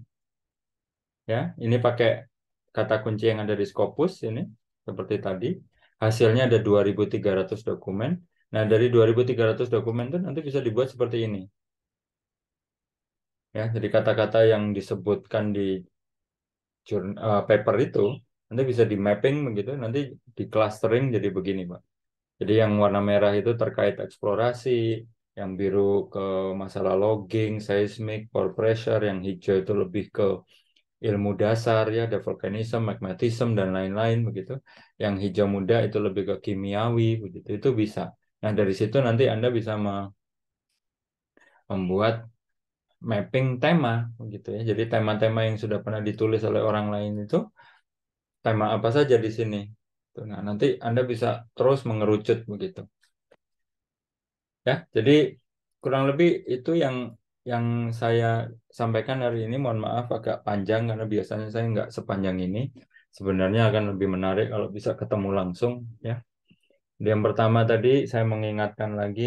ya, ini pakai kata kunci yang ada di Scopus ini seperti tadi. Hasilnya ada 2300 dokumen. Nah, dari 2300 dokumen itu nanti bisa dibuat seperti ini. Ya, jadi kata-kata yang disebutkan di jurnal, uh, paper itu nanti bisa di mapping begitu nanti di clustering jadi begini pak jadi yang warna merah itu terkait eksplorasi yang biru ke masalah logging seismic pore pressure yang hijau itu lebih ke ilmu dasar ya the volcanism magmatism dan lain-lain begitu yang hijau muda itu lebih ke kimiawi begitu itu bisa nah dari situ nanti anda bisa membuat mapping tema begitu ya jadi tema-tema yang sudah pernah ditulis oleh orang lain itu tema apa saja di sini. Gitu. Nah, nanti Anda bisa terus mengerucut begitu. Ya, jadi kurang lebih itu yang yang saya sampaikan hari ini. Mohon maaf agak panjang karena biasanya saya nggak sepanjang ini. Sebenarnya akan lebih menarik kalau bisa ketemu langsung, ya. Yang pertama tadi saya mengingatkan lagi,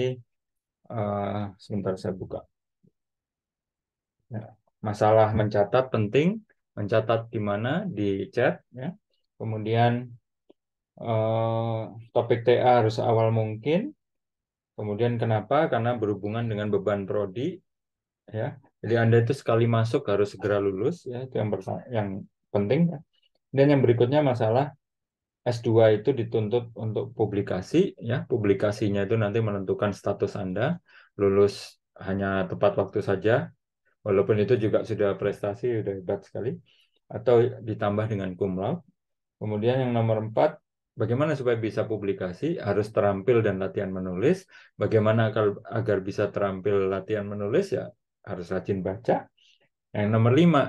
uh, sebentar saya buka. Ya, masalah mencatat penting, mencatat di mana di chat, ya kemudian eh, topik TA harus awal mungkin, kemudian kenapa? Karena berhubungan dengan beban prodi, ya. Jadi Anda itu sekali masuk harus segera lulus, ya itu yang yang penting. Ya. Dan yang berikutnya masalah S2 itu dituntut untuk publikasi, ya publikasinya itu nanti menentukan status Anda lulus hanya tepat waktu saja, walaupun itu juga sudah prestasi, sudah hebat sekali, atau ditambah dengan cum laude. Kemudian yang nomor empat, bagaimana supaya bisa publikasi? Harus terampil dan latihan menulis. Bagaimana agar, agar bisa terampil latihan menulis? Ya harus rajin baca. Yang nomor lima,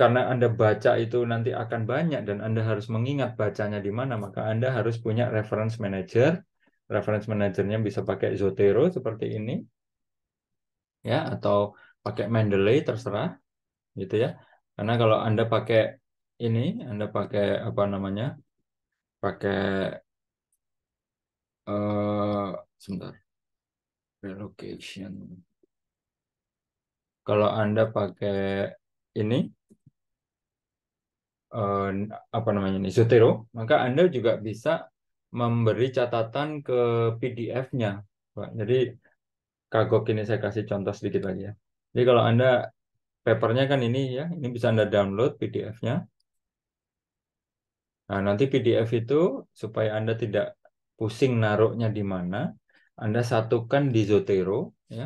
karena Anda baca itu nanti akan banyak dan Anda harus mengingat bacanya di mana, maka Anda harus punya reference manager. Reference manajernya bisa pakai Zotero seperti ini, ya, atau pakai Mendeley terserah, gitu ya. Karena kalau Anda pakai ini Anda pakai apa namanya? Pakai uh, sebentar. Relocation. Kalau Anda pakai ini uh, apa namanya ini Zotero, maka Anda juga bisa memberi catatan ke PDF-nya, Pak. Jadi kagok ini saya kasih contoh sedikit lagi ya. Jadi kalau Anda papernya kan ini ya, ini bisa Anda download PDF-nya. Nah, nanti PDF itu supaya Anda tidak pusing naruhnya di mana, Anda satukan di Zotero ya.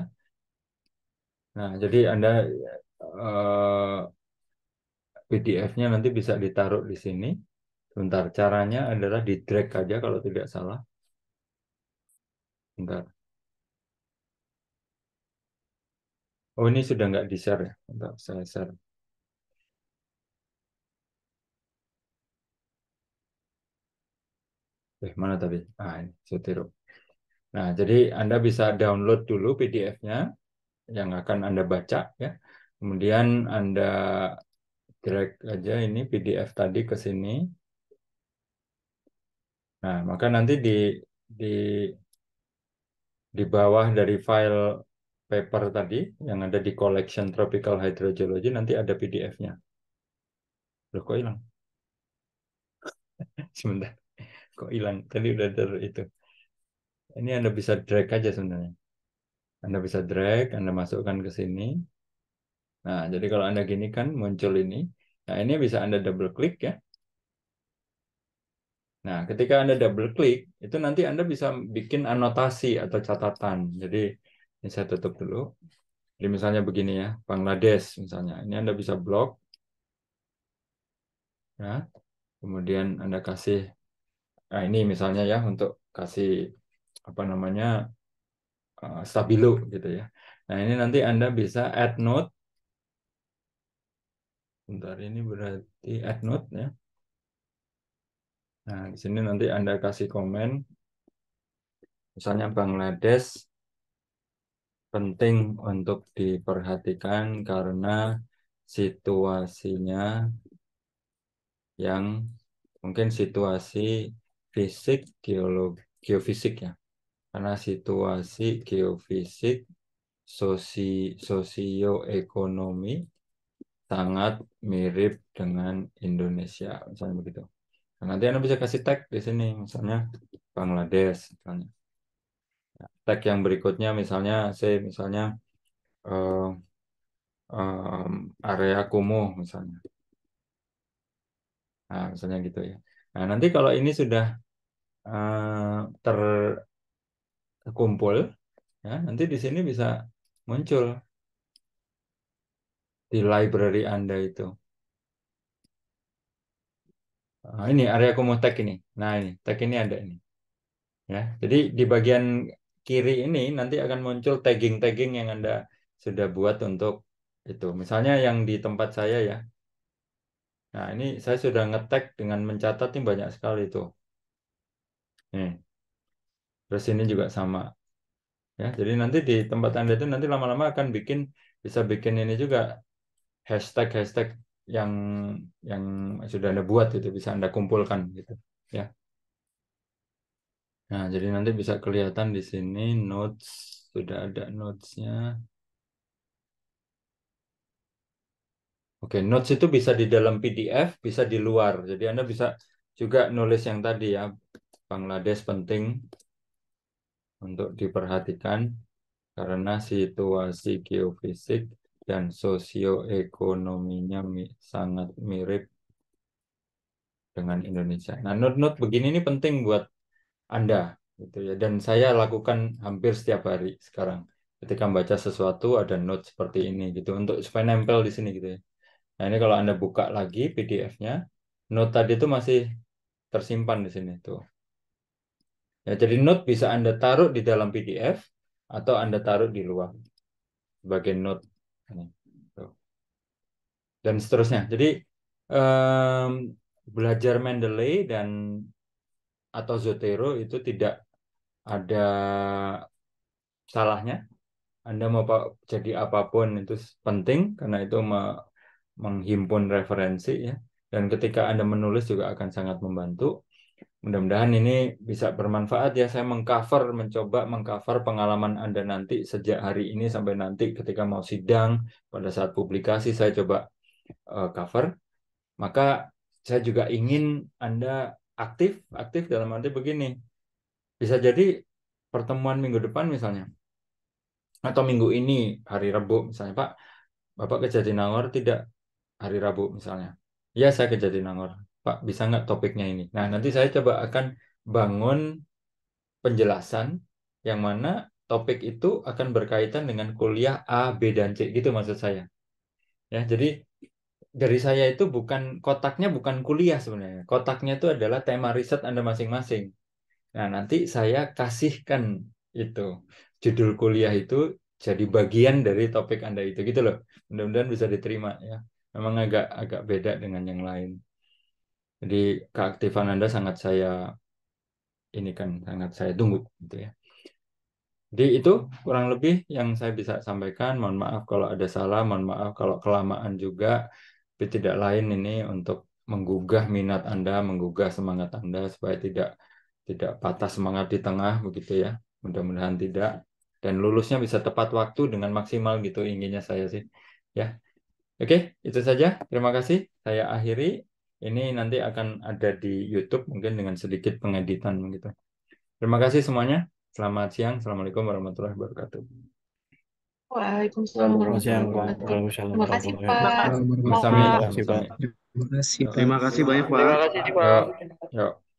Nah, jadi Anda uh, eh, PDF-nya nanti bisa ditaruh di sini. Sebentar caranya adalah di drag aja kalau tidak salah. Bentar. Oh, ini sudah nggak di-share ya? Bentar, saya share. Eh, mana tadi? Ah, ini saya Nah, jadi Anda bisa download dulu PDF-nya yang akan Anda baca ya. Kemudian Anda drag aja ini PDF tadi ke sini. Nah, maka nanti di di di bawah dari file paper tadi yang ada di collection tropical hydrogeology nanti ada PDF-nya. Loh kok hilang? *laughs* Sebentar kok hilang tadi udah ter itu ini anda bisa drag aja sebenarnya anda bisa drag anda masukkan ke sini nah jadi kalau anda gini kan muncul ini nah ini bisa anda double klik ya nah ketika anda double klik itu nanti anda bisa bikin anotasi atau catatan jadi ini saya tutup dulu jadi misalnya begini ya Bangladesh misalnya ini anda bisa blok ya kemudian anda kasih nah ini misalnya ya untuk kasih apa namanya uh, stabilo gitu ya. Nah ini nanti Anda bisa add note. Bentar ini berarti add note ya. Nah di sini nanti Anda kasih komen. Misalnya Bangladesh penting untuk diperhatikan karena situasinya yang mungkin situasi fisik geologi geofisik ya karena situasi geofisik sosi sosioekonomi sangat mirip dengan Indonesia misalnya begitu nah, nanti anda bisa kasih tag di sini misalnya Bangladesh misalnya nah, tag yang berikutnya misalnya saya misalnya uh, uh, area kumuh misalnya nah misalnya gitu ya Nah, nanti kalau ini sudah uh, terkumpul, ya, nanti di sini bisa muncul di library Anda itu. Nah, ini area kumuh tag ini. Nah, ini tag ini ada ini. Ya, jadi di bagian kiri ini nanti akan muncul tagging-tagging yang Anda sudah buat untuk itu. Misalnya yang di tempat saya ya, Nah, ini saya sudah ngetek dengan mencatat ini banyak sekali itu Nih. Terus ini juga sama. Ya, jadi nanti di tempat Anda itu nanti lama-lama akan bikin bisa bikin ini juga hashtag-hashtag yang yang sudah Anda buat itu bisa Anda kumpulkan gitu, ya. Nah, jadi nanti bisa kelihatan di sini notes sudah ada notesnya. Oke, notes itu bisa di dalam PDF, bisa di luar. Jadi Anda bisa juga nulis yang tadi ya, Bangladesh penting untuk diperhatikan karena situasi geofisik dan sosioekonominya mi sangat mirip dengan Indonesia. Nah, note-note begini ini penting buat Anda gitu ya. Dan saya lakukan hampir setiap hari sekarang. Ketika membaca sesuatu ada note seperti ini gitu untuk supaya nempel di sini gitu ya. Nah, ini kalau Anda buka lagi PDF-nya, note tadi itu masih tersimpan di sini tuh. Ya, jadi note bisa Anda taruh di dalam PDF atau Anda taruh di luar sebagai note. Dan seterusnya. Jadi um, belajar Mendeley dan atau Zotero itu tidak ada salahnya. Anda mau jadi apapun itu penting karena itu menghimpun referensi ya. Dan ketika Anda menulis juga akan sangat membantu. Mudah-mudahan ini bisa bermanfaat ya. Saya mengcover, mencoba mengcover pengalaman Anda nanti sejak hari ini sampai nanti ketika mau sidang, pada saat publikasi saya coba uh, cover. Maka saya juga ingin Anda aktif, aktif dalam arti begini. Bisa jadi pertemuan minggu depan misalnya, atau minggu ini hari Rabu misalnya Pak, Bapak ke Jatinangor tidak hari Rabu misalnya. Ya saya ke Jatinangor, Pak bisa nggak topiknya ini? Nah nanti saya coba akan bangun penjelasan yang mana topik itu akan berkaitan dengan kuliah A, B, dan C gitu maksud saya. Ya jadi dari saya itu bukan kotaknya bukan kuliah sebenarnya, kotaknya itu adalah tema riset Anda masing-masing. Nah nanti saya kasihkan itu judul kuliah itu jadi bagian dari topik Anda itu gitu loh. Mudah-mudahan bisa diterima ya memang agak agak beda dengan yang lain. Jadi keaktifan Anda sangat saya ini kan sangat saya tunggu gitu ya. Jadi itu kurang lebih yang saya bisa sampaikan. Mohon maaf kalau ada salah, mohon maaf kalau kelamaan juga. Tapi tidak lain ini untuk menggugah minat Anda, menggugah semangat Anda supaya tidak tidak patah semangat di tengah begitu ya. Mudah-mudahan tidak dan lulusnya bisa tepat waktu dengan maksimal gitu inginnya saya sih. Ya. Oke, itu saja. Terima kasih. Saya akhiri. Ini nanti akan ada di YouTube mungkin dengan sedikit pengeditan begitu. Terima kasih semuanya. Selamat siang. Assalamualaikum warahmatullahi wabarakatuh.
Waalaikumsalam warahmatullahi wabarakatuh. Terima kasih Pak. Terima kasih Pak. Terima kasih banyak Pak. Terima kasih Pak.